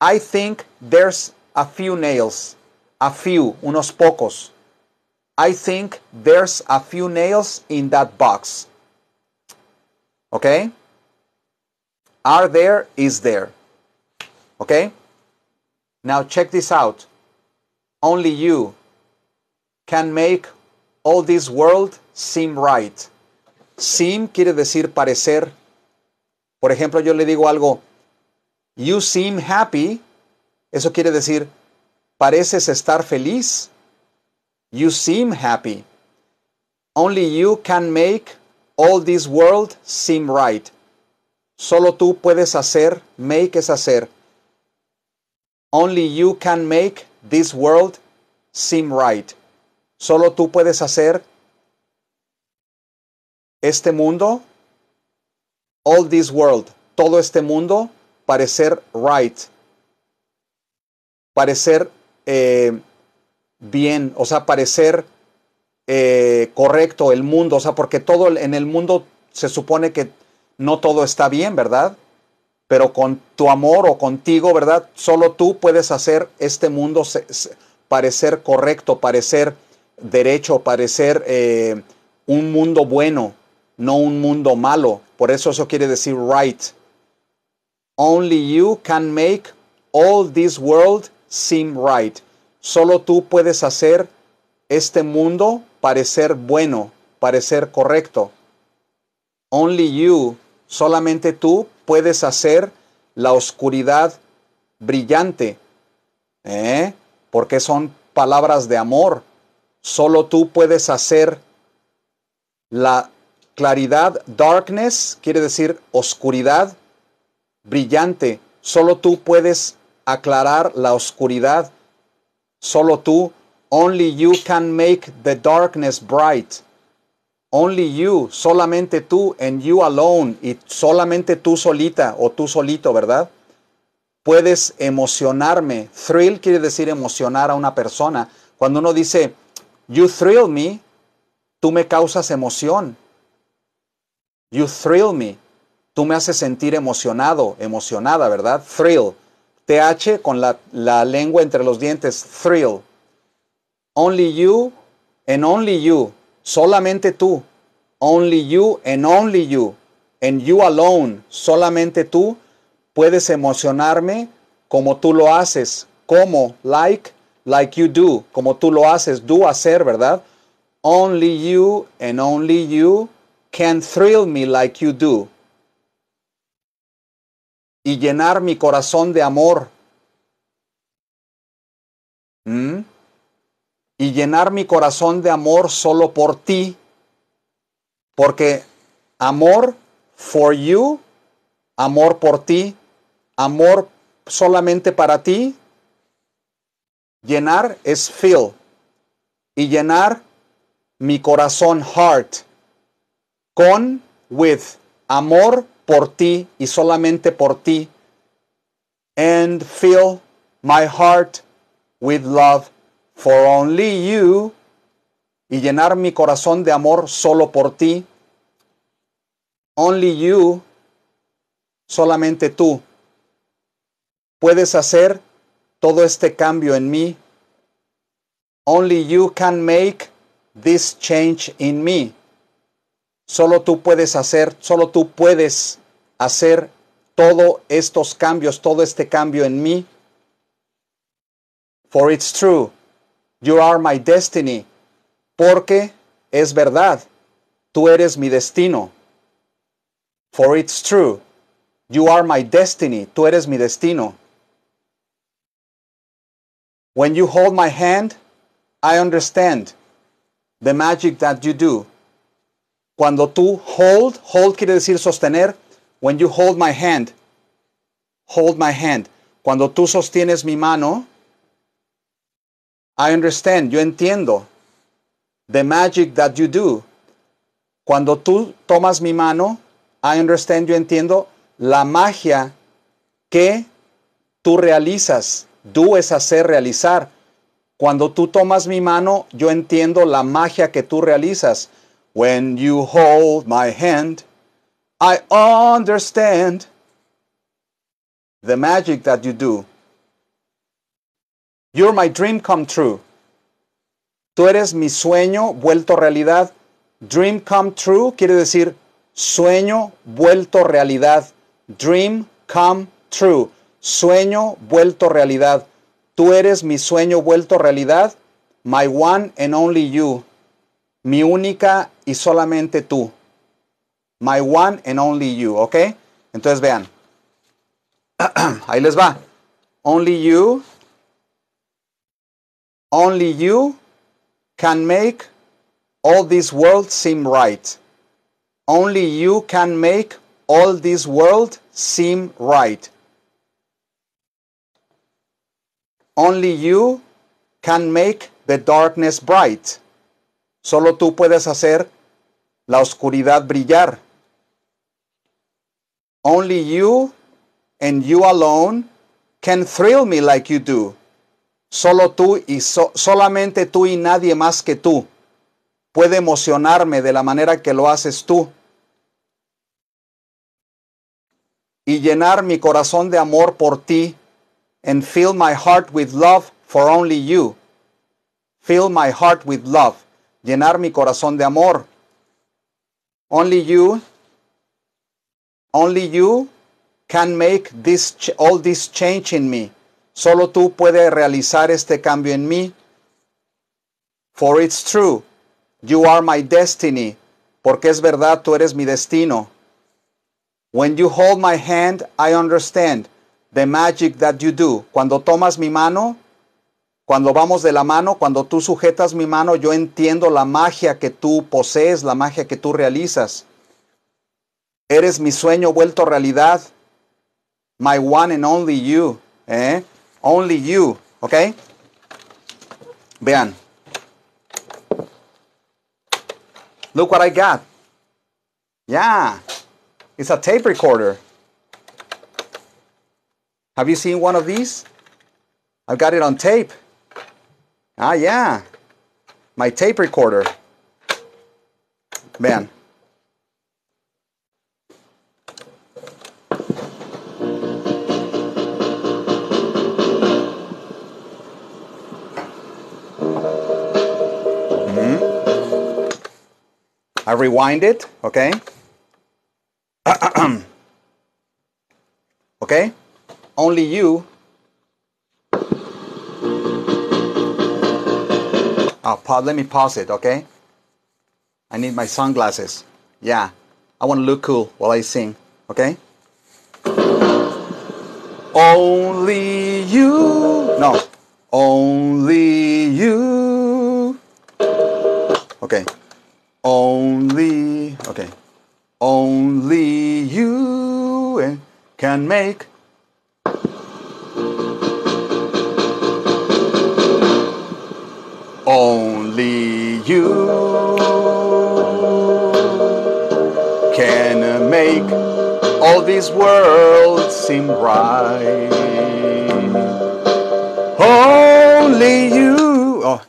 I think there's a few nails. A few, unos pocos. I think there's a few nails in that box. Okay? Are there is there. Okay? Now check this out. Only you can make all this world seem right. Seem quiere decir parecer. Por ejemplo, yo le digo algo, you seem happy. Eso quiere decir, pareces estar feliz. You seem happy. Only you can make all this world seem right. Solo tú puedes hacer, make es hacer. Only you can make This World Seem Right. Solo tú puedes hacer este mundo, all this world, todo este mundo, parecer right, parecer eh, bien, o sea, parecer eh, correcto el mundo, o sea, porque todo en el mundo se supone que no todo está bien, ¿verdad? pero con tu amor o contigo, ¿verdad? Solo tú puedes hacer este mundo parecer correcto, parecer derecho, parecer eh, un mundo bueno, no un mundo malo. Por eso eso quiere decir right. Only you can make all this world seem right. Solo tú puedes hacer este mundo parecer bueno, parecer correcto. Only you, solamente tú puedes hacer la oscuridad brillante, ¿eh? porque son palabras de amor. Solo tú puedes hacer la claridad, darkness, quiere decir oscuridad, brillante. Solo tú puedes aclarar la oscuridad. Solo tú, only you can make the darkness bright. Only you, solamente tú, and you alone, y solamente tú solita o tú solito, ¿verdad? Puedes emocionarme. Thrill quiere decir emocionar a una persona. Cuando uno dice, you thrill me, tú me causas emoción. You thrill me, tú me haces sentir emocionado, emocionada, ¿verdad? Thrill. TH con la, la lengua entre los dientes, thrill. Only you and only you solamente tú, only you and only you, and you alone, solamente tú, puedes emocionarme como tú lo haces, como, like, like you do, como tú lo haces, do hacer, ¿verdad? Only you and only you can thrill me like you do. Y llenar mi corazón de amor. ¿Mm? y llenar mi corazón de amor solo por ti, porque amor for you, amor por ti, amor solamente para ti, llenar es fill y llenar mi corazón heart con with amor por ti y solamente por ti and fill my heart with love for only you, y llenar mi corazón de amor solo por ti. Only you, solamente tú. Puedes hacer todo este cambio en mí. Only you can make this change in me. Solo tú puedes hacer, solo tú puedes hacer todos estos cambios, todo este cambio en mí. For it's true. You are my destiny, porque es verdad, tú eres mi destino. For it's true, you are my destiny, tú eres mi destino. When you hold my hand, I understand the magic that you do. Cuando tú hold, hold quiere decir sostener. When you hold my hand, hold my hand. Cuando tú sostienes mi mano, I understand, yo entiendo the magic that you do. Cuando tú tomas mi mano, I understand, yo entiendo la magia que tú realizas. tú es hacer, realizar. Cuando tú tomas mi mano, yo entiendo la magia que tú realizas. When you hold my hand, I understand the magic that you do. You're my dream come true. Tú eres mi sueño vuelto realidad. Dream come true quiere decir sueño vuelto realidad. Dream come true. Sueño vuelto realidad. Tú eres mi sueño vuelto realidad. My one and only you. Mi única y solamente tú. My one and only you, ¿ok? Entonces vean. *clears throat* Ahí les va. Only you. Only you can make all this world seem right. Only you can make all this world seem right. Only you can make the darkness bright. Solo tú puedes hacer la oscuridad brillar. Only you and you alone can thrill me like you do. Solo tú y solamente tú y nadie más que tú puede emocionarme de la manera que lo haces tú y llenar mi corazón de amor por ti and fill my heart with love for only you. Fill my heart with love. Llenar mi corazón de amor. Only you, only you can make this all this change in me. Solo tú puedes realizar este cambio en mí. For it's true, you are my destiny. Porque es verdad, tú eres mi destino. When you hold my hand, I understand the magic that you do. Cuando tomas mi mano, cuando vamos de la mano, cuando tú sujetas mi mano, yo entiendo la magia que tú posees, la magia que tú realizas. Eres mi sueño vuelto realidad. My one and only you. ¿eh? Only you, okay? Vean. Look what I got. Yeah, it's a tape recorder. Have you seen one of these? I've got it on tape. Ah, yeah, my tape recorder. Man. I rewind it, okay? *clears throat* okay? Only you. Oh, pause, let me pause it, okay? I need my sunglasses. Yeah, I want to look cool while I sing, okay? Only you. No, only you. Okay. Only only you can make. Only you can make all these worlds seem right. Only you, oh,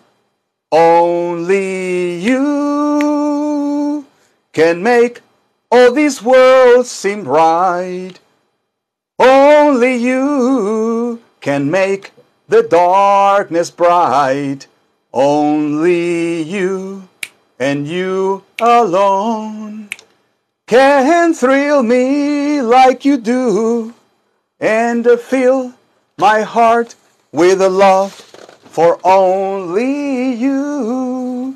only you can make. All this world seem right. Only you can make the darkness bright. Only you and you alone can thrill me like you do and fill my heart with a love for only you.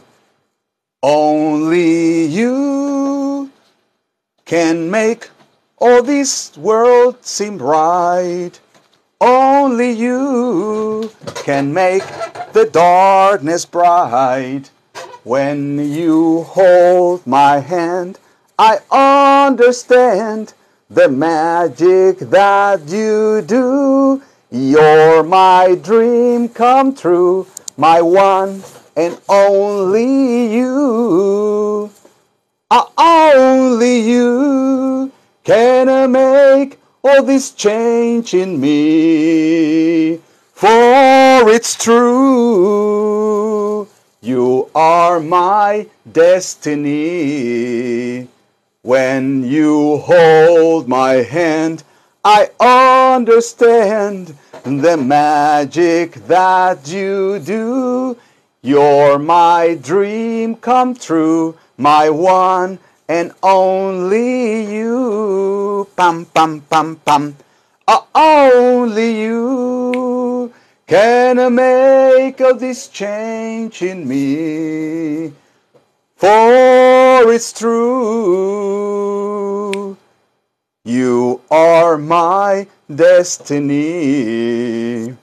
Only you can make all this world seem right. Only you can make the darkness bright. When you hold my hand, I understand the magic that you do. You're my dream come true, my one and only you. Only you can make all this change in me. For it's true, you are my destiny. When you hold my hand, I understand the magic that you do. You're my dream come true my one and only you. Pam, pam, pam, pam. Uh, only you can make this change in me. For it's true, you are my destiny.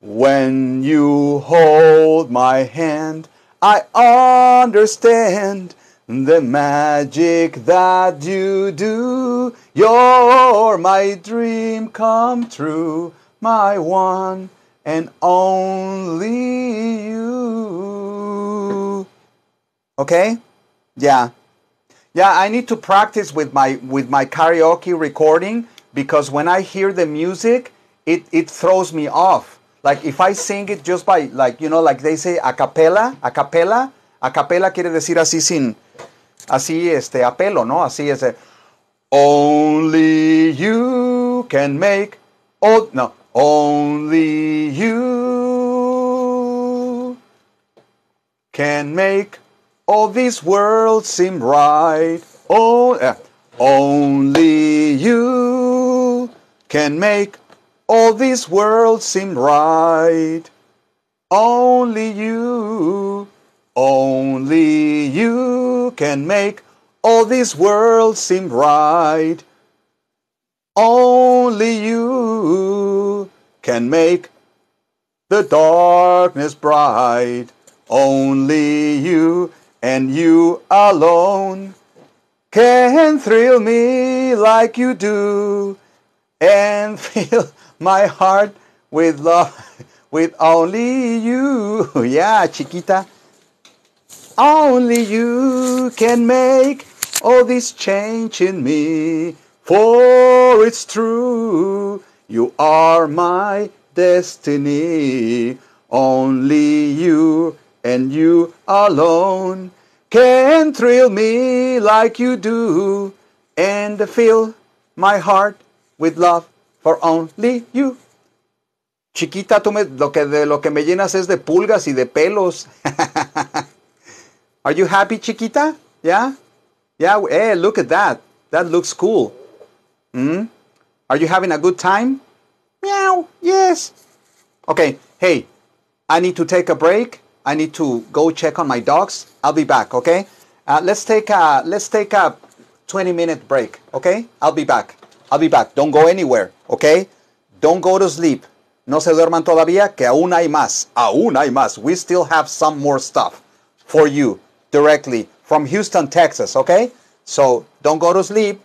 When you hold my hand, I understand the magic that you do. You're my dream come true, my one and only you. Okay? Yeah. Yeah, I need to practice with my with my karaoke recording because when I hear the music, it, it throws me off like if I sing it just by like you know like they say a cappella, a cappella, a cappella quiere decir así sin así este apelo, ¿no? Así es Only you can make oh no, only you can make all this world seem right. Oh, eh, only you can make all this world seemed right. Only you, only you can make all this world seem right. Only you can make the darkness bright. Only you and you alone can thrill me like you do and *laughs* feel my heart with love, *laughs* with only you. *laughs* Yeah, chiquita. Only you can make all this change in me, for it's true, you are my destiny. Only you and you alone can thrill me like you do and fill my heart with love for only you. Chiquita, tú me, lo que de lo que me llenas es de pulgas y de pelos. *laughs* Are you happy, chiquita? Yeah? Yeah, hey, eh, look at that. That looks cool. Mm? Are you having a good time? Meow. Yes. Okay, hey, I need to take a break. I need to go check on my dogs. I'll be back, okay? Uh, let's take a let's take a 20 minute break, okay? I'll be back. I'll be back. Don't go anywhere. ¿ok? Don't go to sleep. No se duerman todavía, que aún hay más. Aún hay más. We still have some more stuff for you directly from Houston, Texas, okay? So don't go to sleep.